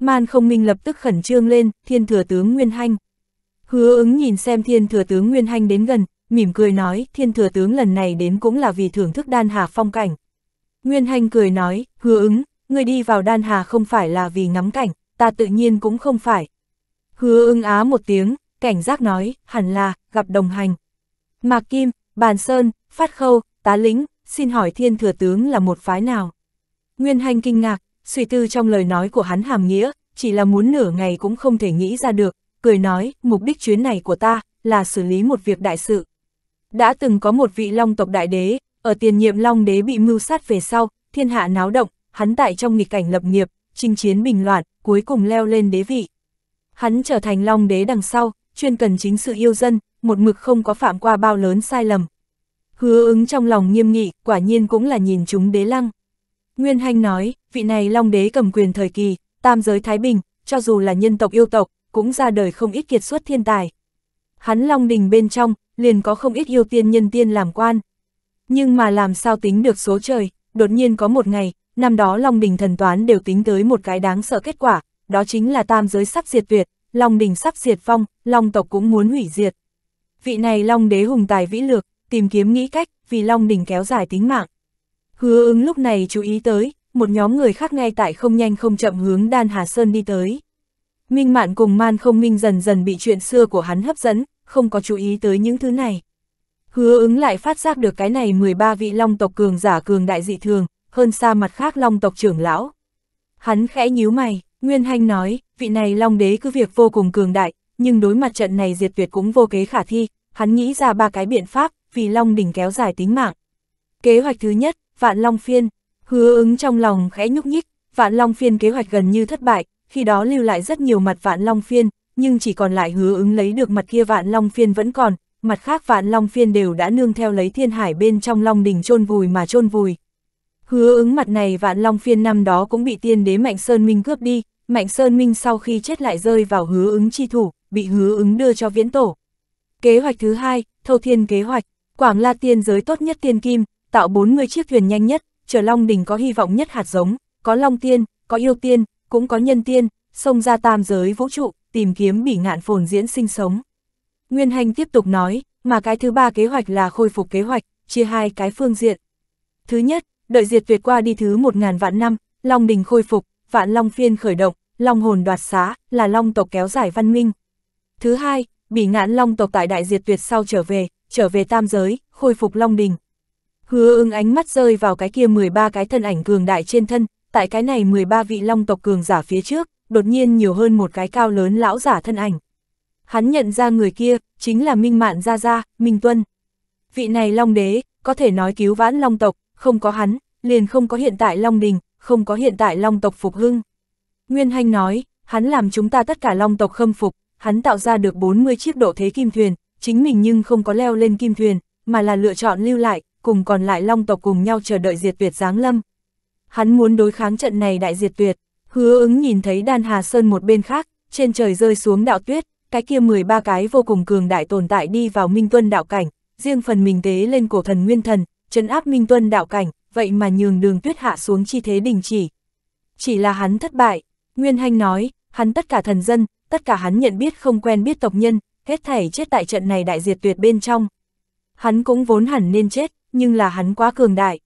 Man không minh lập tức khẩn trương lên, thiên thừa tướng Nguyên Hanh. Hứa ứng nhìn xem thiên thừa tướng Nguyên Hanh đến gần, mỉm cười nói, thiên thừa tướng lần này đến cũng là vì thưởng thức đan hà phong cảnh. Nguyên Hanh cười nói, hứa ứng, người đi vào đan hà không phải là vì ngắm cảnh, ta tự nhiên cũng không phải. Hứa ứng á một tiếng, cảnh giác nói, hẳn là, gặp đồng hành. Mạc Kim, Bàn Sơn, Phát Khâu, Tá Lĩnh, xin hỏi thiên thừa tướng là một phái nào? Nguyên hanh kinh ngạc, suy tư trong lời nói của hắn hàm nghĩa, chỉ là muốn nửa ngày cũng không thể nghĩ ra được, cười nói, mục đích chuyến này của ta là xử lý một việc đại sự. Đã từng có một vị long tộc đại đế, ở tiền nhiệm long đế bị mưu sát về sau, thiên hạ náo động, hắn tại trong nghịch cảnh lập nghiệp, chinh chiến bình loạn, cuối cùng leo lên đế vị. Hắn trở thành long đế đằng sau, chuyên cần chính sự yêu dân, một mực không có phạm qua bao lớn sai lầm. Hứa ứng trong lòng nghiêm nghị, quả nhiên cũng là nhìn chúng đế lăng. Nguyên Hành nói, vị này Long Đế cầm quyền thời kỳ, tam giới Thái Bình, cho dù là nhân tộc yêu tộc, cũng ra đời không ít kiệt xuất thiên tài. Hắn Long Đình bên trong, liền có không ít yêu tiên nhân tiên làm quan. Nhưng mà làm sao tính được số trời, đột nhiên có một ngày, năm đó Long Đình thần toán đều tính tới một cái đáng sợ kết quả, đó chính là tam giới sắp diệt tuyệt, Long Đình sắp diệt vong, Long tộc cũng muốn hủy diệt. Vị này Long Đế hùng tài vĩ lược, tìm kiếm nghĩ cách, vì Long Đình kéo dài tính mạng. Hứa ứng lúc này chú ý tới, một nhóm người khác ngay tại không nhanh không chậm hướng Đan Hà Sơn đi tới. Minh Mạn cùng Man Không Minh dần dần bị chuyện xưa của hắn hấp dẫn, không có chú ý tới những thứ này. Hứa ứng lại phát giác được cái này 13 vị long tộc cường giả cường đại dị thường, hơn xa mặt khác long tộc trưởng lão. Hắn khẽ nhíu mày, Nguyên Hanh nói, vị này long đế cứ việc vô cùng cường đại, nhưng đối mặt trận này diệt tuyệt cũng vô kế khả thi, hắn nghĩ ra ba cái biện pháp, vì long đỉnh kéo dài tính mạng. Kế hoạch thứ nhất, Vạn Long Phiên, hứa ứng trong lòng khẽ nhúc nhích, Vạn Long Phiên kế hoạch gần như thất bại, khi đó lưu lại rất nhiều mặt Vạn Long Phiên, nhưng chỉ còn lại hứa ứng lấy được mặt kia Vạn Long Phiên vẫn còn, mặt khác Vạn Long Phiên đều đã nương theo lấy thiên hải bên trong Long Đình chôn vùi mà chôn vùi. Hứa ứng mặt này Vạn Long Phiên năm đó cũng bị tiên đế Mạnh Sơn Minh cướp đi, Mạnh Sơn Minh sau khi chết lại rơi vào hứa ứng chi thủ, bị hứa ứng đưa cho viễn tổ. Kế hoạch thứ hai, thâu thiên kế hoạch, Quảng La tiên giới tốt nhất tiên kim, tạo 40 chiếc thuyền nhanh nhất, chờ Long Đình có hy vọng nhất hạt giống, có Long Tiên, có Yêu Tiên, cũng có Nhân Tiên, xông ra tam giới vũ trụ, tìm kiếm bỉ ngạn phồn diễn sinh sống. Nguyên Hành tiếp tục nói, mà cái thứ ba kế hoạch là khôi phục kế hoạch, chia hai cái phương diện. Thứ nhất, đợi diệt tuyệt qua đi thứ 1.000 vạn năm, Long Đình khôi phục, vạn Long Phiên khởi động, Long Hồn đoạt xá, là Long tộc kéo dài văn minh. Thứ hai, bỉ ngạn Long tộc tại đại diệt tuyệt sau trở về, trở về tam giới, khôi phục Long Đình. Hứa ưng ánh mắt rơi vào cái kia 13 cái thân ảnh cường đại trên thân, tại cái này 13 vị long tộc cường giả phía trước, đột nhiên nhiều hơn một cái cao lớn lão giả thân ảnh. Hắn nhận ra người kia, chính là Minh Mạn Gia Gia, Minh Tuân. Vị này long đế, có thể nói cứu vãn long tộc, không có hắn, liền không có hiện tại long đình, không có hiện tại long tộc phục hưng. Nguyên Hanh nói, hắn làm chúng ta tất cả long tộc khâm phục, hắn tạo ra được 40 chiếc độ thế kim thuyền, chính mình nhưng không có leo lên kim thuyền, mà là lựa chọn lưu lại, cùng còn lại long tộc cùng nhau chờ đợi diệt tuyệt giáng lâm. Hắn muốn đối kháng trận này đại diệt tuyệt, hứa ứng nhìn thấy đan hà sơn một bên khác, trên trời rơi xuống đạo tuyết, cái kia 13 cái vô cùng cường đại tồn tại đi vào minh tuân đạo cảnh, riêng phần mình tế lên cổ thần nguyên thần, trấn áp minh tuân đạo cảnh, vậy mà nhường đường tuyết hạ xuống chi thế đình chỉ. Chỉ là hắn thất bại, Nguyên Hanh nói, hắn tất cả thần dân, tất cả hắn nhận biết không quen biết tộc nhân, hết thảy chết tại trận này đại diệt tuyệt bên trong. Hắn cũng vốn hẳn nên chết, nhưng là hắn quá cường đại.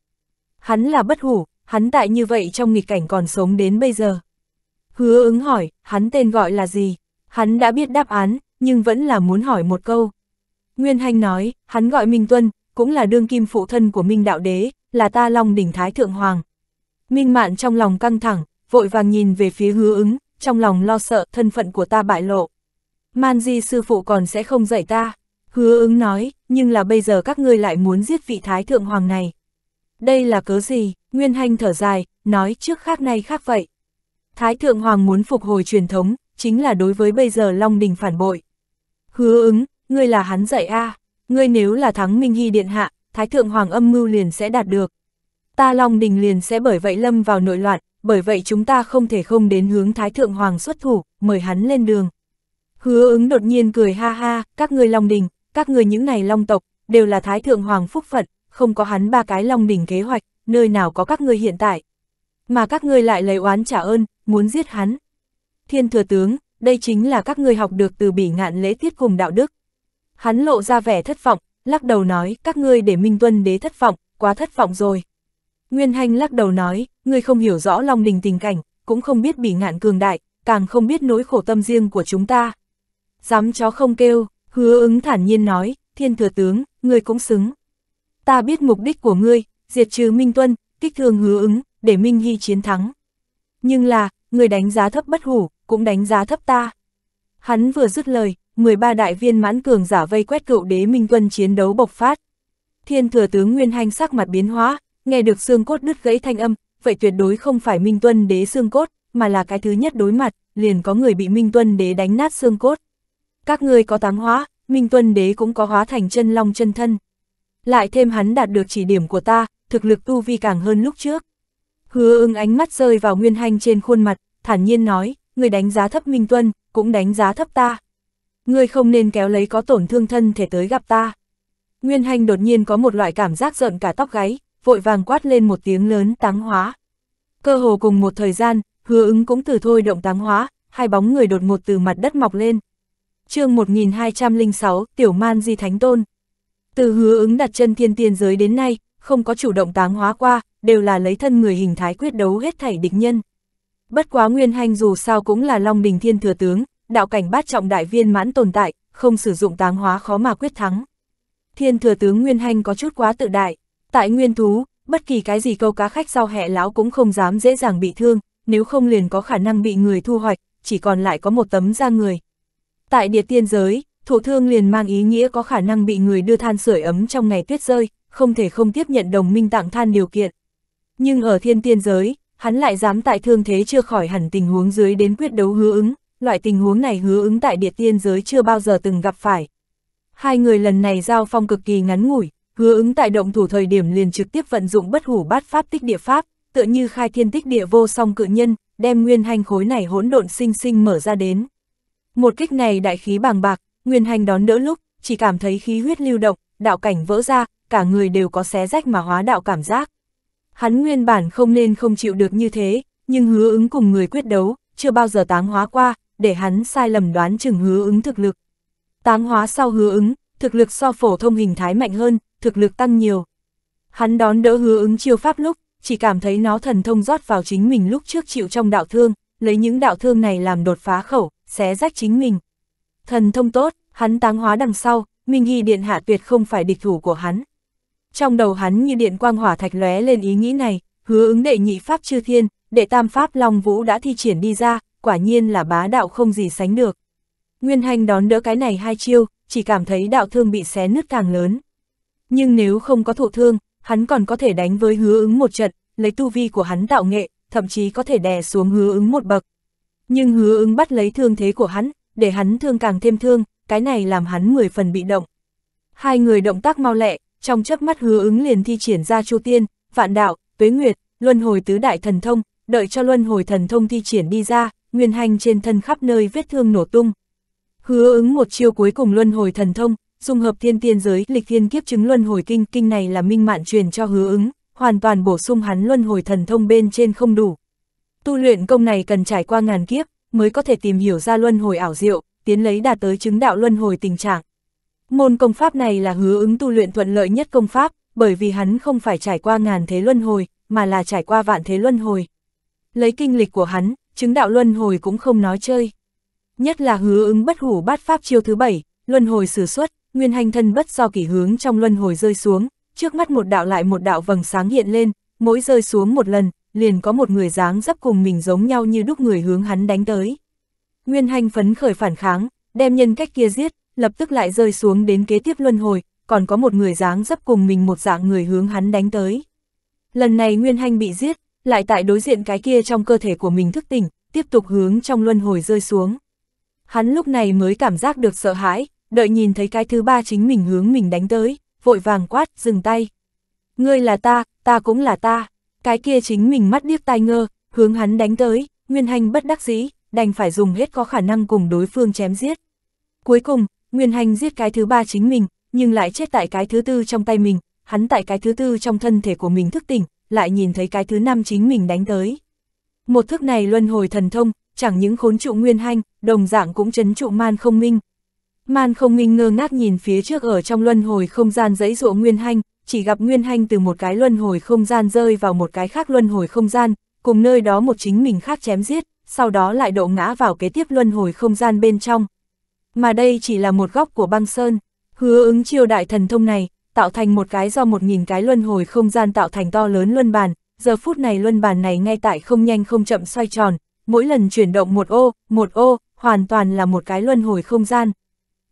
Hắn là bất hủ, hắn tại như vậy trong nghịch cảnh còn sống đến bây giờ. Hứa ứng hỏi, hắn tên gọi là gì? Hắn đã biết đáp án, nhưng vẫn là muốn hỏi một câu. Nguyên Hành nói, hắn gọi Minh Tuân, cũng là đương kim phụ thân của Minh Đạo Đế, là ta Long Đỉnh Thái Thượng Hoàng. Minh Mạn trong lòng căng thẳng, vội vàng nhìn về phía hứa ứng, trong lòng lo sợ thân phận của ta bại lộ. Man Di sư phụ còn sẽ không dạy ta, Hứa ứng nói, nhưng là bây giờ các ngươi lại muốn giết vị thái thượng hoàng này. Đây là cớ gì, Nguyên Hanh thở dài, nói trước khác nay khác vậy. Thái thượng hoàng muốn phục hồi truyền thống, chính là đối với bây giờ Long Đình phản bội. Hứa ứng, ngươi là hắn dạy a à, ngươi nếu là thắng Minh Hy Điện Hạ, Thái thượng hoàng âm mưu liền sẽ đạt được. Ta Long Đình liền sẽ bởi vậy lâm vào nội loạn, bởi vậy chúng ta không thể không đến hướng Thái Thượng Hoàng xuất thủ, mời hắn lên đường. Hứa ứng đột nhiên cười ha ha, các ngươi Long Đình, các người những này long tộc, đều là thái thượng hoàng phúc phận, không có hắn ba cái long bình kế hoạch, nơi nào có các ngươi hiện tại. Mà các ngươi lại lấy oán trả ơn, muốn giết hắn. Thiên thừa tướng, đây chính là các ngươi học được từ bỉ ngạn lễ tiết cùng đạo đức. Hắn lộ ra vẻ thất vọng, lắc đầu nói, các ngươi để Minh Tuân đế thất vọng, quá thất vọng rồi. Nguyên Hành lắc đầu nói, ngươi không hiểu rõ Long Đình tình cảnh, cũng không biết bỉ ngạn cường đại, càng không biết nỗi khổ tâm riêng của chúng ta. Dám chó không kêu, Hứa ứng thản nhiên nói, thiên thừa tướng, ngươi cũng xứng. Ta biết mục đích của ngươi, diệt trừ Minh Tuân, kích thương hứa ứng, để Minh Hy chiến thắng. Nhưng là, người đánh giá thấp bất hủ, cũng đánh giá thấp ta. Hắn vừa dứt lời, 13 đại viên mãn cường giả vây quét cựu đế Minh Tuân chiến đấu bộc phát. Thiên thừa tướng Nguyên Hanh sắc mặt biến hóa, nghe được xương cốt đứt gãy thanh âm, vậy tuyệt đối không phải Minh Tuân đế xương cốt, mà là cái thứ nhất đối mặt, liền có người bị Minh Tuân đế đánh nát xương cốt các ngươi có tám hóa, Minh Tuân Đế cũng có hóa thành chân long chân thân. Lại thêm hắn đạt được chỉ điểm của ta, thực lực tu vi càng hơn lúc trước. Hứa ưng ánh mắt rơi vào Nguyên Hanh trên khuôn mặt, thản nhiên nói, người đánh giá thấp Minh Tuân, cũng đánh giá thấp ta. Ngươi không nên kéo lấy có tổn thương thân thể tới gặp ta. Nguyên Hanh đột nhiên có một loại cảm giác giận cả tóc gáy, vội vàng quát lên một tiếng lớn táng hóa. Cơ hồ cùng một thời gian, hứa ứng cũng từ thôi động táng hóa, hai bóng người đột ngột từ mặt đất mọc lên chương 1206, Tiểu Man Di Thánh Tôn. Từ hứa ứng đặt chân thiên tiên giới đến nay, không có chủ động táng hóa qua, đều là lấy thân người hình thái quyết đấu hết thảy địch nhân. Bất quá Nguyên Hành dù sao cũng là Long Đình Thiên Thừa Tướng, đạo cảnh bát trọng đại viên mãn tồn tại, không sử dụng táng hóa khó mà quyết thắng. Thiên Thừa Tướng Nguyên Hành có chút quá tự đại, tại Nguyên Thú, bất kỳ cái gì câu cá khách sau hẹ lão cũng không dám dễ dàng bị thương, nếu không liền có khả năng bị người thu hoạch, chỉ còn lại có một tấm da người, Tại địa tiên giới, thụ thương liền mang ý nghĩa có khả năng bị người đưa than sưởi ấm trong ngày tuyết rơi, không thể không tiếp nhận đồng minh tặng than điều kiện. Nhưng ở thiên tiên giới, hắn lại dám tại thương thế chưa khỏi hẳn tình huống dưới đến quyết đấu hứa ứng, loại tình huống này hứa ứng tại địa tiên giới chưa bao giờ từng gặp phải. Hai người lần này giao phong cực kỳ ngắn ngủi, hứa ứng tại động thủ thời điểm liền trực tiếp vận dụng bất hủ bát pháp tích địa pháp, tựa như khai thiên tích địa vô song cự nhân, đem nguyên hành khối này hỗn độn sinh sinh mở ra đến. Một kích này đại khí bàng bạc, Nguyên Hành đón đỡ lúc, chỉ cảm thấy khí huyết lưu động, đạo cảnh vỡ ra, cả người đều có xé rách mà hóa đạo cảm giác. Hắn nguyên bản không nên không chịu được như thế, nhưng hứa ứng cùng người quyết đấu, chưa bao giờ táng hóa qua, để hắn sai lầm đoán chừng hứa ứng thực lực. Táng hóa sau hứa ứng, thực lực so phổ thông hình thái mạnh hơn, thực lực tăng nhiều. Hắn đón đỡ hứa ứng chiêu pháp lúc, chỉ cảm thấy nó thần thông rót vào chính mình lúc trước chịu trong đạo thương, lấy những đạo thương này làm đột phá khẩu, xé rách chính mình. Thần thông tốt, hắn táng hóa đằng sau, Minh Hy Điện Hạ tuyệt không phải địch thủ của hắn. Trong đầu hắn như điện quang hỏa thạch lóe lên ý nghĩ này, hứa ứng đệ nhị pháp chư thiên, đệ tam pháp Long Vũ đã thi triển đi ra, quả nhiên là bá đạo không gì sánh được. Nguyên hành đón đỡ cái này hai chiêu, chỉ cảm thấy đạo thương bị xé nứt càng lớn. Nhưng nếu không có thụ thương, hắn còn có thể đánh với hứa ứng một trận, lấy tu vi của hắn tạo nghệ, thậm chí có thể đè xuống hứa ứng một bậc. Nhưng hứa ứng bắt lấy thương thế của hắn, để hắn thương càng thêm thương, cái này làm hắn 10 phần bị động. Hai người động tác mau lẹ, trong chớp mắt hứa ứng liền thi triển ra chu tiên, vạn đạo, tuế nguyệt, luân hồi tứ đại thần thông, đợi cho luân hồi thần thông thi triển đi ra, nguyên hành trên thân khắp nơi vết thương nổ tung. Hứa ứng một chiêu cuối cùng luân hồi thần thông, dung hợp thiên tiên giới lịch thiên kiếp chứng luân hồi kinh, kinh này là minh mạn truyền cho hứa ứng, hoàn toàn bổ sung hắn luân hồi thần thông bên trên không đủ. Tu luyện công này cần trải qua ngàn kiếp, mới có thể tìm hiểu ra luân hồi ảo diệu, tiến lấy đạt tới chứng đạo luân hồi tình trạng. Môn công pháp này là hứa ứng tu luyện thuận lợi nhất công pháp, bởi vì hắn không phải trải qua ngàn thế luân hồi, mà là trải qua vạn thế luân hồi. Lấy kinh lịch của hắn, chứng đạo luân hồi cũng không nói chơi. Nhất là hứa ứng bất hủ bát pháp chiêu thứ bảy, luân hồi sử xuất, nguyên hành thân bất do kỷ hướng trong luân hồi rơi xuống, trước mắt một đạo lại một đạo vầng sáng hiện lên, mỗi rơi xuống một lần, liền có một người dáng dấp cùng mình giống nhau như đúc người hướng hắn đánh tới. Nguyên Hành phấn khởi phản kháng, đem nhân cách kia giết, lập tức lại rơi xuống đến kế tiếp luân hồi, còn có một người dáng dấp cùng mình một dạng người hướng hắn đánh tới. Lần này Nguyên Hành bị giết, lại tại đối diện cái kia trong cơ thể của mình thức tỉnh, tiếp tục hướng trong luân hồi rơi xuống. Hắn lúc này mới cảm giác được sợ hãi, đợi nhìn thấy cái thứ ba chính mình hướng mình đánh tới, vội vàng quát, dừng tay. Ngươi là ta, ta cũng là ta cái kia chính mình mắt điếc tai ngơ, hướng hắn đánh tới, Nguyên Hành bất đắc dĩ, đành phải dùng hết có khả năng cùng đối phương chém giết. Cuối cùng, Nguyên Hành giết cái thứ ba chính mình, nhưng lại chết tại cái thứ tư trong tay mình, hắn tại cái thứ tư trong thân thể của mình thức tỉnh, lại nhìn thấy cái thứ năm chính mình đánh tới. Một thức này luân hồi thần thông, chẳng những khốn trụ Nguyên Hành, đồng dạng cũng chấn trụ man không minh. Man không minh ngơ ngác nhìn phía trước ở trong luân hồi không gian dãy dụa Nguyên Hành, chỉ gặp Nguyên Hanh từ một cái luân hồi không gian rơi vào một cái khác luân hồi không gian, cùng nơi đó một chính mình khác chém giết, sau đó lại độ ngã vào kế tiếp luân hồi không gian bên trong. Mà đây chỉ là một góc của băng sơn, hứa ứng chiêu đại thần thông này, tạo thành một cái do một nghìn cái luân hồi không gian tạo thành to lớn luân bàn, giờ phút này luân bàn này ngay tại không nhanh không chậm xoay tròn, mỗi lần chuyển động một ô, một ô, hoàn toàn là một cái luân hồi không gian.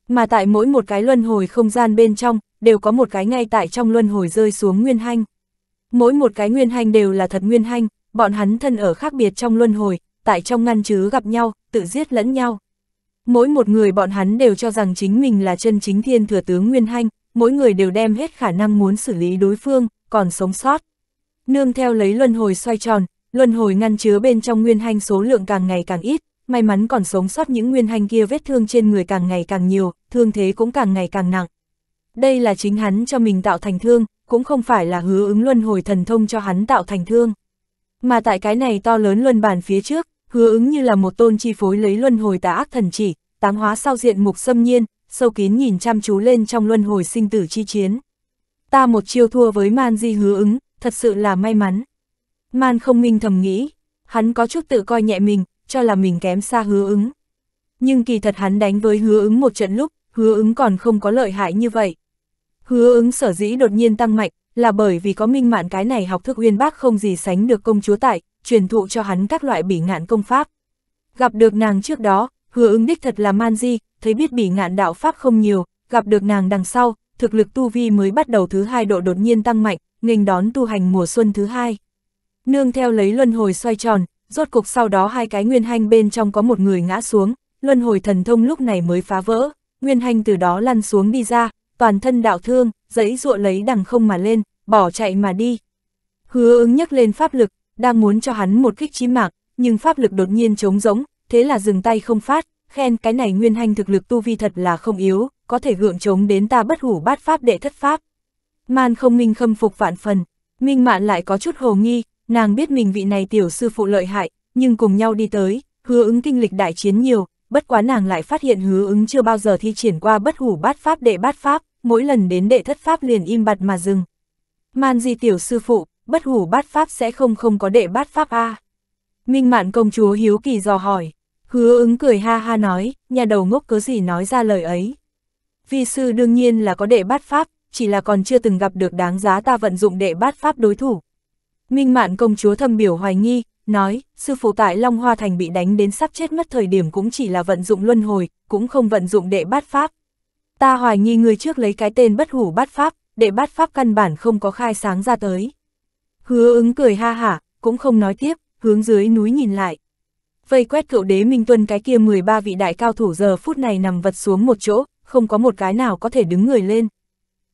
Mà tại mỗi một cái luân hồi không gian bên trong, đều có một cái ngay tại trong luân hồi rơi xuống nguyên hanh. Mỗi một cái nguyên hanh đều là thật nguyên hanh, bọn hắn thân ở khác biệt trong luân hồi, tại trong ngăn chứ gặp nhau, tự giết lẫn nhau. Mỗi một người bọn hắn đều cho rằng chính mình là chân chính thiên thừa tướng nguyên hanh, mỗi người đều đem hết khả năng muốn xử lý đối phương, còn sống sót. Nương theo lấy luân hồi xoay tròn, luân hồi ngăn chứa bên trong nguyên hanh số lượng càng ngày càng ít, may mắn còn sống sót những nguyên hành kia vết thương trên người càng ngày càng nhiều, thương thế cũng càng ngày càng nặng. Đây là chính hắn cho mình tạo thành thương, cũng không phải là hứa ứng luân hồi thần thông cho hắn tạo thành thương. Mà tại cái này to lớn luân bàn phía trước, hứa ứng như là một tôn chi phối lấy luân hồi tà ác thần chỉ, tám hóa sau diện mục xâm nhiên, sâu kín nhìn chăm chú lên trong luân hồi sinh tử chi chiến. Ta một chiêu thua với man di hứa ứng, thật sự là may mắn. Man không minh thầm nghĩ, hắn có chút tự coi nhẹ mình, cho là mình kém xa hứa ứng. Nhưng kỳ thật hắn đánh với hứa ứng một trận lúc, hứa ứng còn không có lợi hại như vậy. Hứa ứng sở dĩ đột nhiên tăng mạnh, là bởi vì có minh mạn cái này học thức uyên bác không gì sánh được công chúa tại, truyền thụ cho hắn các loại bỉ ngạn công pháp. Gặp được nàng trước đó, hứa ứng đích thật là man di, thấy biết bỉ ngạn đạo pháp không nhiều, gặp được nàng đằng sau, thực lực tu vi mới bắt đầu thứ hai độ đột nhiên tăng mạnh, nghênh đón tu hành mùa xuân thứ hai. Nương theo lấy luân hồi xoay tròn, rốt cục sau đó hai cái nguyên hanh bên trong có một người ngã xuống, luân hồi thần thông lúc này mới phá vỡ, nguyên hanh từ đó lăn xuống đi ra, toàn thân đạo thương, giấy dụa lấy đằng không mà lên, bỏ chạy mà đi. Hứa ứng nhắc lên pháp lực, đang muốn cho hắn một kích chí mạng, nhưng pháp lực đột nhiên trống rỗng, thế là dừng tay không phát, khen cái này nguyên hanh thực lực tu vi thật là không yếu, có thể gượng chống đến ta bất hủ bát pháp đệ thất pháp. Man không minh khâm phục vạn phần, minh mạn lại có chút hồ nghi, nàng biết mình vị này tiểu sư phụ lợi hại, nhưng cùng nhau đi tới, hứa ứng kinh lịch đại chiến nhiều, bất quá nàng lại phát hiện hứa ứng chưa bao giờ thi triển qua bất hủ bát pháp đệ bát pháp, mỗi lần đến đệ thất pháp liền im bặt mà dừng. Man di tiểu sư phụ, bất hủ bát pháp sẽ không không có đệ bát pháp a à. Minh mạn công chúa hiếu kỳ dò hỏi, hứa ứng cười ha ha nói, nhà đầu ngốc cớ gì nói ra lời ấy. Vi sư đương nhiên là có đệ bát pháp, chỉ là còn chưa từng gặp được đáng giá ta vận dụng đệ bát pháp đối thủ. Minh Mạn công chúa thâm biểu hoài nghi, nói, sư phụ tại Long Hoa Thành bị đánh đến sắp chết mất thời điểm cũng chỉ là vận dụng luân hồi, cũng không vận dụng đệ bát pháp. Ta hoài nghi người trước lấy cái tên bất hủ bát pháp, đệ bát pháp căn bản không có khai sáng ra tới. Hứa ứng cười ha hả, cũng không nói tiếp, hướng dưới núi nhìn lại. Vây quét cựu đế Minh Tuân cái kia 13 vị đại cao thủ giờ phút này nằm vật xuống một chỗ, không có một cái nào có thể đứng người lên.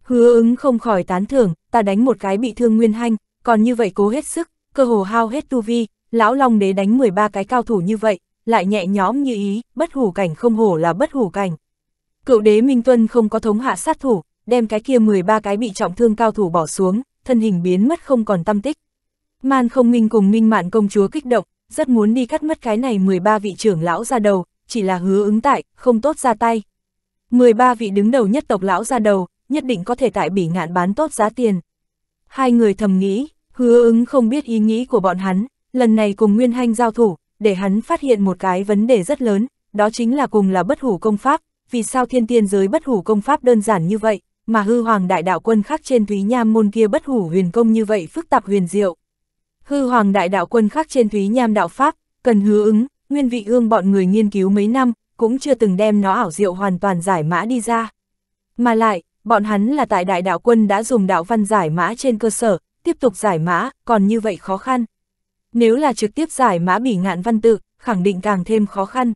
Hứa ứng không khỏi tán thưởng, ta đánh một cái bị thương nguyên hanh, còn như vậy cố hết sức, cơ hồ hao hết tu vi, lão long đế đánh 13 cái cao thủ như vậy, lại nhẹ nhõm như ý, bất hủ cảnh không hổ là bất hủ cảnh. Cựu đế Minh Tuân không có thống hạ sát thủ, đem cái kia 13 cái bị trọng thương cao thủ bỏ xuống, thân hình biến mất không còn tâm tích. Man không minh cùng minh mạn công chúa kích động, rất muốn đi cắt mất cái này 13 vị trưởng lão ra đầu, chỉ là hứa ứng tại, không tốt ra tay. 13 vị đứng đầu nhất tộc lão ra đầu, nhất định có thể tại bỉ ngạn bán tốt giá tiền. Hai người thầm nghĩ, hứa ứng không biết ý nghĩ của bọn hắn, lần này cùng Nguyên Hanh giao thủ, để hắn phát hiện một cái vấn đề rất lớn, đó chính là cùng là bất hủ công pháp, vì sao thiên tiên giới bất hủ công pháp đơn giản như vậy, mà hư hoàng đại đạo quân khác trên Thúy Nham môn kia bất hủ huyền công như vậy phức tạp huyền diệu. Hư hoàng đại đạo quân khác trên Thúy Nham đạo pháp, cần hứa ứng, nguyên vị ương bọn người nghiên cứu mấy năm, cũng chưa từng đem nó ảo diệu hoàn toàn giải mã đi ra. Mà lại, bọn hắn là tại đại đạo quân đã dùng đạo văn giải mã trên cơ sở, tiếp tục giải mã, còn như vậy khó khăn. Nếu là trực tiếp giải mã bỉ ngạn văn tự, khẳng định càng thêm khó khăn.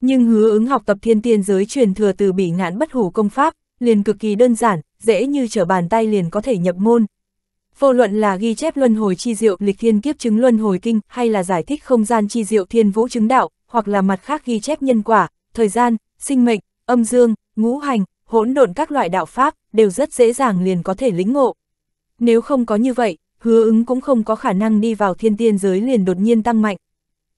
Nhưng hứa ứng học tập thiên tiên giới truyền thừa từ bỉ ngạn bất hủ công pháp, liền cực kỳ đơn giản, dễ như trở bàn tay liền có thể nhập môn. Vô luận là ghi chép luân hồi chi diệu lịch thiên kiếp chứng luân hồi kinh hay là giải thích không gian chi diệu thiên vũ chứng đạo, hoặc là mặt khác ghi chép nhân quả, thời gian, sinh mệnh, âm dương, ngũ hành, hỗn độn các loại đạo pháp, đều rất dễ dàng liền có thể lĩnh ngộ. Nếu không có như vậy, hứa ứng cũng không có khả năng đi vào thiên tiên giới liền đột nhiên tăng mạnh.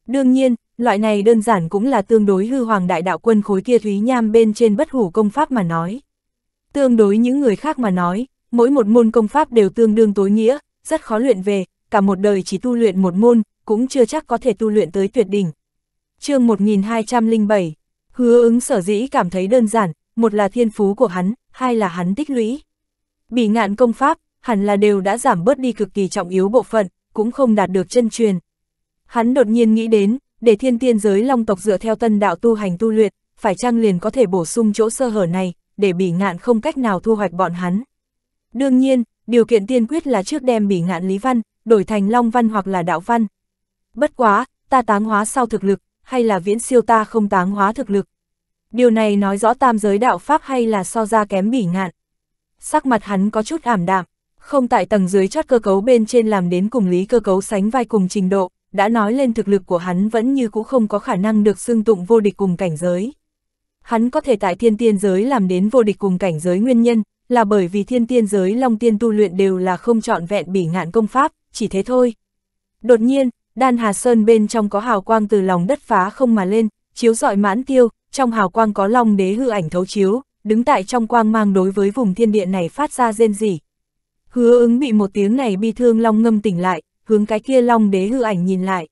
Đương nhiên, loại này đơn giản cũng là tương đối hư hoàng đại đạo quân khối kia Thúy Nham bên trên bất hủ công pháp mà nói. Tương đối những người khác mà nói, mỗi một môn công pháp đều tương đương tối nghĩa, rất khó luyện về, cả một đời chỉ tu luyện một môn, cũng chưa chắc có thể tu luyện tới tuyệt đỉnh. chương 1207, hứa ứng sở dĩ cảm thấy đơn giản, một là thiên phú của hắn, hai là hắn tích lũy. Bỉ ngạn công pháp, hẳn là đều đã giảm bớt đi cực kỳ trọng yếu bộ phận, cũng không đạt được chân truyền. Hắn đột nhiên nghĩ đến, để thiên tiên giới long tộc dựa theo tân đạo tu hành tu luyện, phải chăng liền có thể bổ sung chỗ sơ hở này, để bỉ ngạn không cách nào thu hoạch bọn hắn. Đương nhiên, điều kiện tiên quyết là trước đem bỉ ngạn lý văn, đổi thành long văn hoặc là đạo văn. Bất quá, ta táng hóa sau thực lực, hay là viễn siêu ta không táng hóa thực lực, Điều này nói rõ tam giới đạo Pháp hay là so ra kém bỉ ngạn. Sắc mặt hắn có chút ảm đạm, không tại tầng dưới chót cơ cấu bên trên làm đến cùng lý cơ cấu sánh vai cùng trình độ, đã nói lên thực lực của hắn vẫn như cũ không có khả năng được xưng tụng vô địch cùng cảnh giới. Hắn có thể tại thiên tiên giới làm đến vô địch cùng cảnh giới nguyên nhân, là bởi vì thiên tiên giới long tiên tu luyện đều là không chọn vẹn bỉ ngạn công pháp, chỉ thế thôi. Đột nhiên, đan hà sơn bên trong có hào quang từ lòng đất phá không mà lên, chiếu rọi mãn tiêu, trong hào quang có long đế hư ảnh thấu chiếu, đứng tại trong quang mang đối với vùng thiên địa này phát ra rên rỉ. Hứa ứng bị một tiếng này bi thương long ngâm tỉnh lại, hướng cái kia long đế hư ảnh nhìn lại.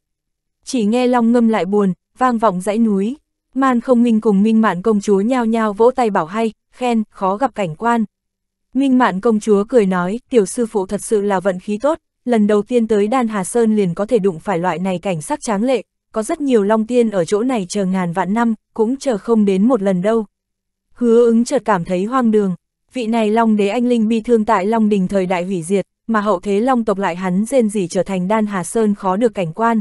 Chỉ nghe long ngâm lại buồn, vang vọng dãy núi. Man không minh cùng minh mạn công chúa nhao nhao vỗ tay bảo hay, khen, khó gặp cảnh quan. Minh mạn công chúa cười nói, tiểu sư phụ thật sự là vận khí tốt, lần đầu tiên tới Đan Hà Sơn liền có thể đụng phải loại này cảnh sắc tráng lệ, có rất nhiều long tiên ở chỗ này chờ ngàn vạn năm, cũng chờ không đến một lần đâu. Hứa ứng chợt cảm thấy hoang đường, vị này long đế anh linh bi thương tại long đình thời đại hủy diệt, mà hậu thế long tộc lại hắn rên rỉ trở thành đan hà sơn khó được cảnh quan.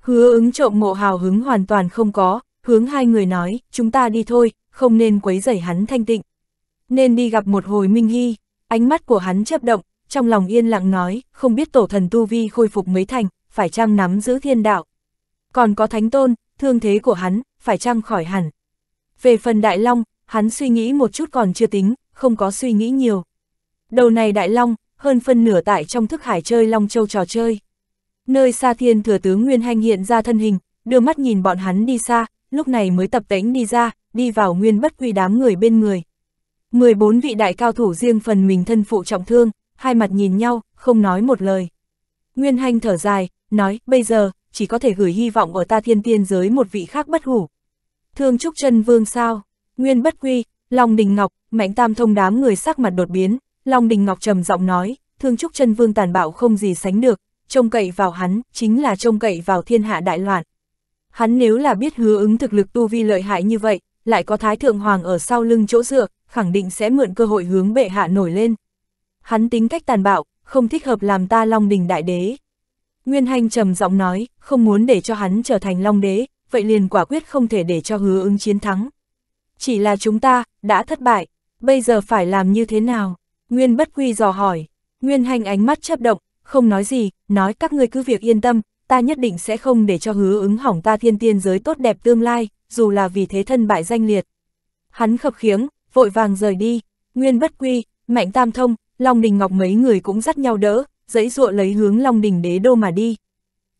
Hứa ứng trộm mộ hào hứng hoàn toàn không có, hướng hai người nói, chúng ta đi thôi, không nên quấy rầy hắn thanh tịnh. Nên đi gặp một hồi Minh Hy, ánh mắt của hắn chấp động, trong lòng yên lặng nói, không biết tổ thần Tu Vi khôi phục mấy thành, phải chăng nắm giữ thiên đạo còn có thánh tôn, thương thế của hắn, phải chăng khỏi hẳn. Về phần đại long, hắn suy nghĩ một chút còn chưa tính, không có suy nghĩ nhiều. Đầu này đại long, hơn phân nửa tại trong thức hải chơi long châu trò chơi. Nơi xa thiên thừa tướng Nguyên Hanh hiện ra thân hình, đưa mắt nhìn bọn hắn đi xa, lúc này mới tập tễnh đi ra, đi vào nguyên bất quy đám người bên người. 14 vị đại cao thủ riêng phần mình thân phụ trọng thương, hai mặt nhìn nhau, không nói một lời. Nguyên Hanh thở dài, nói, bây giờ, chỉ có thể gửi hy vọng ở ta thiên tiên giới một vị khác bất hủ. Thương Trúc chân Vương sao, Nguyên Bất Quy, Long Đình Ngọc, Mạnh Tam Thông đám người sắc mặt đột biến, Long Đình Ngọc trầm giọng nói, Thương Trúc chân Vương tàn bạo không gì sánh được, trông cậy vào hắn, chính là trông cậy vào thiên hạ đại loạn. Hắn nếu là biết hứa ứng thực lực tu vi lợi hại như vậy, lại có Thái Thượng Hoàng ở sau lưng chỗ dựa, khẳng định sẽ mượn cơ hội hướng bệ hạ nổi lên. Hắn tính cách tàn bạo, không thích hợp làm ta Long Đình Đại Đế. Nguyên Hành trầm giọng nói, không muốn để cho hắn trở thành Long Đế, vậy liền quả quyết không thể để cho hứa ứng chiến thắng. Chỉ là chúng ta, đã thất bại, bây giờ phải làm như thế nào? Nguyên bất quy dò hỏi, Nguyên Hành ánh mắt chấp động, không nói gì, nói các ngươi cứ việc yên tâm, ta nhất định sẽ không để cho hứa ứng hỏng ta thiên tiên giới tốt đẹp tương lai, dù là vì thế thân bại danh liệt. Hắn khập khiếng, vội vàng rời đi, Nguyên bất quy, Mạnh Tam Thông, Long Đình Ngọc mấy người cũng dắt nhau đỡ, dẫy dụa lấy hướng Long Đỉnh Đế Đô mà đi.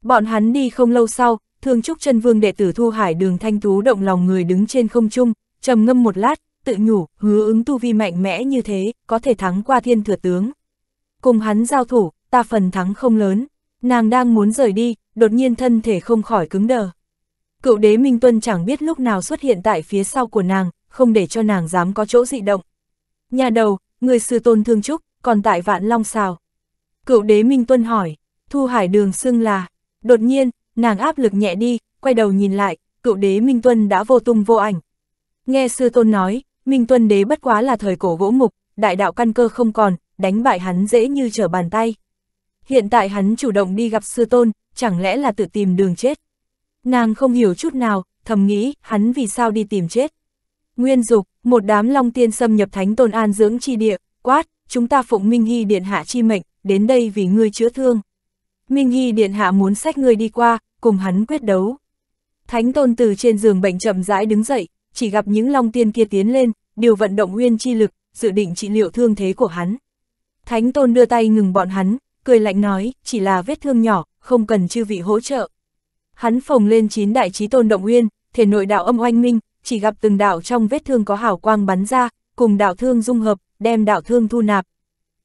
Bọn hắn đi không lâu sau, Thương Trúc chân Vương đệ tử Thu Hải Đường Thanh Tú động lòng người đứng trên không trung, trầm ngâm một lát, tự nhủ, hứa ứng tu vi mạnh mẽ như thế, có thể thắng qua thiên thừa tướng. Cùng hắn giao thủ, ta phần thắng không lớn, nàng đang muốn rời đi, đột nhiên thân thể không khỏi cứng đờ. Cựu đế Minh Tuân chẳng biết lúc nào xuất hiện tại phía sau của nàng, không để cho nàng dám có chỗ dị động. Nhà đầu, người sư tôn Thương Trúc, còn tại vạn long xào. Cựu đế Minh Tuân hỏi, Thu Hải Đường xưng là, đột nhiên, nàng áp lực nhẹ đi, quay đầu nhìn lại, cựu đế Minh Tuân đã vô tung vô ảnh. Nghe sư tôn nói, Minh Tuân đế bất quá là thời cổ gỗ mục, đại đạo căn cơ không còn, đánh bại hắn dễ như trở bàn tay. Hiện tại hắn chủ động đi gặp sư tôn, chẳng lẽ là tự tìm đường chết. Nàng không hiểu chút nào, thầm nghĩ, hắn vì sao đi tìm chết. Nguyên dục, một đám long tiên xâm nhập thánh tôn an dưỡng chi địa, quát, chúng ta phụng Minh Hy Điện Hạ chi mệnh, đến đây vì ngươi chữa thương. Minh Hy Điện Hạ muốn sách ngươi đi qua, cùng hắn quyết đấu. Thánh Tôn từ trên giường bệnh chậm rãi đứng dậy, chỉ gặp những long tiên kia tiến lên, điều vận động nguyên chi lực, dự định trị liệu thương thế của hắn. Thánh Tôn đưa tay ngừng bọn hắn, cười lạnh nói, chỉ là vết thương nhỏ, không cần chư vị hỗ trợ. Hắn phồng lên chín đại trí tôn động nguyên, thể nội đạo âm oanh minh, chỉ gặp từng đạo trong vết thương có hào quang bắn ra, cùng đạo thương dung hợp, đem đạo thương thu nạp.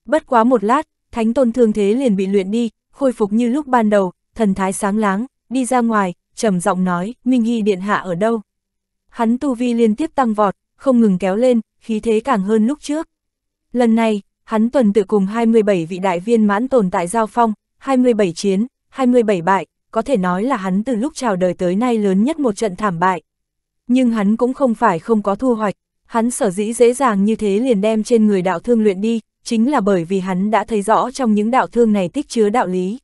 Bất quá một lát, Thánh tôn thương thế liền bị luyện đi, khôi phục như lúc ban đầu, thần thái sáng láng, đi ra ngoài, trầm giọng nói, Minh Hy Điện Hạ ở đâu? Hắn tu vi liên tiếp tăng vọt, không ngừng kéo lên, khí thế càng hơn lúc trước. Lần này, hắn tuần tự cùng 27 vị đại viên mãn tồn tại giao phong, 27 chiến, 27 bại, có thể nói là hắn từ lúc chào đời tới nay lớn nhất một trận thảm bại. Nhưng hắn cũng không phải không có thu hoạch, hắn sở dĩ dễ dàng như thế liền đem trên người đạo thương luyện đi, chính là bởi vì hắn đã thấy rõ trong những đạo thương này tích chứa đạo lý.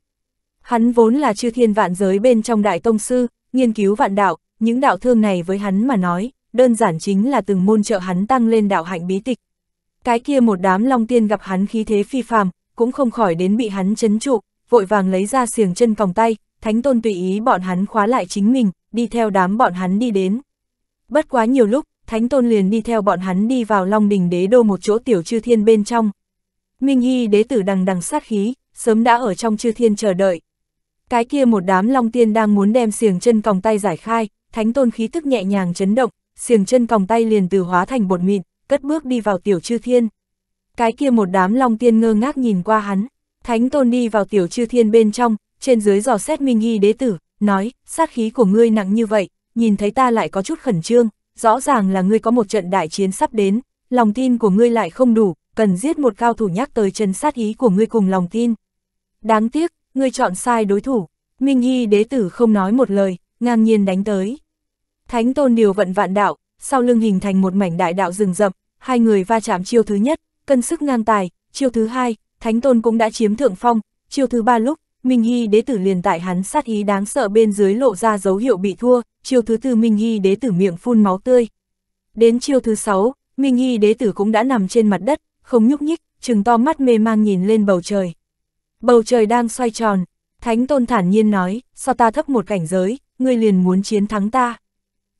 Hắn vốn là chư thiên vạn giới bên trong đại tông sư, nghiên cứu vạn đạo, những đạo thương này với hắn mà nói, đơn giản chính là từng môn trợ hắn tăng lên đạo hạnh bí tịch. Cái kia một đám long tiên gặp hắn khí thế phi phàm, cũng không khỏi đến bị hắn chấn trụ, vội vàng lấy ra xiềng chân vòng tay, thánh tôn tùy ý bọn hắn khóa lại chính mình, đi theo đám bọn hắn đi đến. Bất quá nhiều lúc, thánh tôn liền đi theo bọn hắn đi vào long đình đế đô một chỗ tiểu chư thiên bên trong. Minh Hy đế tử đằng đằng sát khí, sớm đã ở trong chư thiên chờ đợi. Cái kia một đám long tiên đang muốn đem xiềng chân còng tay giải khai, thánh tôn khí tức nhẹ nhàng chấn động, xiềng chân còng tay liền từ hóa thành bột mịn, cất bước đi vào tiểu chư thiên. Cái kia một đám long tiên ngơ ngác nhìn qua hắn, thánh tôn đi vào tiểu chư thiên bên trong, trên dưới dò xét Minh Hy đế tử, nói, sát khí của ngươi nặng như vậy, nhìn thấy ta lại có chút khẩn trương, rõ ràng là ngươi có một trận đại chiến sắp đến, lòng tin của ngươi lại không đủ, cần giết một cao thủ nhắc tới chân sát ý của ngươi cùng lòng tin. Đáng tiếc, ngươi chọn sai đối thủ, Minh Hy đế tử không nói một lời, ngang nhiên đánh tới. Thánh tôn điều vận vạn đạo, sau lưng hình thành một mảnh đại đạo rừng rậm, hai người va chạm chiêu thứ nhất, cân sức ngang tài, chiêu thứ hai, thánh tôn cũng đã chiếm thượng phong, chiêu thứ ba lúc, Minh Hy đế tử liền tại hắn sát ý đáng sợ bên dưới lộ ra dấu hiệu bị thua, chiêu thứ tư Minh Hy đế tử miệng phun máu tươi. Đến chiêu thứ sáu, Minh Hy đế tử cũng đã nằm trên mặt đất, không nhúc nhích, chừng to mắt mê mang nhìn lên bầu trời. Bầu trời đang xoay tròn, Thánh Tôn thản nhiên nói, so ta thấp một cảnh giới, ngươi liền muốn chiến thắng ta.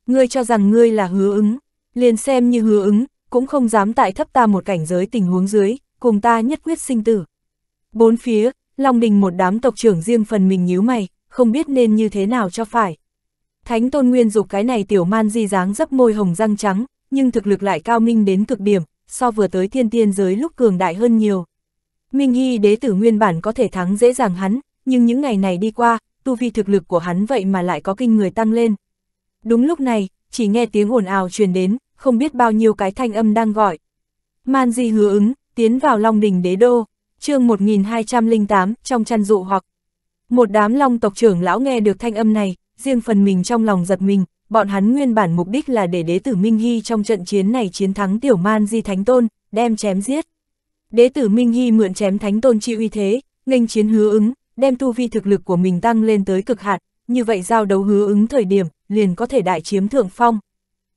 Ngươi cho rằng ngươi là hứa ứng, liền xem như hứa ứng, cũng không dám tại thấp ta một cảnh giới tình huống dưới, cùng ta nhất quyết sinh tử. Bốn phía, Long Đình một đám tộc trưởng riêng phần mình nhíu mày, không biết nên như thế nào cho phải. Thánh Tôn Nguyên dục cái này tiểu man di dáng dấp môi hồng răng trắng, nhưng thực lực lại cao minh đến cực điểm, so vừa tới thiên tiên giới lúc cường đại hơn nhiều. Minh Hy đế tử nguyên bản có thể thắng dễ dàng hắn, nhưng những ngày này đi qua, tu vi thực lực của hắn vậy mà lại có kinh người tăng lên. Đúng lúc này, chỉ nghe tiếng ồn ào truyền đến, không biết bao nhiêu cái thanh âm đang gọi. Man Di hứa ứng, tiến vào Long Đình Đế Đô, chương 1208, trong chăn dụ hoặc. Một đám long tộc trưởng lão nghe được thanh âm này, riêng phần mình trong lòng giật mình, bọn hắn nguyên bản mục đích là để đế tử Minh Hy trong trận chiến này chiến thắng tiểu man di thánh tôn, đem chém giết. Đế tử Minh Hy mượn chém thánh tôn chi uy thế, nghênh chiến hứa ứng, đem tu vi thực lực của mình tăng lên tới cực hạn, như vậy giao đấu hứa ứng thời điểm, liền có thể đại chiếm thượng phong.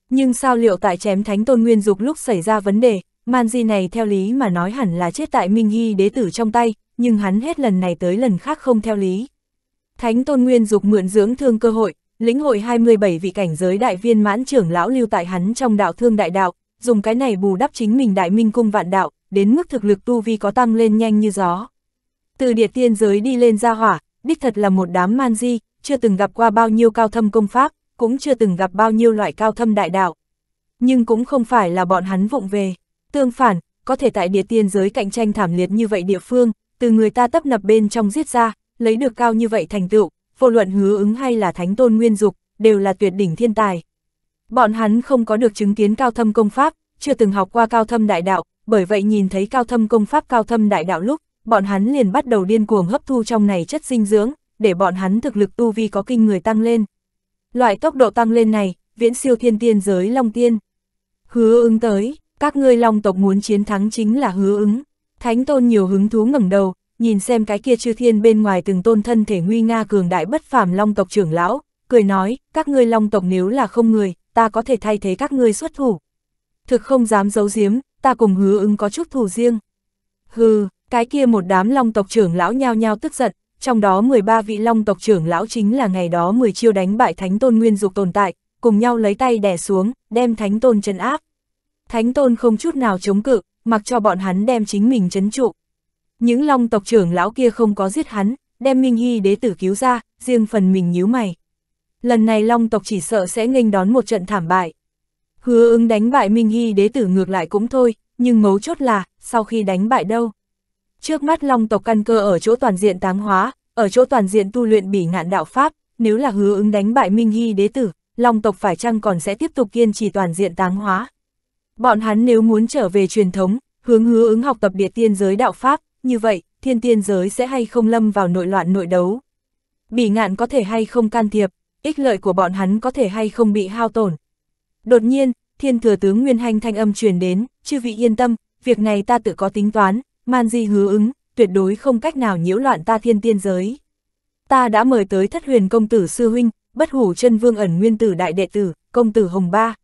Nhưng sao liệu tại chém thánh tôn nguyên dục lúc xảy ra vấn đề, man di này theo lý mà nói hẳn là chết tại Minh Hy đế tử trong tay, nhưng hắn hết lần này tới lần khác không theo lý. Thánh tôn nguyên dục mượn dưỡng thương cơ hội, lĩnh hội 27 vị cảnh giới đại viên mãn trưởng lão lưu tại hắn trong đạo thương đại đạo, dùng cái này bù đắp chính mình đại minh cung vạn đạo, đến mức thực lực tu vi có tăng lên nhanh như gió. Từ địa tiên giới đi lên ra hỏa, đích thật là một đám man di, chưa từng gặp qua bao nhiêu cao thâm công pháp, cũng chưa từng gặp bao nhiêu loại cao thâm đại đạo. Nhưng cũng không phải là bọn hắn vụng về, tương phản, có thể tại địa tiên giới cạnh tranh thảm liệt như vậy địa phương, từ người ta tấp nập bên trong giết ra, lấy được cao như vậy thành tựu, vô luận hứa ứng hay là thánh tôn nguyên dục, đều là tuyệt đỉnh thiên tài. Bọn hắn không có được chứng kiến cao thâm công pháp, chưa từng học qua cao thâm đại đạo, bởi vậy nhìn thấy cao thâm công pháp cao thâm đại đạo lúc, bọn hắn liền bắt đầu điên cuồng hấp thu trong này chất dinh dưỡng, để bọn hắn thực lực tu vi có kinh người tăng lên. Loại tốc độ tăng lên này, viễn siêu thiên tiên giới long tiên. Hứa ứng tới, các ngươi long tộc muốn chiến thắng chính là hứa ứng. Thánh tôn nhiều hứng thú ngẩng đầu, nhìn xem cái kia chư thiên bên ngoài từng tôn thân thể nguy nga cường đại bất phàm long tộc trưởng lão, cười nói, các ngươi long tộc nếu là không người, ta có thể thay thế các ngươi xuất thủ. Thực không dám giấu giếm, ta cùng hứa ứng có chút thù riêng. Hừ, cái kia một đám long tộc trưởng lão nhao nhao tức giận, trong đó 13 vị long tộc trưởng lão chính là ngày đó 10 chiêu đánh bại thánh tôn nguyên dục tồn tại, cùng nhau lấy tay đè xuống, đem thánh tôn chân áp. Thánh tôn không chút nào chống cự, mặc cho bọn hắn đem chính mình chấn trụ, những long tộc trưởng lão kia không có giết hắn, đem Minh Hy đế tử cứu ra, riêng phần mình nhíu mày. Lần này long tộc chỉ sợ sẽ nghênh đón một trận thảm bại. Hứa ứng đánh bại Minh Hy đế tử ngược lại cũng thôi, nhưng mấu chốt là, sau khi đánh bại đâu? Trước mắt long tộc căn cơ ở chỗ toàn diện táng hóa, ở chỗ toàn diện tu luyện bỉ ngạn đạo Pháp, nếu là hứa ứng đánh bại Minh Hy đế tử, long tộc phải chăng còn sẽ tiếp tục kiên trì toàn diện táng hóa. Bọn hắn nếu muốn trở về truyền thống, hướng hứa ứng học tập địa tiên giới đạo Pháp, như vậy, thiên tiên giới sẽ hay không lâm vào nội loạn nội đấu. Bỉ ngạn có thể hay không can thiệp, ích lợi của bọn hắn có thể hay không bị hao tổn. Đột nhiên, thiên thừa tướng Nguyên Hành thanh âm truyền đến, chư vị yên tâm, việc này ta tự có tính toán, man di hứa ứng, tuyệt đối không cách nào nhiễu loạn ta thiên tiên giới. Ta đã mời tới thất huyền công tử sư huynh, bất hủ chân vương ẩn nguyên tử đại đệ tử, công tử Hồng Ba.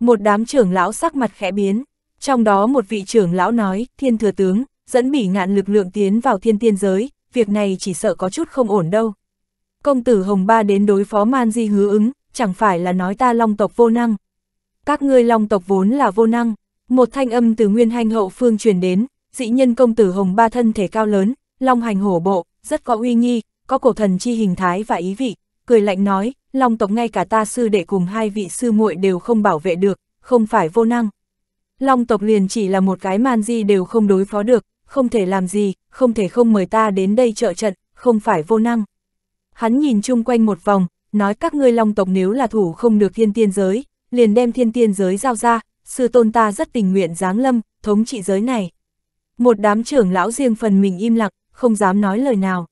Một đám trưởng lão sắc mặt khẽ biến, trong đó một vị trưởng lão nói, thiên thừa tướng, dẫn bỉ ngạn lực lượng tiến vào thiên tiên giới, việc này chỉ sợ có chút không ổn đâu. Công tử Hồng Ba đến đối phó Man Di hứa ứng, chẳng phải là nói ta long tộc vô năng. Các ngươi long tộc vốn là vô năng, một thanh âm từ nguyên hành hậu phương truyền đến, dị nhân công tử Hồng Ba thân thể cao lớn, long hành hổ bộ, rất có uy nghi, có cổ thần chi hình thái và ý vị, cười lạnh nói, long tộc ngay cả ta sư đệ cùng hai vị sư muội đều không bảo vệ được, không phải vô năng. Long tộc liền chỉ là một cái man di đều không đối phó được, không thể làm gì, không thể không mời ta đến đây trợ trận, không phải vô năng. Hắn nhìn chung quanh một vòng, nói các ngươi long tộc nếu là thủ không được thiên tiên giới, liền đem thiên tiên giới giao ra, sư tôn ta rất tình nguyện giáng lâm, thống trị giới này. Một đám trưởng lão riêng phần mình im lặng, không dám nói lời nào.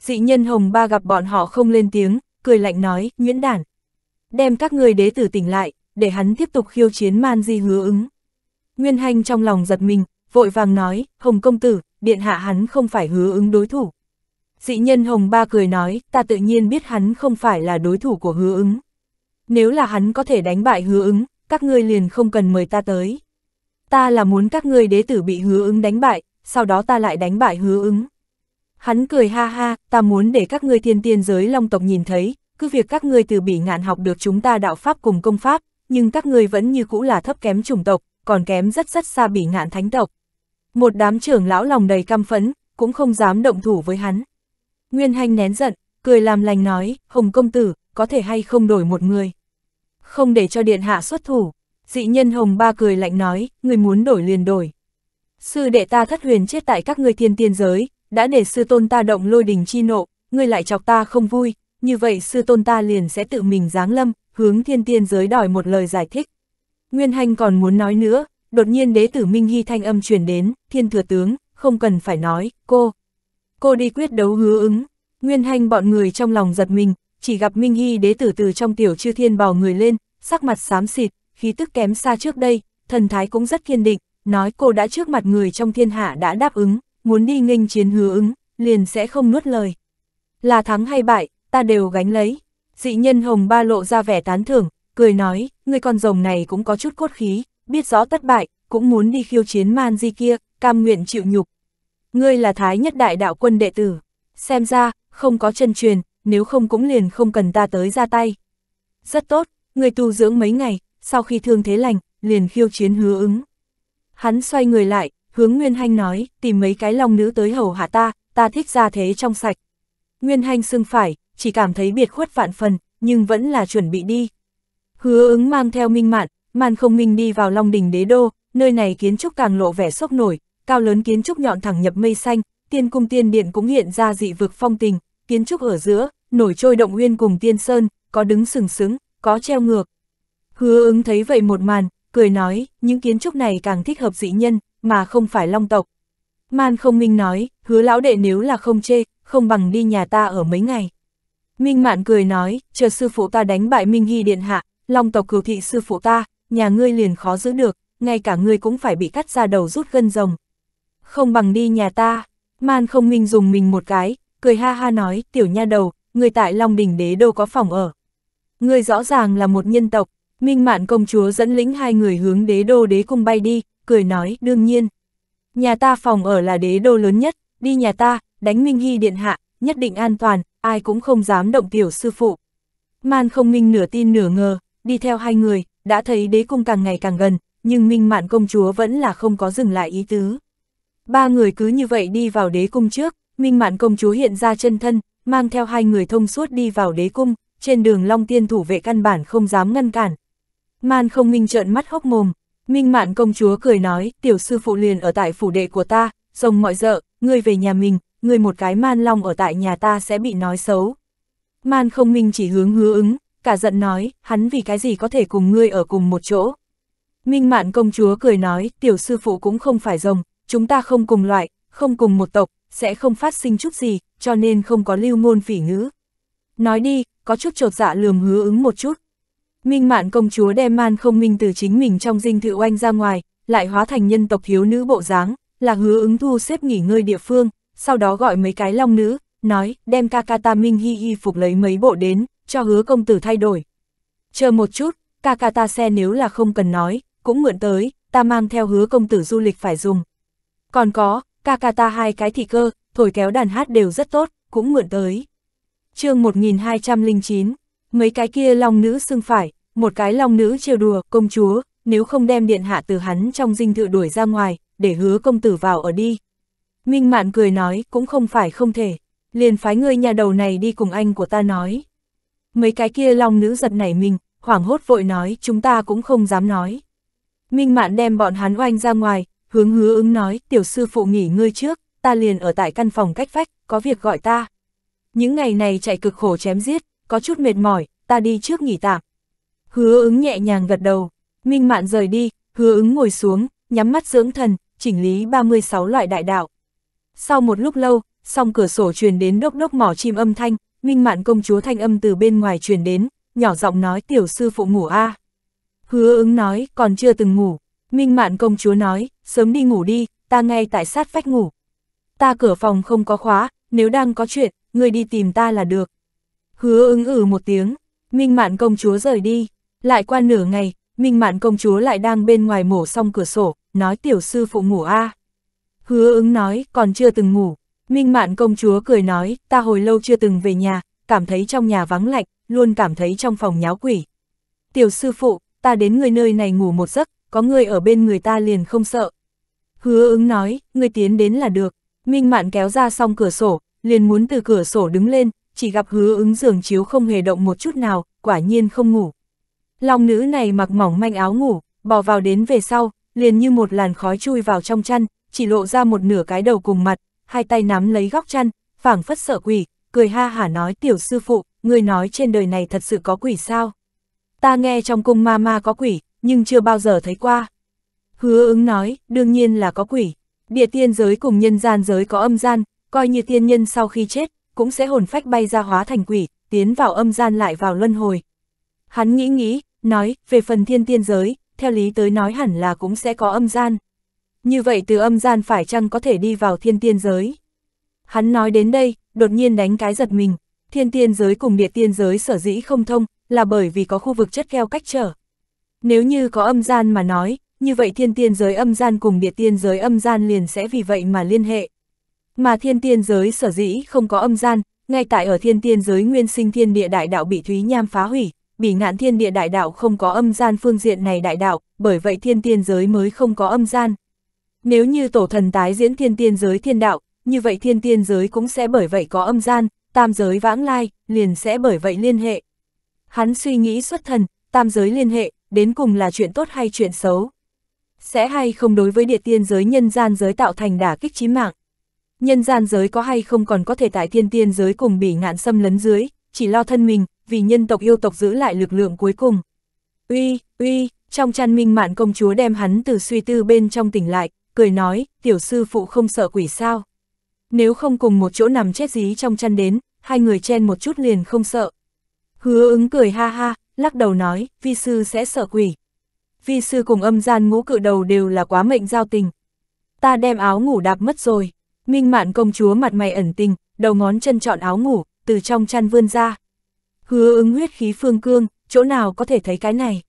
Dị nhân Hồng Ba gặp bọn họ không lên tiếng, cười lạnh nói, Nguyễn Đản. Đem các người đế tử tỉnh lại, để hắn tiếp tục khiêu chiến man di hứa ứng. Nguyên Hành trong lòng giật mình, vội vàng nói, Hồng công tử, điện hạ hắn không phải hứa ứng đối thủ. Dị nhân Hồng Ba cười nói, ta tự nhiên biết hắn không phải là đối thủ của hứa ứng. Nếu là hắn có thể đánh bại hứa ứng, các ngươi liền không cần mời ta tới. Ta là muốn các ngươi đế tử bị hứa ứng đánh bại, sau đó ta lại đánh bại hứa ứng. Hắn cười ha ha, ta muốn để các ngươi thiên tiên giới long tộc nhìn thấy, cứ việc các ngươi từ bị ngạn học được chúng ta đạo pháp cùng công pháp, nhưng các ngươi vẫn như cũ là thấp kém chủng tộc, còn kém rất rất xa bị ngạn thánh tộc, một đám trưởng lão lòng đầy căm phẫn, cũng không dám động thủ với hắn. Nguyên Hành nén giận, cười làm lành nói, Hồng Công Tử, có thể hay không đổi một người. Không để cho Điện Hạ xuất thủ, dị nhân Hồng Ba cười lạnh nói, người muốn đổi liền đổi. Sư đệ ta thất huyền chết tại các ngươi thiên tiên giới, đã để sư tôn ta động lôi đình chi nộ, ngươi lại chọc ta không vui, như vậy sư tôn ta liền sẽ tự mình giáng lâm, hướng thiên tiên giới đòi một lời giải thích. Nguyên Hành còn muốn nói nữa, đột nhiên đế tử Minh Hy thanh âm truyền đến, thiên thừa tướng, không cần phải nói, cô. Cô đi quyết đấu hứa ứng, nguyên hành bọn người trong lòng giật mình, chỉ gặp Minh Hy đế tử từ trong tiểu chư thiên bò người lên, sắc mặt xám xịt, khí tức kém xa trước đây, thần thái cũng rất kiên định, nói cô đã trước mặt người trong thiên hạ đã đáp ứng, muốn đi nghênh chiến hứa ứng, liền sẽ không nuốt lời. Là thắng hay bại, ta đều gánh lấy. Dị nhân hồng ba lộ ra vẻ tán thưởng, cười nói, người con rồng này cũng có chút cốt khí, biết rõ thất bại, cũng muốn đi khiêu chiến man di kia, cam nguyện chịu nhục. Ngươi là thái nhất đại đạo quân đệ tử, xem ra, không có chân truyền, nếu không cũng liền không cần ta tới ra tay. Rất tốt, ngươi tu dưỡng mấy ngày, sau khi thương thế lành, liền khiêu chiến hứa ứng. Hắn xoay người lại, hướng Nguyên Hanh nói, tìm mấy cái lòng nữ tới hầu hạ ta, ta thích ra thế trong sạch. Nguyên Hanh xưng phải, chỉ cảm thấy biệt khuất vạn phần, nhưng vẫn là chuẩn bị đi. Hứa ứng mang theo minh mạn, Man không minh đi vào Long Đình Đế Đô, nơi này kiến trúc càng lộ vẻ sốc nổi, cao lớn kiến trúc nhọn thẳng nhập mây xanh, tiên cung tiên điện cũng hiện ra dị vực phong tình, kiến trúc ở giữa, nổi trôi động uyên cùng tiên sơn, có đứng sừng sững, có treo ngược. Hứa ứng thấy vậy một màn, cười nói, những kiến trúc này càng thích hợp dị nhân, mà không phải long tộc. Man không minh nói, hứa lão đệ nếu là không chê, không bằng đi nhà ta ở mấy ngày. Minh mạn cười nói, chờ sư phụ ta đánh bại Minh Hy Điện Hạ, long tộc cửu thị sư phụ ta, nhà ngươi liền khó giữ được, ngay cả ngươi cũng phải bị cắt ra đầu rút gân rồng. Không bằng đi nhà ta, man không minh dùng mình một cái, cười ha ha nói, tiểu nha đầu, người tại Long Đình Đế đâu có phòng ở. Người rõ ràng là một nhân tộc, Minh Mạn công chúa dẫn lĩnh hai người hướng đế đô đế cung bay đi, cười nói, đương nhiên. Nhà ta phòng ở là đế đô lớn nhất, đi nhà ta, đánh Minh Hy điện hạ, nhất định an toàn, ai cũng không dám động tiểu sư phụ. Man không minh nửa tin nửa ngờ, đi theo hai người, đã thấy đế cung càng ngày càng gần, nhưng Minh Mạn công chúa vẫn là không có dừng lại ý tứ. Ba người cứ như vậy đi vào đế cung trước, Minh Mạn công chúa hiện ra chân thân, mang theo hai người thông suốt đi vào đế cung, trên đường Long Tiên thủ vệ căn bản không dám ngăn cản. Man không minh trợn mắt hốc mồm, Minh Mạn công chúa cười nói, tiểu sư phụ liền ở tại phủ đệ của ta, rồng mọi dợ, ngươi về nhà mình, ngươi một cái man long ở tại nhà ta sẽ bị nói xấu. Man không minh chỉ hướng hứa ứng, cả giận nói, hắn vì cái gì có thể cùng ngươi ở cùng một chỗ. Minh mạn công chúa cười nói, tiểu sư phụ cũng không phải rồng, chúng ta không cùng loại, không cùng một tộc, sẽ không phát sinh chút gì, cho nên không có lưu ngôn phỉ ngữ. Nói đi, có chút trột dạ lườm hứa ứng một chút. Minh mạn công chúa đem man không minh từ chính mình trong dinh thự oanh ra ngoài, lại hóa thành nhân tộc thiếu nữ bộ dáng, là hứa ứng thu xếp nghỉ ngơi địa phương, sau đó gọi mấy cái long nữ, nói, đem ca ca ta minh hi hi phục lấy mấy bộ đến, cho hứa công tử thay đổi. Chờ một chút, ca ca ta xe nếu là không cần nói, cũng mượn tới, ta mang theo hứa công tử du lịch phải dùng. Còn có, ca ca ta hai cái thị cơ, thổi kéo đàn hát đều rất tốt, cũng mượn tới. chương 1209, mấy cái kia long nữ xưng phải, một cái long nữ trêu đùa, công chúa, nếu không đem điện hạ từ hắn trong dinh thự đuổi ra ngoài, để hứa công tử vào ở đi. Minh Mạn cười nói, cũng không phải không thể, liền phái ngươi nhà đầu này đi cùng anh của ta nói mấy cái kia long nữ giật nảy mình, hoảng hốt vội nói chúng ta cũng không dám nói. Minh Mạn đem bọn hắn oanh ra ngoài, hướng hứa ứng nói tiểu sư phụ nghỉ ngơi trước, ta liền ở tại căn phòng cách vách, có việc gọi ta. Những ngày này chạy cực khổ chém giết, có chút mệt mỏi, ta đi trước nghỉ tạm. Hứa ứng nhẹ nhàng gật đầu, Minh Mạn rời đi, hứa ứng ngồi xuống, nhắm mắt dưỡng thần, chỉnh lý 36 loại đại đạo. Sau một lúc lâu, song cửa sổ truyền đến đốc đốc mỏ chim âm thanh, Minh Mạn công chúa thanh âm từ bên ngoài truyền đến, nhỏ giọng nói tiểu sư phụ ngủ a. À. Hứa ứng nói, còn chưa từng ngủ. Minh Mạn công chúa nói, sớm đi ngủ đi, ta ngay tại sát vách ngủ. Ta cửa phòng không có khóa, nếu đang có chuyện, người đi tìm ta là được. Hứa ứng ử ừ một tiếng, Minh Mạn công chúa rời đi. Lại qua nửa ngày, Minh Mạn công chúa lại đang bên ngoài mổ xong cửa sổ, nói tiểu sư phụ ngủ a. À. Hứa ứng nói, còn chưa từng ngủ. Minh Mạn công chúa cười nói, ta hồi lâu chưa từng về nhà, cảm thấy trong nhà vắng lạnh, luôn cảm thấy trong phòng nháo quỷ. Tiểu sư phụ, ta đến người nơi này ngủ một giấc, có người ở bên người ta liền không sợ. Hứa ứng nói, người tiến đến là được. Minh Mạn kéo ra xong cửa sổ, liền muốn từ cửa sổ đứng lên, chỉ gặp hứa ứng giường chiếu không hề động một chút nào, quả nhiên không ngủ. Long nữ này mặc mỏng manh áo ngủ, bò vào đến về sau, liền như một làn khói chui vào trong chăn, chỉ lộ ra một nửa cái đầu cùng mặt, hai tay nắm lấy góc chăn, phảng phất sợ quỷ, cười ha hả nói tiểu sư phụ, người nói trên đời này thật sự có quỷ sao? Ta nghe trong cung ma ma có quỷ, nhưng chưa bao giờ thấy qua. Hứa ứng nói, đương nhiên là có quỷ. Địa tiên giới cùng nhân gian giới có âm gian, coi như tiên nhân sau khi chết, cũng sẽ hồn phách bay ra hóa thành quỷ, tiến vào âm gian lại vào luân hồi. Hắn nghĩ nghĩ, nói, về phần thiên tiên giới, theo lý tới nói hẳn là cũng sẽ có âm gian. Như vậy từ âm gian phải chăng có thể đi vào thiên tiên giới? Hắn nói đến đây, đột nhiên đánh cái giật mình. Thiên tiên giới cùng địa tiên giới sở dĩ không thông, là bởi vì có khu vực chất keo cách trở. Nếu như có âm gian mà nói, như vậy thiên tiên giới âm gian cùng địa tiên giới âm gian liền sẽ vì vậy mà liên hệ. Mà thiên tiên giới sở dĩ không có âm gian, ngay tại ở thiên tiên giới nguyên sinh thiên địa đại đạo bị Thúy Nham phá hủy, bị ngạn thiên địa đại đạo không có âm gian phương diện này đại đạo, bởi vậy thiên tiên giới mới không có âm gian. Nếu như tổ thần tái diễn thiên tiên giới thiên đạo, như vậy thiên tiên giới cũng sẽ bởi vậy có âm gian, tam giới vãng lai, liền sẽ bởi vậy liên hệ. Hắn suy nghĩ xuất thần, tam giới liên hệ, đến cùng là chuyện tốt hay chuyện xấu. Sẽ hay không đối với địa tiên giới nhân gian giới tạo thành đả kích chí mạng. Nhân gian giới có hay không còn có thể tại thiên tiên giới cùng bị ngạn xâm lấn dưới, chỉ lo thân mình, vì nhân tộc yêu tộc giữ lại lực lượng cuối cùng. Uy, uy, trong chăn minh mạn công chúa đem hắn từ suy tư bên trong tỉnh lại, cười nói, tiểu sư phụ không sợ quỷ sao. Nếu không cùng một chỗ nằm chết dí trong chăn đến, hai người chen một chút liền không sợ. Hứa ứng cười ha ha, lắc đầu nói, vi sư sẽ sợ quỷ. Vi sư cùng âm gian ngũ cự đầu đều là quá mệnh giao tình. Ta đem áo ngủ đạp mất rồi. Minh mạn công chúa mặt mày ẩn tình, đầu ngón chân chọn áo ngủ, từ trong chăn vươn ra. Hứa ứng huyết khí phương cương, chỗ nào có thể thấy cái này.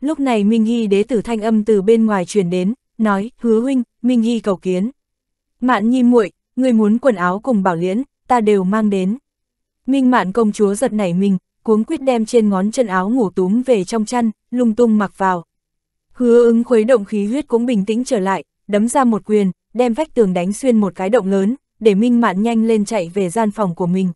Lúc này Minh Hy đế tử thanh âm từ bên ngoài truyền đến, nói, hứa huynh, Minh Hy cầu kiến. Mạn nhi muội, người muốn quần áo cùng bảo liễn, ta đều mang đến. Minh mạn công chúa giật nảy mình, cuống quyết đem trên ngón chân áo ngủ túm về trong chăn, lung tung mặc vào. Hứa ứng khuấy động khí huyết cũng bình tĩnh trở lại, đấm ra một quyền, đem vách tường đánh xuyên một cái động lớn, để Minh Mạn nhanh lên chạy về gian phòng của mình.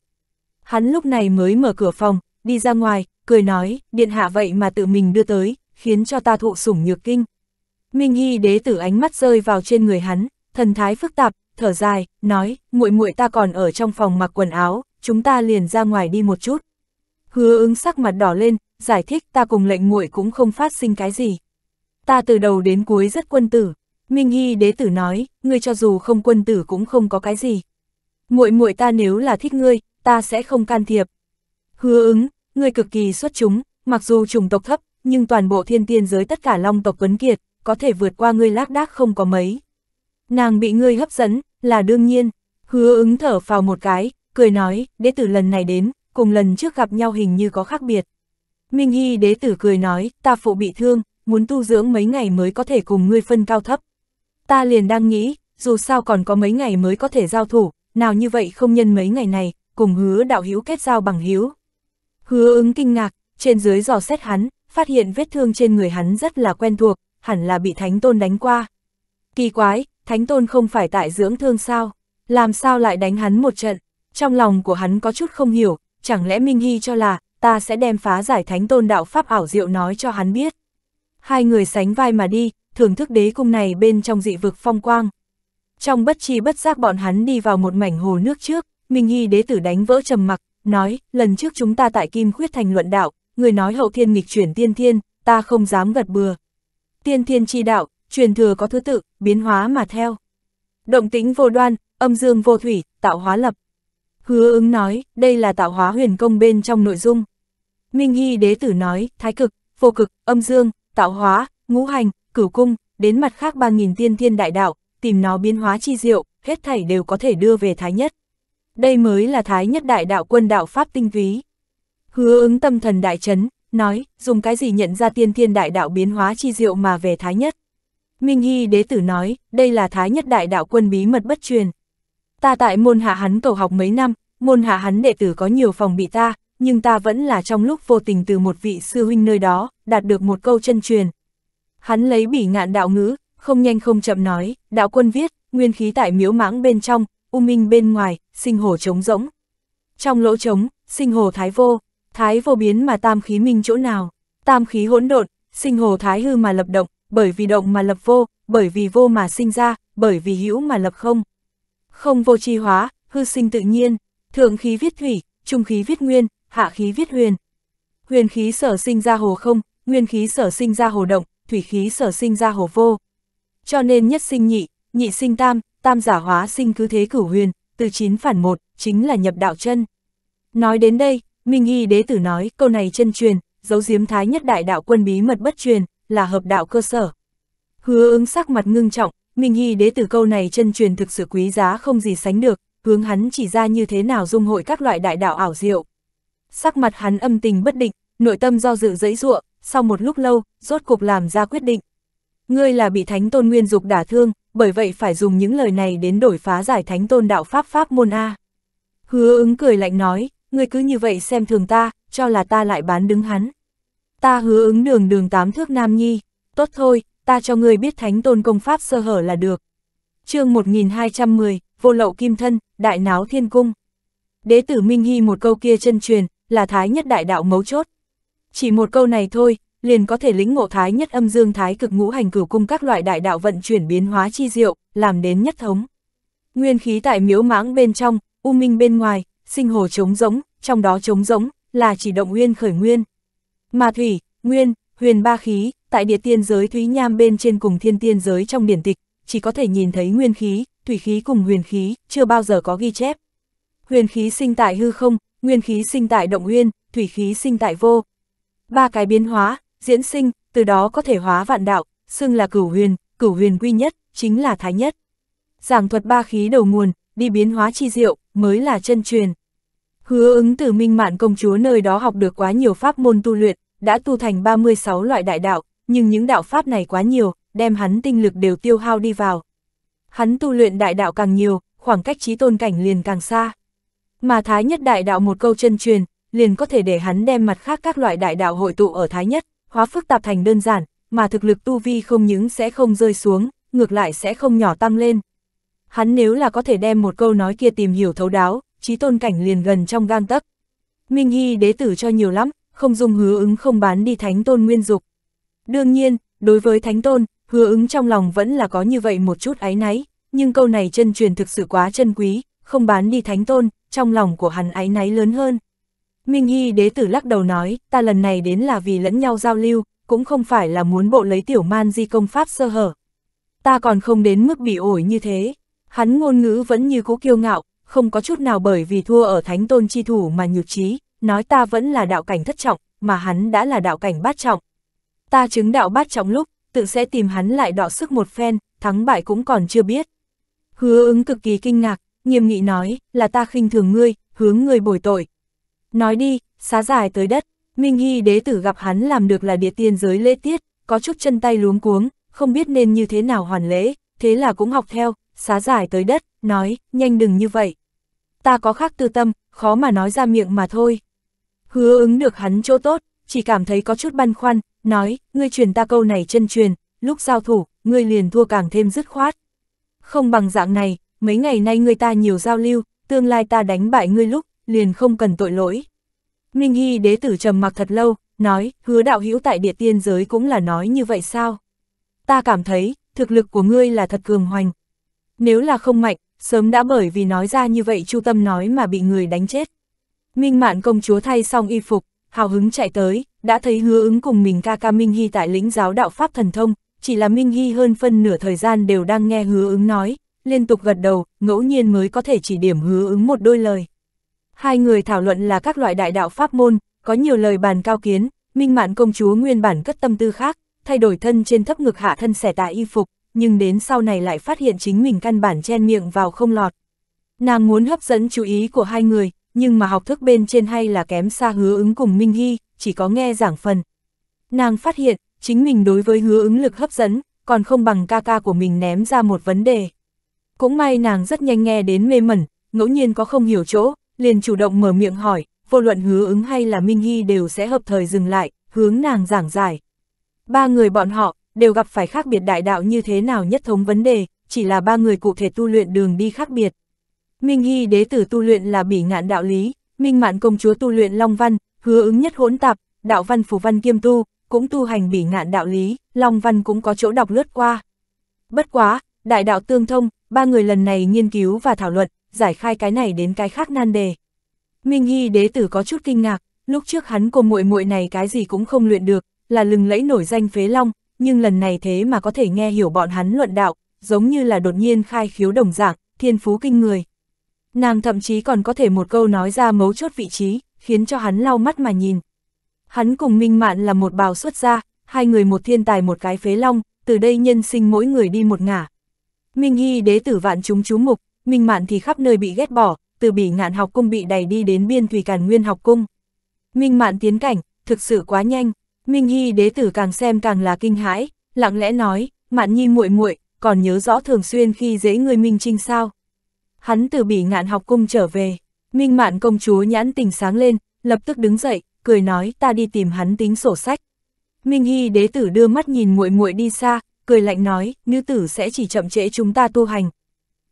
Hắn lúc này mới mở cửa phòng, đi ra ngoài, cười nói, điện hạ vậy mà tự mình đưa tới, khiến cho ta thụ sủng nhược kinh. Minh Hy đế tử ánh mắt rơi vào trên người hắn, thần thái phức tạp, thở dài, nói, muội muội ta còn ở trong phòng mặc quần áo, chúng ta liền ra ngoài đi một chút. Hứa ứng sắc mặt đỏ lên, giải thích ta cùng lệnh muội cũng không phát sinh cái gì. Ta từ đầu đến cuối rất quân tử, Minh Hy đế tử nói, ngươi cho dù không quân tử cũng không có cái gì. Muội muội ta nếu là thích ngươi, ta sẽ không can thiệp. Hứa ứng, ngươi cực kỳ xuất chúng, mặc dù chủng tộc thấp, nhưng toàn bộ thiên tiên giới tất cả long tộc tuấn kiệt, có thể vượt qua ngươi lác đác không có mấy. Nàng bị ngươi hấp dẫn, là đương nhiên, hứa ứng thở vào một cái, cười nói, đế tử lần này đến, cùng lần trước gặp nhau hình như có khác biệt. Minh Hy đế tử cười nói, ta phụ bị thương, muốn tu dưỡng mấy ngày mới có thể cùng ngươi phân cao thấp. Ta liền đang nghĩ, dù sao còn có mấy ngày mới có thể giao thủ, nào như vậy không nhân mấy ngày này, cùng hứa đạo hữu kết giao bằng hiếu. Hứa ứng kinh ngạc, trên dưới dò xét hắn, phát hiện vết thương trên người hắn rất là quen thuộc, hẳn là bị Thánh Tôn đánh qua. Kỳ quái, Thánh Tôn không phải tại dưỡng thương sao, làm sao lại đánh hắn một trận, trong lòng của hắn có chút không hiểu, chẳng lẽ Minh Hy cho là, ta sẽ đem phá giải Thánh Tôn đạo pháp ảo diệu nói cho hắn biết. Hai người sánh vai mà đi, thưởng thức đế cung này bên trong dị vực phong quang. Trong bất chi bất giác bọn hắn đi vào một mảnh hồ nước trước, Minh Hy đế tử đánh vỡ trầm mặc, nói, lần trước chúng ta tại Kim Khuyết Thành luận đạo, người nói hậu thiên nghịch chuyển tiên thiên, ta không dám gật bừa, tiên thiên chi đạo, truyền thừa có thứ tự, biến hóa mà theo. Động tính vô đoan, âm dương vô thủy, tạo hóa lập. Hứa ứng nói, đây là tạo hóa huyền công bên trong nội dung. Minh Hy đế tử nói, thái cực, vô cực, âm dương, tạo hóa, ngũ hành, cửu cung, đến mặt khác ba nghìn tiên thiên đại đạo, tìm nó biến hóa chi diệu, hết thảy đều có thể đưa về thái nhất. Đây mới là thái nhất đại đạo quân đạo Pháp tinh ví Hứa ứng tâm thần đại chấn, nói, dùng cái gì nhận ra tiên thiên đại đạo biến hóa chi diệu mà về Thái Nhất. Minh Hy đế tử nói, đây là Thái Nhất đại đạo quân bí mật bất truyền. Ta tại môn hạ hắn cầu học mấy năm, môn hạ hắn đệ tử có nhiều phòng bị ta, nhưng ta vẫn là trong lúc vô tình từ một vị sư huynh nơi đó, đạt được một câu chân truyền. Hắn lấy bỉ ngạn đạo ngữ, không nhanh không chậm nói, đạo quân viết, nguyên khí tại miếu mãng bên trong, u minh bên ngoài, sinh hồ trống rỗng. Trong lỗ trống, sinh hồ thái vô, thái vô biến mà tam khí minh chỗ nào, tam khí hỗn độn, sinh hồ thái hư mà lập động, bởi vì động mà lập vô, bởi vì vô mà sinh ra, bởi vì hữu mà lập không. Không vô tri hóa, hư sinh tự nhiên, thượng khí viết thủy, trung khí viết nguyên, hạ khí viết huyền. Huyền khí sở sinh ra hồ không, nguyên khí sở sinh ra hồ động, thủy khí sở sinh ra hồ vô. Cho nên nhất sinh nhị, nhị sinh tam, tam giả hóa sinh cứ thế cửu huyền, từ chín phản một, chính là nhập đạo chân. Nói đến đây, Minh Hy đế tử nói, câu này chân truyền, dấu diếm thái nhất đại đạo quân bí mật bất truyền, là hợp đạo cơ sở. Hứa ứng sắc mặt ngưng trọng, Minh Hy đế tử câu này chân truyền thực sự quý giá không gì sánh được, hướng hắn chỉ ra như thế nào dung hội các loại đại đạo ảo diệu. Sắc mặt hắn âm tình bất định, nội tâm do dự dẫy dụa, sau một lúc lâu, rốt cục làm ra quyết định. Ngươi là bị thánh tôn nguyên dục đả thương, bởi vậy phải dùng những lời này đến đổi phá giải thánh tôn đạo pháp pháp môn A. Hứa ứng cười lạnh nói, người cứ như vậy xem thường ta, cho là ta lại bán đứng hắn. Ta hứa ứng đường đường tám thước nam nhi, tốt thôi, ta cho ngươi biết thánh tôn công pháp sơ hở là được. chương 1210, vô lậu kim thân, đại náo thiên cung. Đế tử Minh Hy một câu kia chân truyền, là thái nhất đại đạo mấu chốt. Chỉ một câu này thôi, liền có thể lĩnh ngộ thái nhất âm dương thái cực ngũ hành cửu cung các loại đại đạo vận chuyển biến hóa chi diệu, làm đến nhất thống. Nguyên khí tại miếu mãng bên trong, u minh bên ngoài, sinh hồ trống rỗng, trong đó trống rỗng là chỉ động nguyên khởi nguyên. Mà thủy, nguyên, huyền ba khí, tại địa tiên giới Thúy Nham bên trên cùng thiên tiên giới trong điển tịch, chỉ có thể nhìn thấy nguyên khí, thủy khí cùng huyền khí, chưa bao giờ có ghi chép. Huyền khí sinh tại hư không, nguyên khí sinh tại động nguyên, thủy khí sinh tại vô. Ba cái biến hóa, diễn sinh, từ đó có thể hóa vạn đạo, xưng là cửu huyền, cửu huyền quy nhất, chính là thái nhất. Giảng thuật ba khí đầu nguồn, đi biến hóa chi diệu, mới là chân truyền. Hứa ứng từ minh mạn công chúa nơi đó học được quá nhiều pháp môn tu luyện, đã tu thành 36 loại đại đạo, nhưng những đạo pháp này quá nhiều, đem hắn tinh lực đều tiêu hao đi vào. Hắn tu luyện đại đạo càng nhiều, khoảng cách trí tôn cảnh liền càng xa. Mà thái nhất đại đạo một câu chân truyền, liền có thể để hắn đem mặt khác các loại đại đạo hội tụ ở thái nhất, hóa phức tạp thành đơn giản, mà thực lực tu vi không những sẽ không rơi xuống, ngược lại sẽ không nhỏ tăng lên hắn nếu là có thể đem một câu nói kia tìm hiểu thấu đáo, trí tôn cảnh liền gần trong gang tấc. Minh Hy đế tử cho nhiều lắm, không dùng hứa ứng không bán đi thánh tôn nguyên dục. Đương nhiên, đối với thánh tôn, hứa ứng trong lòng vẫn là có như vậy một chút áy náy, nhưng câu này chân truyền thực sự quá chân quý, không bán đi thánh tôn, trong lòng của hắn áy náy lớn hơn. Minh Hy đế tử lắc đầu nói, ta lần này đến là vì lẫn nhau giao lưu, cũng không phải là muốn bộ lấy tiểu man di công pháp sơ hở. Ta còn không đến mức bị ổi như thế. Hắn ngôn ngữ vẫn như cũ kiêu ngạo, không có chút nào bởi vì thua ở thánh tôn chi thủ mà nhược trí, nói ta vẫn là đạo cảnh thất trọng, mà hắn đã là đạo cảnh bát trọng. Ta chứng đạo bát trọng lúc, tự sẽ tìm hắn lại đọ sức một phen, thắng bại cũng còn chưa biết. Hứa ứng cực kỳ kinh ngạc, nghiêm nghị nói, là ta khinh thường ngươi, hướng ngươi bồi tội. Nói đi, xá dài tới đất, Minh Hy đế tử gặp hắn làm được là địa tiên giới lễ tiết, có chút chân tay luống cuống, không biết nên như thế nào hoàn lễ, thế là cũng học theo, xá giải tới đất, nói, nhanh đừng như vậy. Ta có khác tư tâm, khó mà nói ra miệng mà thôi. Hứa ứng được hắn chỗ tốt, chỉ cảm thấy có chút băn khoăn, nói, ngươi truyền ta câu này chân truyền, lúc giao thủ, ngươi liền thua càng thêm dứt khoát. Không bằng dạng này, mấy ngày nay ngươi ta nhiều giao lưu, tương lai ta đánh bại ngươi lúc, liền không cần tội lỗi. Minh Hy đế tử trầm mặc thật lâu, nói, hứa đạo hữu tại địa tiên giới cũng là nói như vậy sao? Ta cảm thấy, thực lực của ngươi là thật cường hoành, nếu là không mạnh, sớm đã bởi vì nói ra như vậy chu tâm nói mà bị người đánh chết. Minh mạn công chúa thay xong y phục, hào hứng chạy tới, đã thấy hứa ứng cùng mình ca ca Minh Hy tại lĩnh giáo đạo Pháp thần thông, chỉ là Minh Hy hơn phân nửa thời gian đều đang nghe hứa ứng nói, liên tục gật đầu, ngẫu nhiên mới có thể chỉ điểm hứa ứng một đôi lời. Hai người thảo luận là các loại đại đạo Pháp môn, có nhiều lời bàn cao kiến, Minh mạn công chúa nguyên bản cất tâm tư khác, thay đổi thân trên thấp ngực hạ thân xẻ tà y phục, nhưng đến sau này lại phát hiện chính mình căn bản chen miệng vào không lọt. Nàng muốn hấp dẫn chú ý của hai người, nhưng mà học thức bên trên hay là kém xa hứa ứng cùng Minh Hy, chỉ có nghe giảng phần. Nàng phát hiện, chính mình đối với hứa ứng lực hấp dẫn, còn không bằng ca ca của mình ném ra một vấn đề. Cũng may nàng rất nhanh nghe đến mê mẩn, ngẫu nhiên có không hiểu chỗ, liền chủ động mở miệng hỏi, vô luận hứa ứng hay là Minh Hy đều sẽ hợp thời dừng lại, hướng nàng giảng giải. Ba người bọn họ, đều gặp phải khác biệt đại đạo như thế nào nhất thống vấn đề, chỉ là ba người cụ thể tu luyện đường đi khác biệt. Minh Hy đế tử tu luyện là bỉ ngạn đạo lý, Minh Mạn công chúa tu luyện Long Văn, hứa ứng nhất hỗn tạp, đạo văn phù văn kiêm tu, cũng tu hành bỉ ngạn đạo lý, Long Văn cũng có chỗ đọc lướt qua. Bất quá, đại đạo tương thông, ba người lần này nghiên cứu và thảo luận, giải khai cái này đến cái khác nan đề. Minh Hy đế tử có chút kinh ngạc, lúc trước hắn cùng muội muội này cái gì cũng không luyện được, là lừng lẫy nổi danh phế long, nhưng lần này thế mà có thể nghe hiểu bọn hắn luận đạo, giống như là đột nhiên khai khiếu đồng dạng, thiên phú kinh người. Nàng thậm chí còn có thể một câu nói ra mấu chốt vị trí, khiến cho hắn lau mắt mà nhìn. Hắn cùng Minh Mạn là một bào xuất gia, hai người một thiên tài một cái phế long, từ đây nhân sinh mỗi người đi một ngả. Minh Hy đế tử vạn chúng chú mục, Minh Mạn thì khắp nơi bị ghét bỏ, từ bỉ ngạn học cung bị đẩy đi đến biên thủy càn nguyên học cung. Minh Mạn tiến cảnh, thực sự quá nhanh, Minh Hy đế tử càng xem càng là kinh hãi, lặng lẽ nói, Mạn Nhi muội muội, còn nhớ rõ thường xuyên khi dễ người Minh Trinh sao? Hắn từ bị ngạn học cung trở về, Minh Mạn công chúa nhãn tình sáng lên, lập tức đứng dậy, cười nói, ta đi tìm hắn tính sổ sách. Minh Hy đế tử đưa mắt nhìn muội muội đi xa, cười lạnh nói, nữ tử sẽ chỉ chậm trễ chúng ta tu hành.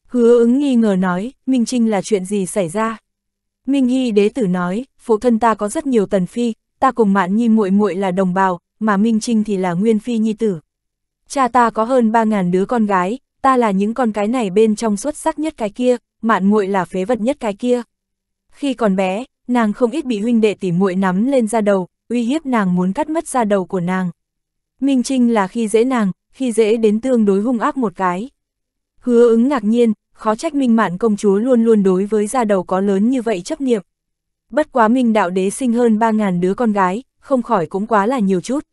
Hứa ứng nghi ngờ nói, Minh Trinh là chuyện gì xảy ra? Minh Hy đế tử nói, phụ thân ta có rất nhiều tần phi, ta cùng Mạn Nhi muội muội là đồng bào, mà Minh Trinh thì là Nguyên Phi Nhi tử. Cha ta có hơn ba ngàn đứa con gái, ta là những con cái này bên trong xuất sắc nhất cái kia, Mạn muội là phế vật nhất cái kia. Khi còn bé, nàng không ít bị huynh đệ tỉ muội nắm lên ra đầu, uy hiếp nàng muốn cắt mất ra đầu của nàng. Minh Trinh là khi dễ nàng, khi dễ đến tương đối hung ác một cái. Hứa ứng ngạc nhiên, khó trách Minh Mạn công chúa luôn luôn đối với gia đầu có lớn như vậy chấp niệm. Bất quá Minh Đạo Đế sinh hơn 3.000 đứa con gái, không khỏi cũng quá là nhiều chút.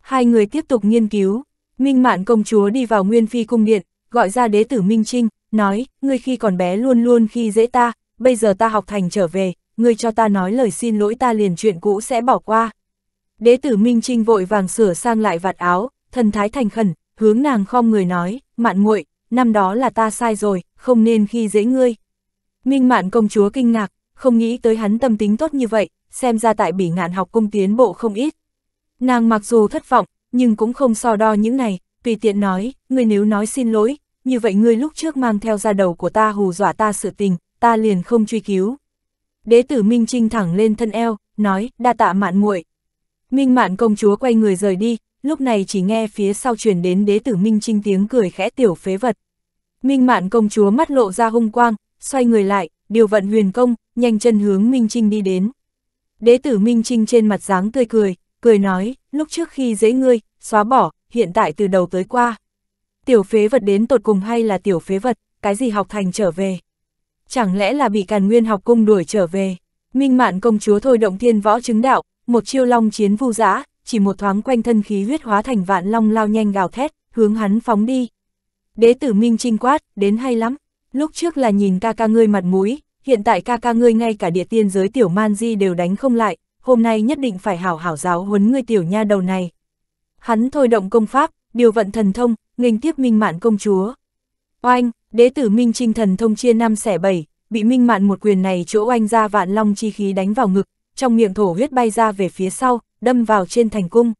Hai người tiếp tục nghiên cứu, Minh Mạn công chúa đi vào Nguyên Phi cung điện, gọi ra đế tử Minh Trinh, nói, ngươi khi còn bé luôn luôn khi dễ ta, bây giờ ta học thành trở về, ngươi cho ta nói lời xin lỗi ta liền chuyện cũ sẽ bỏ qua. Đế tử Minh Trinh vội vàng sửa sang lại vạt áo, thần thái thành khẩn, hướng nàng khom người nói, mạn nguội năm đó là ta sai rồi, không nên khi dễ ngươi. Minh mạn công chúa kinh ngạc, không nghĩ tới hắn tâm tính tốt như vậy, xem ra tại bỉ ngạn học cung tiến bộ không ít. Nàng mặc dù thất vọng, nhưng cũng không so đo những này, tùy tiện nói, ngươi nếu nói xin lỗi, như vậy ngươi lúc trước mang theo ra đầu của ta hù dọa ta sự tình, ta liền không truy cứu. Đế tử Minh Trinh thẳng lên thân eo, nói, đa tạ mạn muội. Minh mạn công chúa quay người rời đi, lúc này chỉ nghe phía sau truyền đến đế tử Minh Trinh tiếng cười khẽ tiểu phế vật. Minh mạn công chúa mắt lộ ra hung quang, xoay người lại, điều vận huyền công, nhanh chân hướng Minh Trinh đi đến. Đế tử Minh Trinh trên mặt dáng tươi cười, cười nói, lúc trước khi dễ ngươi, xóa bỏ, hiện tại từ đầu tới qua. Tiểu phế vật đến tột cùng hay là tiểu phế vật, cái gì học thành trở về? Chẳng lẽ là bị càn nguyên học cung đuổi trở về? Minh mạn công chúa thôi động thiên võ chứng đạo, một chiêu long chiến vu dã chỉ một thoáng quanh thân khí huyết hóa thành vạn long lao nhanh gào thét, hướng hắn phóng đi. Đế tử Minh Trinh quát, đến hay lắm, lúc trước là nhìn ca ca ngươi mặt mũi, hiện tại ca ca ngươi ngay cả địa tiên giới tiểu man di đều đánh không lại, hôm nay nhất định phải hảo hảo giáo huấn ngươi tiểu nha đầu này. Hắn thôi động công pháp, điều vận thần thông, nghênh tiếp minh mạn công chúa. Oanh, đế tử minh trinh thần thông chia năm xẻ bảy, bị minh mạn một quyền này chỗ oanh ra vạn long chi khí đánh vào ngực, trong miệng thổ huyết bay ra về phía sau, đâm vào trên thành cung.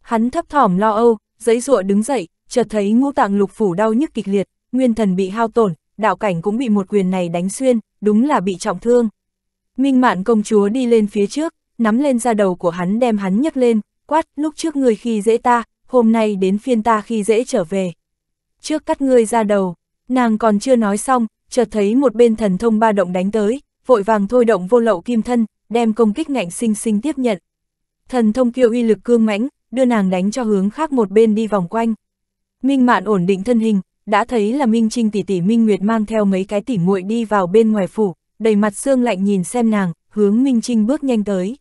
Hắn thấp thỏm lo âu, giấy rụa đứng dậy, chợt thấy ngũ tạng lục phủ đau nhức kịch liệt, nguyên thần bị hao tổn, đạo cảnh cũng bị một quyền này đánh xuyên, đúng là bị trọng thương. Minh mạn công chúa đi lên phía trước, nắm lên da đầu của hắn đem hắn nhấc lên, quát, lúc trước người khi dễ ta, hôm nay đến phiên ta khi dễ trở về. Trước cắt ngươi ra đầu, nàng còn chưa nói xong, chợt thấy một bên thần thông ba động đánh tới, vội vàng thôi động vô lậu kim thân, đem công kích ngạnh sinh sinh tiếp nhận. Thần thông kiêu uy lực cương mãnh, đưa nàng đánh cho hướng khác một bên đi vòng quanh. Minh Mạn ổn định thân hình, đã thấy là Minh Trinh tỷ tỷ Minh Nguyệt mang theo mấy cái tỷ muội đi vào bên ngoài phủ, đầy mặt xương lạnh nhìn xem nàng, hướng Minh Trinh bước nhanh tới.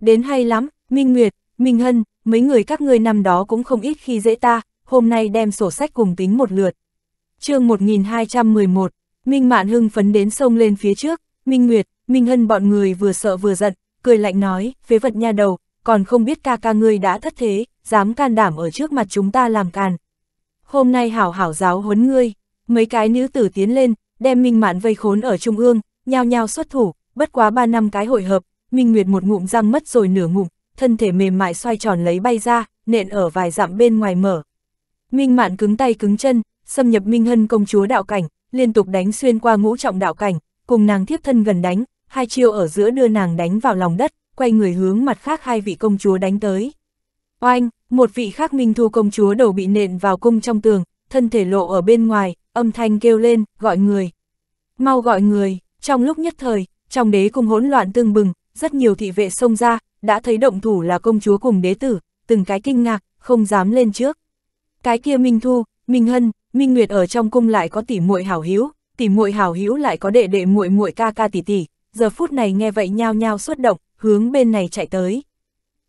Đến hay lắm, Minh Nguyệt, Minh Hân, mấy người các ngươi năm đó cũng không ít khi dễ ta, hôm nay đem sổ sách cùng tính một lượt. chương 1211, Minh Mạn hưng phấn đến sông lên phía trước, Minh Nguyệt, Minh Hân bọn người vừa sợ vừa giận, cười lạnh nói, phế vật nha đầu, còn không biết ca ca ngươi đã thất thế, dám can đảm ở trước mặt chúng ta làm càn, hôm nay hảo hảo giáo huấn ngươi, mấy cái nữ tử tiến lên, đem Minh Mạn vây khốn ở trung ương, nhao nhao xuất thủ, bất quá ba năm cái hội hợp, Minh Nguyệt một ngụm răng mất rồi nửa ngụm, thân thể mềm mại xoay tròn lấy bay ra, nện ở vài dặm bên ngoài mở. Minh Mạn cứng tay cứng chân, xâm nhập Minh Hân công chúa đạo cảnh, liên tục đánh xuyên qua ngũ trọng đạo cảnh, cùng nàng thiếp thân gần đánh, hai chiêu ở giữa đưa nàng đánh vào lòng đất, quay người hướng mặt khác hai vị công chúa đánh tới. Oanh, một vị khác Minh Thu công chúa đầu bị nện vào cung trong tường, thân thể lộ ở bên ngoài, âm thanh kêu lên, gọi người. Mau gọi người, trong lúc nhất thời, trong đế cung hỗn loạn tương bừng, rất nhiều thị vệ xông ra, đã thấy động thủ là công chúa cùng đế tử, từng cái kinh ngạc, không dám lên trước. Cái kia Minh Thu, Minh Hân, Minh Nguyệt ở trong cung lại có tỷ muội hảo hiếu, tỷ muội hảo hiếu lại có đệ đệ muội muội ca ca tỷ tỷ, giờ phút này nghe vậy nhao nhao xuất động, hướng bên này chạy tới.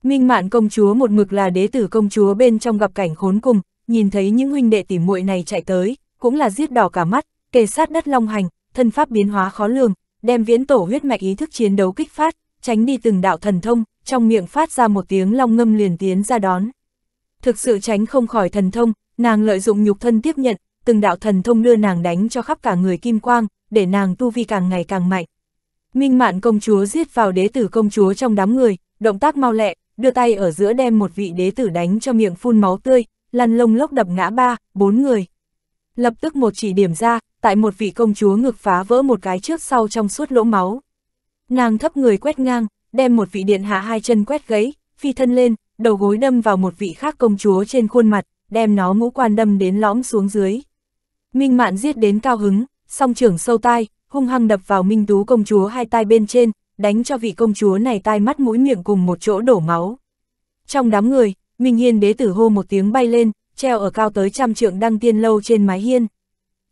Minh Mạn công chúa một mực là đế tử công chúa bên trong gặp cảnh khốn cùng, nhìn thấy những huynh đệ tỉ muội này chạy tới, cũng là giết đỏ cả mắt, kề sát đất long hành, thân pháp biến hóa khó lường, đem viễn tổ huyết mạch ý thức chiến đấu kích phát, tránh đi từng đạo thần thông, trong miệng phát ra một tiếng long ngâm liền tiến ra đón. Thực sự tránh không khỏi thần thông, nàng lợi dụng nhục thân tiếp nhận, từng đạo thần thông đưa nàng đánh cho khắp cả người kim quang, để nàng tu vi càng ngày càng mạnh. Minh Mạn công chúa giết vào đế tử công chúa trong đám người, động tác mau lẹ, đưa tay ở giữa đem một vị đế tử đánh cho miệng phun máu tươi, lăn lông lốc đập ngã ba, bốn người. Lập tức một chỉ điểm ra, tại một vị công chúa ngực phá vỡ một cái trước sau trong suốt lỗ máu. Nàng thấp người quét ngang, đem một vị điện hạ hai chân quét gấy, phi thân lên, đầu gối đâm vào một vị khác công chúa trên khuôn mặt, đem nó ngũ quan đâm đến lõm xuống dưới. Minh mạn giết đến cao hứng, song trưởng sâu tai, hung hăng đập vào Minh Tú công chúa hai tai bên trên, đánh cho vị công chúa này tai mắt mũi miệng cùng một chỗ đổ máu. Trong đám người, Minh Hiên đế tử hô một tiếng bay lên, treo ở cao tới trăm trượng đăng tiên lâu trên mái hiên.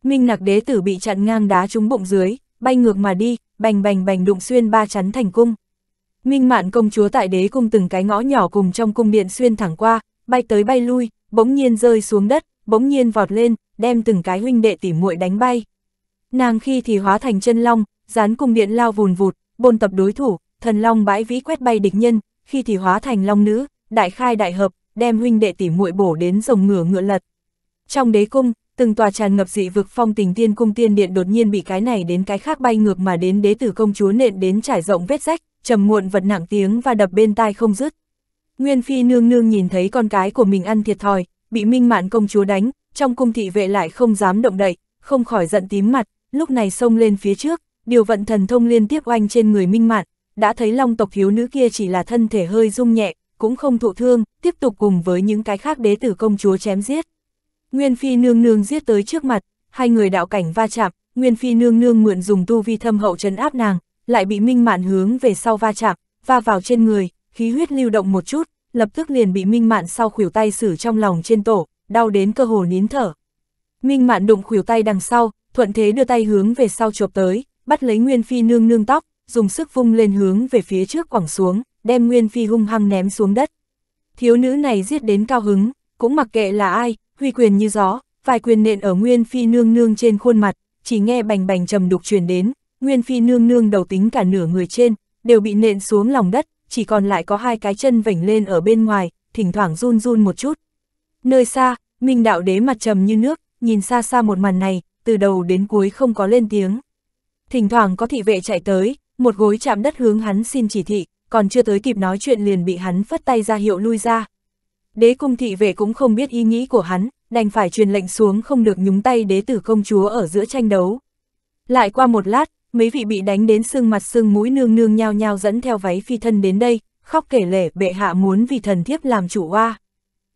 Minh nặc đế tử bị chặn ngang đá trúng bụng dưới, bay ngược mà đi, bành bành bành đụng xuyên ba chắn thành cung. Minh mạn công chúa tại đế cung từng cái ngõ nhỏ cùng trong cung điện xuyên thẳng qua, bay tới bay lui, bỗng nhiên rơi xuống đất, bỗng nhiên vọt lên, đem từng cái huynh đệ tỉ muội đánh bay. Nàng khi thì hóa thành chân long, dán cung điện lao vùn vụt, bôn tập đối thủ, thần long bãi vĩ quét bay địch nhân, khi thì hóa thành long nữ, đại khai đại hợp, đem huynh đệ tỷ muội bổ đến rồng ngửa ngựa lật. Trong đế cung, từng tòa tràn ngập dị vực phong tình tiên cung tiên điện đột nhiên bị cái này đến cái khác bay ngược mà đến đế tử công chúa nện đến trải rộng vết rách, trầm muộn vật nặng tiếng và đập bên tai không dứt. Nguyên phi nương nương nhìn thấy con cái của mình ăn thiệt thòi, bị minh mạn công chúa đánh, trong cung thị vệ lại không dám động đậy, không khỏi giận tím mặt, lúc này xông lên phía trước, điều vận thần thông liên tiếp oanh trên người minh mạn, đã thấy long tộc hiếu nữ kia chỉ là thân thể hơi rung nhẹ, cũng không thụ thương, tiếp tục cùng với những cái khác đế tử công chúa chém giết. Nguyên Phi nương nương giết tới trước mặt, hai người đạo cảnh va chạm, Nguyên Phi nương nương mượn dùng tu vi thâm hậu trấn áp nàng, lại bị Minh Mạn hướng về sau va chạm, va vào trên người, khí huyết lưu động một chút, lập tức liền bị Minh Mạn sau khuỷu tay xử trong lòng trên tổ, đau đến cơ hồ nín thở. Minh Mạn đụng khuỷu tay đằng sau, thuận thế đưa tay hướng về sau chộp tới, bắt lấy Nguyên Phi nương nương tóc, dùng sức vung lên hướng về phía trước quẳng xuống, đem Nguyên Phi hung hăng ném xuống đất. Thiếu nữ này giết đến cao hứng, cũng mặc kệ là ai, huy quyền như gió, vài quyền nện ở Nguyên Phi nương nương trên khuôn mặt, chỉ nghe bành bành trầm đục truyền đến, Nguyên Phi nương nương đầu tính cả nửa người trên, đều bị nện xuống lòng đất, chỉ còn lại có hai cái chân vểnh lên ở bên ngoài, thỉnh thoảng run run một chút. Nơi xa, Minh Đạo Đế mặt trầm như nước, nhìn xa xa một màn này, từ đầu đến cuối không có lên tiếng thỉnh thoảng có thị vệ chạy tới, một gối chạm đất hướng hắn xin chỉ thị, còn chưa tới kịp nói chuyện liền bị hắn phất tay ra hiệu lui ra. Đế cung thị vệ cũng không biết ý nghĩ của hắn, đành phải truyền lệnh xuống không được nhúng tay đế tử công chúa ở giữa tranh đấu. Lại qua một lát, mấy vị bị đánh đến sưng mặt sưng mũi nương nương nhao nhao dẫn theo váy phi thân đến đây, khóc kể lể bệ hạ muốn vì thần thiếp làm chủ oa.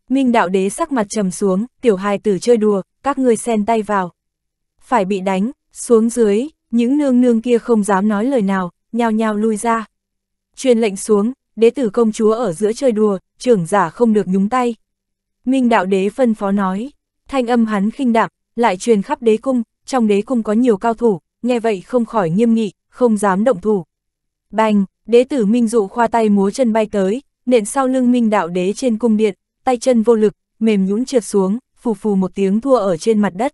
Minh đạo đế sắc mặt trầm xuống, tiểu hài tử chơi đùa, các ngươi xen tay vào. Phải bị đánh, xuống dưới, những nương nương kia không dám nói lời nào, nhao nhao lui ra. Truyền lệnh xuống, đế tử công chúa ở giữa chơi đùa, trưởng giả không được nhúng tay. Minh đạo đế phân phó nói, thanh âm hắn khinh đạm, lại truyền khắp đế cung, trong đế cung có nhiều cao thủ, nghe vậy không khỏi nghiêm nghị, không dám động thủ. Bành, đế tử Minh dụ khoa tay múa chân bay tới, nện sau lưng Minh đạo đế trên cung điện, tay chân vô lực, mềm nhũn trượt xuống, phù phù một tiếng thua ở trên mặt đất.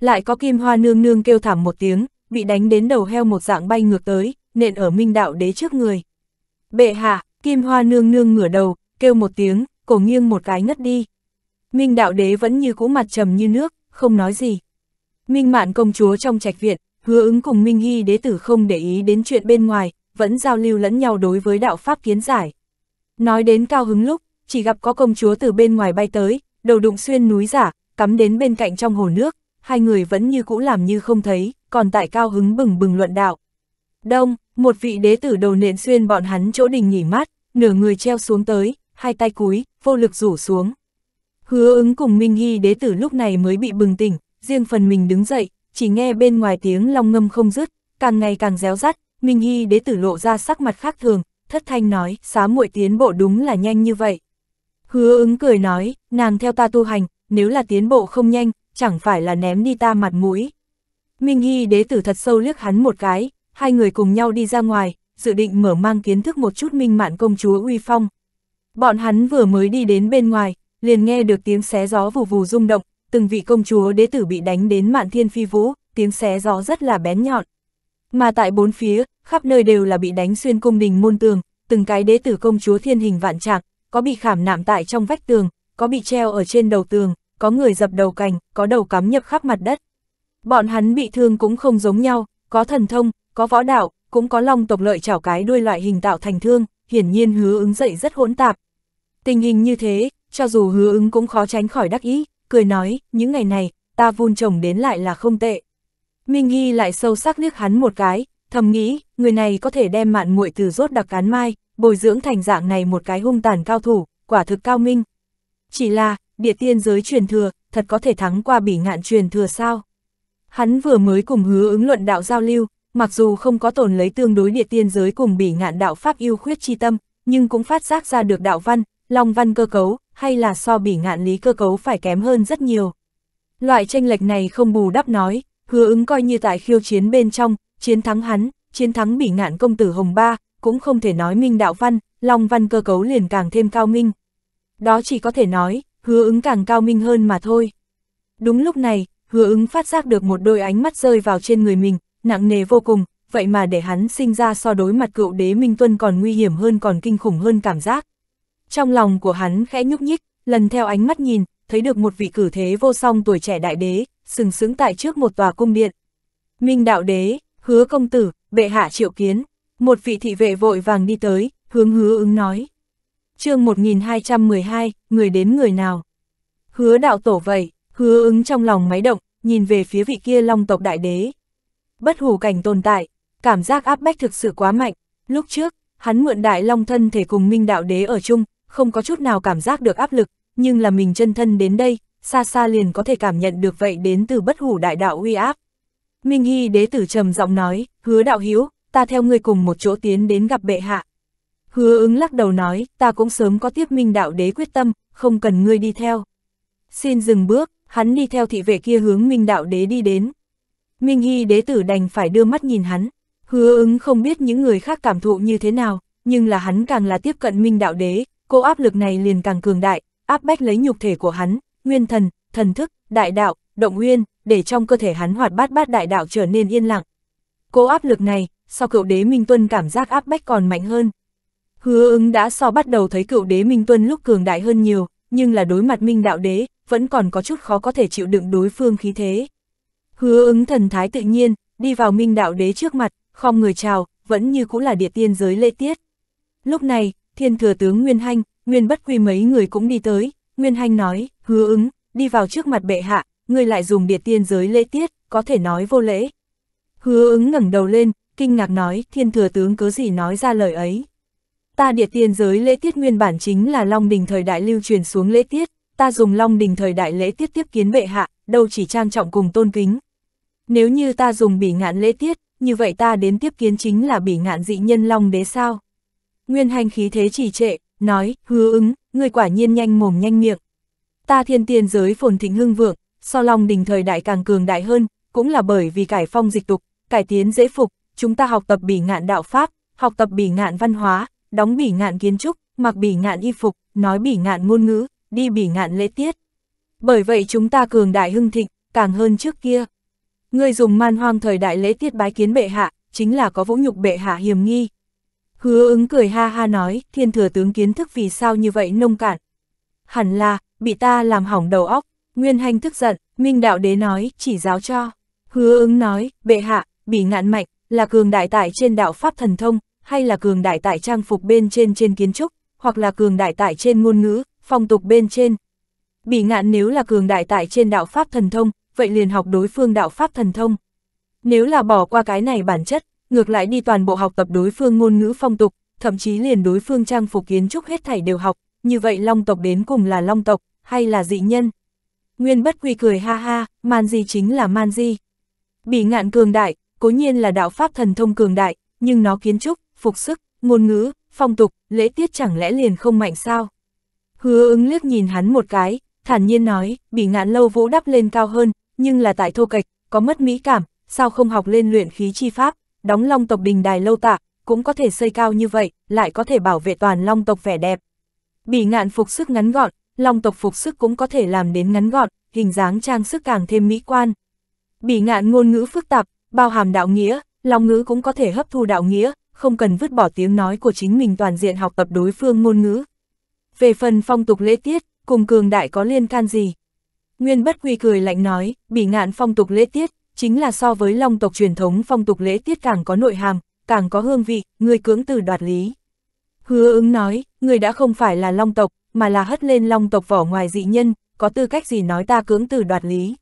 Lại có kim hoa nương nương kêu thảm một tiếng, bị đánh đến đầu heo một dạng bay ngược tới, nện ở minh đạo đế trước người. Bệ hạ, kim hoa nương nương ngửa đầu, kêu một tiếng, cổ nghiêng một cái ngất đi. Minh đạo đế vẫn như cũ mặt trầm như nước, không nói gì. Minh mạn công chúa trong trạch viện, hứa ứng cùng Minh Hy đế tử không để ý đến chuyện bên ngoài, vẫn giao lưu lẫn nhau đối với đạo pháp kiến giải. Nói đến cao hứng lúc, chỉ gặp có công chúa từ bên ngoài bay tới, đầu đụng xuyên núi giả, cắm đến bên cạnh trong hồ nước, hai người vẫn như cũ làm như không thấy còn tại cao hứng bừng bừng luận đạo. Đông, một vị đế tử đầu nện xuyên bọn hắn chỗ đình nghỉ mát, nửa người treo xuống tới, hai tay cúi, vô lực rủ xuống. Hứa ứng cùng Minh Hy đế tử lúc này mới bị bừng tỉnh, riêng phần mình đứng dậy, chỉ nghe bên ngoài tiếng long ngâm không dứt, càng ngày càng réo rắt, Minh Hy đế tử lộ ra sắc mặt khác thường, thất thanh nói, xá muội tiến bộ đúng là nhanh như vậy. Hứa ứng cười nói, nàng theo ta tu hành, nếu là tiến bộ không nhanh, chẳng phải là ném đi ta mặt mũi. Minh Hy đế tử thật sâu liếc hắn một cái, hai người cùng nhau đi ra ngoài, dự định mở mang kiến thức một chút minh mạn công chúa uy phong. Bọn hắn vừa mới đi đến bên ngoài, liền nghe được tiếng xé gió vù vù rung động, từng vị công chúa đế tử bị đánh đến mạn thiên phi vũ, tiếng xé gió rất là bén nhọn. Mà tại bốn phía, khắp nơi đều là bị đánh xuyên cung đình môn tường, từng cái đế tử công chúa thiên hình vạn trạng, có bị khảm nạm tại trong vách tường, có bị treo ở trên đầu tường, có người dập đầu cành, có đầu cắm nhập khắp mặt đất. Bọn hắn bị thương cũng không giống nhau, có thần thông, có võ đạo, cũng có long tộc lợi chảo cái đuôi loại hình tạo thành thương, hiển nhiên hứa ứng dậy rất hỗn tạp. Tình hình như thế, cho dù hứa ứng cũng khó tránh khỏi đắc ý, cười nói, những ngày này, ta vun trồng đến lại là không tệ. Minh nghi lại sâu sắc liếc hắn một cái, thầm nghĩ, người này có thể đem mạn nguội từ rốt đặc cán mai, bồi dưỡng thành dạng này một cái hung tàn cao thủ, quả thực cao minh. Chỉ là, địa tiên giới truyền thừa, thật có thể thắng qua bỉ ngạn truyền thừa sao? Hắn vừa mới cùng hứa ứng luận đạo giao lưu, mặc dù không có tổn lấy tương đối địa tiên giới cùng bị ngạn đạo pháp yêu khuyết chi tâm, nhưng cũng phát giác ra được đạo văn, long văn cơ cấu, hay là so bị ngạn lý cơ cấu phải kém hơn rất nhiều. Loại tranh lệch này không bù đắp nói, hứa ứng coi như tại khiêu chiến bên trong, chiến thắng hắn, chiến thắng bị ngạn công tử Hồng Ba, cũng không thể nói minh đạo văn, long văn cơ cấu liền càng thêm cao minh. Đó chỉ có thể nói, hứa ứng càng cao minh hơn mà thôi. Đúng lúc này, hứa ứng phát giác được một đôi ánh mắt rơi vào trên người mình, nặng nề vô cùng, vậy mà để hắn sinh ra so đối mặt cựu đế Minh Tuân còn nguy hiểm hơn còn kinh khủng hơn cảm giác. Trong lòng của hắn khẽ nhúc nhích, lần theo ánh mắt nhìn, thấy được một vị cử thế vô song tuổi trẻ đại đế, sừng sững tại trước một tòa cung điện. Minh đạo đế, hứa công tử, bệ hạ triệu kiến, một vị thị vệ vội vàng đi tới, hướng hứa ứng nói. chương 1212, người đến người nào? Hứa đạo tổ vậy, Hứa ứng trong lòng máy động, nhìn về phía vị kia long tộc đại đế. Bất hủ cảnh tồn tại, cảm giác áp bách thực sự quá mạnh. Lúc trước, hắn mượn đại long thân thể cùng minh đạo đế ở chung, không có chút nào cảm giác được áp lực, nhưng là mình chân thân đến đây, xa xa liền có thể cảm nhận được vậy đến từ bất hủ đại đạo uy áp. Minh Hy đế tử trầm giọng nói, hứa đạo hiếu, ta theo ngươi cùng một chỗ tiến đến gặp bệ hạ. Hứa ứng lắc đầu nói, ta cũng sớm có tiếp minh đạo đế quyết tâm, không cần ngươi đi theo. Xin dừng bước, hắn đi theo thị vệ kia hướng Minh Đạo Đế đi đến. Minh Hy Đế tử đành phải đưa mắt nhìn hắn, hứa ứng không biết những người khác cảm thụ như thế nào, nhưng là hắn càng là tiếp cận Minh Đạo Đế, cô áp lực này liền càng cường đại, áp bách lấy nhục thể của hắn, nguyên thần, thần thức, đại đạo, động nguyên, để trong cơ thể hắn hoạt bát bát đại đạo trở nên yên lặng. Cô áp lực này, sau cựu đế Minh Tuân cảm giác áp bách còn mạnh hơn. Hứa ứng đã so bắt đầu thấy cựu đế Minh Tuân lúc cường đại hơn nhiều, nhưng là đối mặt Minh Đạo Đế, vẫn còn có chút khó có thể chịu đựng đối phương khí thế. Hứa ứng thần thái tự nhiên, đi vào minh đạo đế trước mặt, không người chào, vẫn như cũ là địa tiên giới lễ tiết. Lúc này, thiên thừa tướng Nguyên Hanh, Nguyên bất quy mấy người cũng đi tới, Nguyên Hanh nói, hứa ứng, đi vào trước mặt bệ hạ, người lại dùng địa tiên giới lễ tiết, có thể nói vô lễ. Hứa ứng ngẩng đầu lên, kinh ngạc nói, thiên thừa tướng cứ gì nói ra lời ấy. Ta địa tiên giới lễ tiết nguyên bản chính là Long Đình thời đại lưu truyền xuống lễ tiết, ta dùng long đình thời đại lễ tiết tiếp kiến bệ hạ, đâu chỉ trang trọng cùng tôn kính. Nếu như ta dùng bỉ ngạn lễ tiết, như vậy ta đến tiếp kiến chính là bỉ ngạn dị nhân long đế sao. Nguyên hành khí thế chỉ trệ, nói, hứa ứng, người quả nhiên nhanh mồm nhanh miệng. Ta thiên tiên giới phồn thịnh hưng vượng, so long đình thời đại càng cường đại hơn, cũng là bởi vì cải phong dịch tục, cải tiến dễ phục, chúng ta học tập bỉ ngạn đạo pháp, học tập bỉ ngạn văn hóa, đóng bỉ ngạn kiến trúc, mặc bỉ ngạn y phục, nói bỉ ngạn ngôn ngữ, đi bỉ ngạn lễ tiết. Bởi vậy chúng ta cường đại hưng thịnh, càng hơn trước kia. ngươi dùng man hoang thời đại lễ tiết bái kiến bệ hạ, chính là có vũ nhục bệ hạ hiềm nghi. Hứa ứng cười ha ha nói, thiên thừa tướng kiến thức vì sao như vậy nông cạn. Hẳn là, bị ta làm hỏng đầu óc, nguyên hành tức giận, minh đạo đế nói, chỉ giáo cho. Hứa ứng nói, bệ hạ, bị ngạn mạnh, là cường đại tại trên đạo pháp thần thông, hay là cường đại tại trang phục bên trên trên kiến trúc, hoặc là cường đại tại trên ngôn ngữ, phong tục bên trên. bị ngạn nếu là cường đại tại trên đạo Pháp thần thông, vậy liền học đối phương đạo Pháp thần thông. Nếu là bỏ qua cái này bản chất, ngược lại đi toàn bộ học tập đối phương ngôn ngữ phong tục, thậm chí liền đối phương trang phục kiến trúc hết thảy đều học, như vậy long tộc đến cùng là long tộc, hay là dị nhân. Nguyên bất quy cười ha ha, man di chính là man di. bị ngạn cường đại, cố nhiên là đạo pháp thần thông cường đại, nhưng nó kiến trúc, phục sức, ngôn ngữ, phong tục, lễ tiết chẳng lẽ liền không mạnh sao? Hứa ứng liếc nhìn hắn một cái, thản nhiên nói, bị ngạn lâu vũ đắp lên cao hơn, nhưng là tại thô kịch, có mất mỹ cảm, sao không học lên luyện khí chi pháp, đóng long tộc đình đài lâu tạ, cũng có thể xây cao như vậy, lại có thể bảo vệ toàn long tộc vẻ đẹp. Bị ngạn phục sức ngắn gọn, long tộc phục sức cũng có thể làm đến ngắn gọn, hình dáng trang sức càng thêm mỹ quan. Bị ngạn ngôn ngữ phức tạp, bao hàm đạo nghĩa, long ngữ cũng có thể hấp thu đạo nghĩa, không cần vứt bỏ tiếng nói của chính mình toàn diện học tập đối phương ngôn ngữ. Về phần phong tục lễ tiết, cùng cường đại có liên can gì? Nguyên bất huy cười lạnh nói, bị ngạn phong tục lễ tiết, chính là so với long tộc truyền thống phong tục lễ tiết càng có nội hàm, càng có hương vị, người cưỡng từ đoạt lý. Hứa ứng nói, người đã không phải là long tộc, mà là hất lên long tộc vỏ ngoài dị nhân, có tư cách gì nói ta cưỡng từ đoạt lý.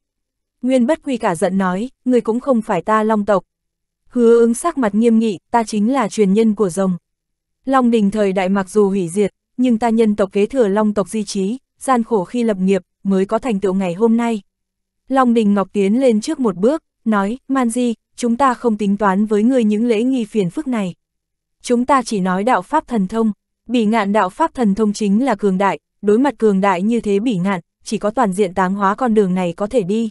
Nguyên bất huy cả giận nói, người cũng không phải ta long tộc. Hứa ứng sắc mặt nghiêm nghị, ta chính là truyền nhân của rồng. Long đình thời đại mặc dù hủy diệt, nhưng ta nhân tộc kế thừa long tộc di trí, gian khổ khi lập nghiệp, mới có thành tựu ngày hôm nay. Long Đình Ngọc tiến lên trước một bước, nói, Man Di, chúng ta không tính toán với ngươi những lễ nghi phiền phức này. Chúng ta chỉ nói đạo Pháp thần thông, bỉ ngạn đạo Pháp thần thông chính là cường đại, đối mặt cường đại như thế bỉ ngạn, chỉ có toàn diện táng hóa con đường này có thể đi.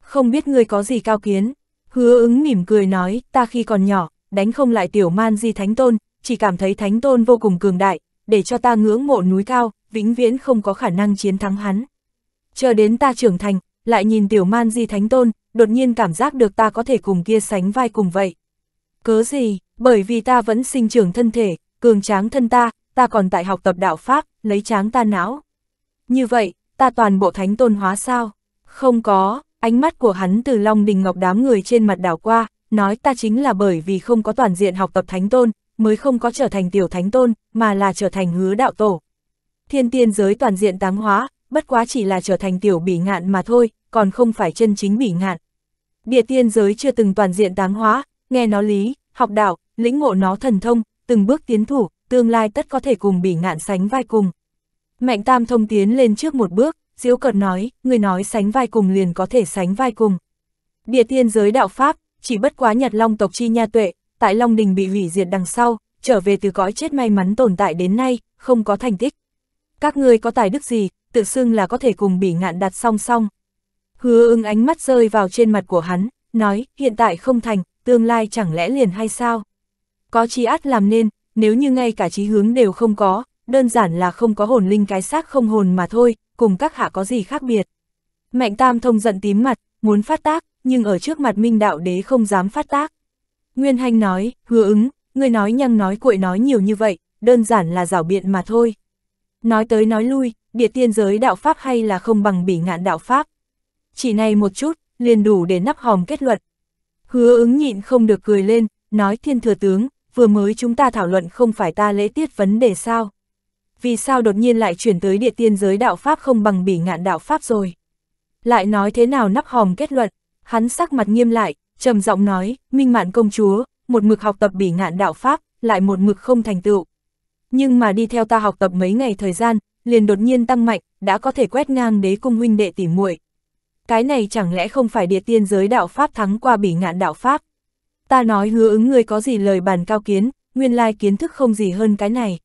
Không biết ngươi có gì cao kiến, hứa ứng mỉm cười nói, ta khi còn nhỏ, đánh không lại tiểu man di thánh tôn, chỉ cảm thấy thánh tôn vô cùng cường đại, để cho ta ngưỡng mộ núi cao, vĩnh viễn không có khả năng chiến thắng hắn. Chờ đến ta trưởng thành, lại nhìn tiểu man di thánh tôn, đột nhiên cảm giác được ta có thể cùng kia sánh vai cùng vậy. Cớ gì, bởi vì ta vẫn sinh trưởng thân thể, cường tráng thân ta, ta còn tại học tập đạo Pháp, lấy tráng ta não. Như vậy, ta toàn bộ thánh tôn hóa sao? Không có, ánh mắt của hắn từ Long Đình Ngọc đám người trên mặt đảo qua, nói ta chính là bởi vì không có toàn diện học tập thánh tôn, mới không có trở thành tiểu thánh tôn, mà là trở thành hứa đạo tổ. Thiên tiên giới toàn diện tám hóa, bất quá chỉ là trở thành tiểu bỉ ngạn mà thôi, còn không phải chân chính bỉ ngạn. Địa tiên giới chưa từng toàn diện tám hóa, nghe nó lý, học đạo, lĩnh ngộ nó thần thông, từng bước tiến thủ, tương lai tất có thể cùng bỉ ngạn sánh vai cùng. Mạnh tam thông tiến lên trước một bước, diễu cợt nói, người nói sánh vai cùng liền có thể sánh vai cùng. Địa tiên giới đạo Pháp, chỉ bất quá nhật long tộc chi nha tuệ, tại Long Đình bị hủy diệt đằng sau, trở về từ cõi chết may mắn tồn tại đến nay, không có thành tích. Các ngươi có tài đức gì, tự xưng là có thể cùng bỉ ngạn đặt song song. Hứa ưng ánh mắt rơi vào trên mặt của hắn, nói, hiện tại không thành, tương lai chẳng lẽ liền hay sao? Có chi át làm nên, nếu như ngay cả trí hướng đều không có, đơn giản là không có hồn linh cái xác không hồn mà thôi, cùng các hạ có gì khác biệt. Mạnh tam thông giận tím mặt, muốn phát tác, nhưng ở trước mặt minh đạo đế không dám phát tác. Nguyên Hành nói, hứa ứng, người nói nhăng nói cuội nói nhiều như vậy, đơn giản là rảo biện mà thôi. Nói tới nói lui, địa tiên giới đạo Pháp hay là không bằng bỉ ngạn đạo Pháp. Chỉ này một chút, liền đủ để nắp hòm kết luận. Hứa ứng nhịn không được cười lên, nói thiên thừa tướng, vừa mới chúng ta thảo luận không phải ta lễ tiết vấn đề sao. Vì sao đột nhiên lại chuyển tới địa tiên giới đạo Pháp không bằng bỉ ngạn đạo Pháp rồi. Lại nói thế nào nắp hòm kết luận, hắn sắc mặt nghiêm lại, trầm giọng nói, minh mạn công chúa, một mực học tập bỉ ngạn đạo Pháp, lại một mực không thành tựu. Nhưng mà đi theo ta học tập mấy ngày thời gian, liền đột nhiên tăng mạnh, đã có thể quét ngang đế cung huynh đệ tỉ muội. Cái này chẳng lẽ không phải địa tiên giới đạo Pháp thắng qua bỉ ngạn đạo Pháp? Ta nói hứa ứng người có gì lời bàn cao kiến, nguyên lai kiến thức không gì hơn cái này.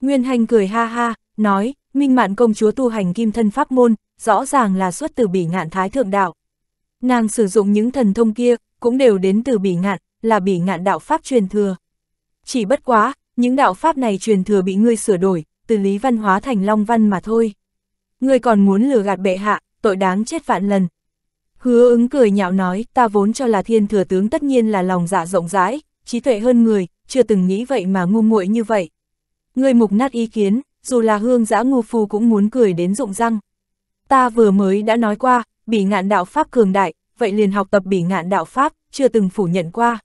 Nguyên hành cười ha ha, nói, minh mạn công chúa tu hành kim thân pháp môn, rõ ràng là xuất từ bỉ ngạn thái thượng đạo. Nàng sử dụng những thần thông kia, cũng đều đến từ bỉ ngạn, là bỉ ngạn đạo pháp truyền thừa. Chỉ bất quá, những đạo pháp này truyền thừa bị ngươi sửa đổi, từ lý văn hóa thành long văn mà thôi. Ngươi còn muốn lừa gạt bệ hạ, tội đáng chết vạn lần. Hứa ứng cười nhạo nói, ta vốn cho là thiên thừa tướng tất nhiên là lòng dạ rộng rãi, trí tuệ hơn người, chưa từng nghĩ vậy mà ngu muội như vậy. Ngươi mục nát ý kiến, dù là hương giã ngu phu cũng muốn cười đến rụng răng. Ta vừa mới đã nói qua, bị ngạn đạo pháp cường đại, vậy liền học tập bỉ ngạn đạo Pháp, chưa từng phủ nhận qua.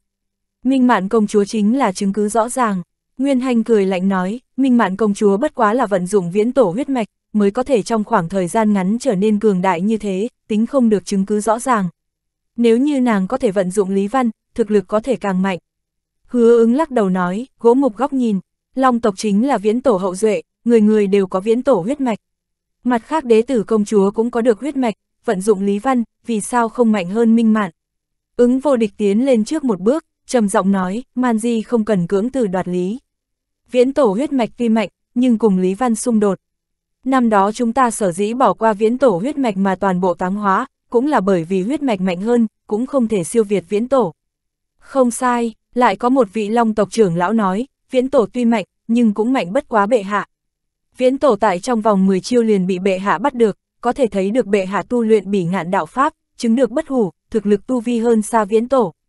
Minh mạn công chúa chính là chứng cứ rõ ràng. Nguyên Hành cười lạnh nói, Minh mạn công chúa bất quá là vận dụng viễn tổ huyết mạch, mới có thể trong khoảng thời gian ngắn trở nên cường đại như thế, tính không được chứng cứ rõ ràng. Nếu như nàng có thể vận dụng Lý Văn, thực lực có thể càng mạnh. Hứa ứng lắc đầu nói, gỗ mục góc nhìn, Long tộc chính là viễn tổ hậu duệ, người người đều có viễn tổ huyết mạch. Mặt khác đế tử công chúa cũng có được huyết mạch, vận dụng Lý Văn, vì sao không mạnh hơn Minh Mạn. Ứng vô địch tiến lên trước một bước, trầm giọng nói, Man Di không cần cưỡng từ đoạt lý. Viễn tổ huyết mạch tuy mạnh, nhưng cùng Lý Văn xung đột. Năm đó chúng ta sở dĩ bỏ qua viễn tổ huyết mạch mà toàn bộ táng hóa, cũng là bởi vì huyết mạch mạnh hơn, cũng không thể siêu việt viễn tổ. Không sai, lại có một vị long tộc trưởng lão nói, viễn tổ tuy mạnh, nhưng cũng mạnh bất quá bệ hạ. Viễn tổ tại trong vòng 10 chiêu liền bị bệ hạ bắt được, có thể thấy được bệ hạ tu luyện bỉ ngạn đạo Pháp, chứng được bất hủ, thực lực tu vi hơn xa viễn tổ,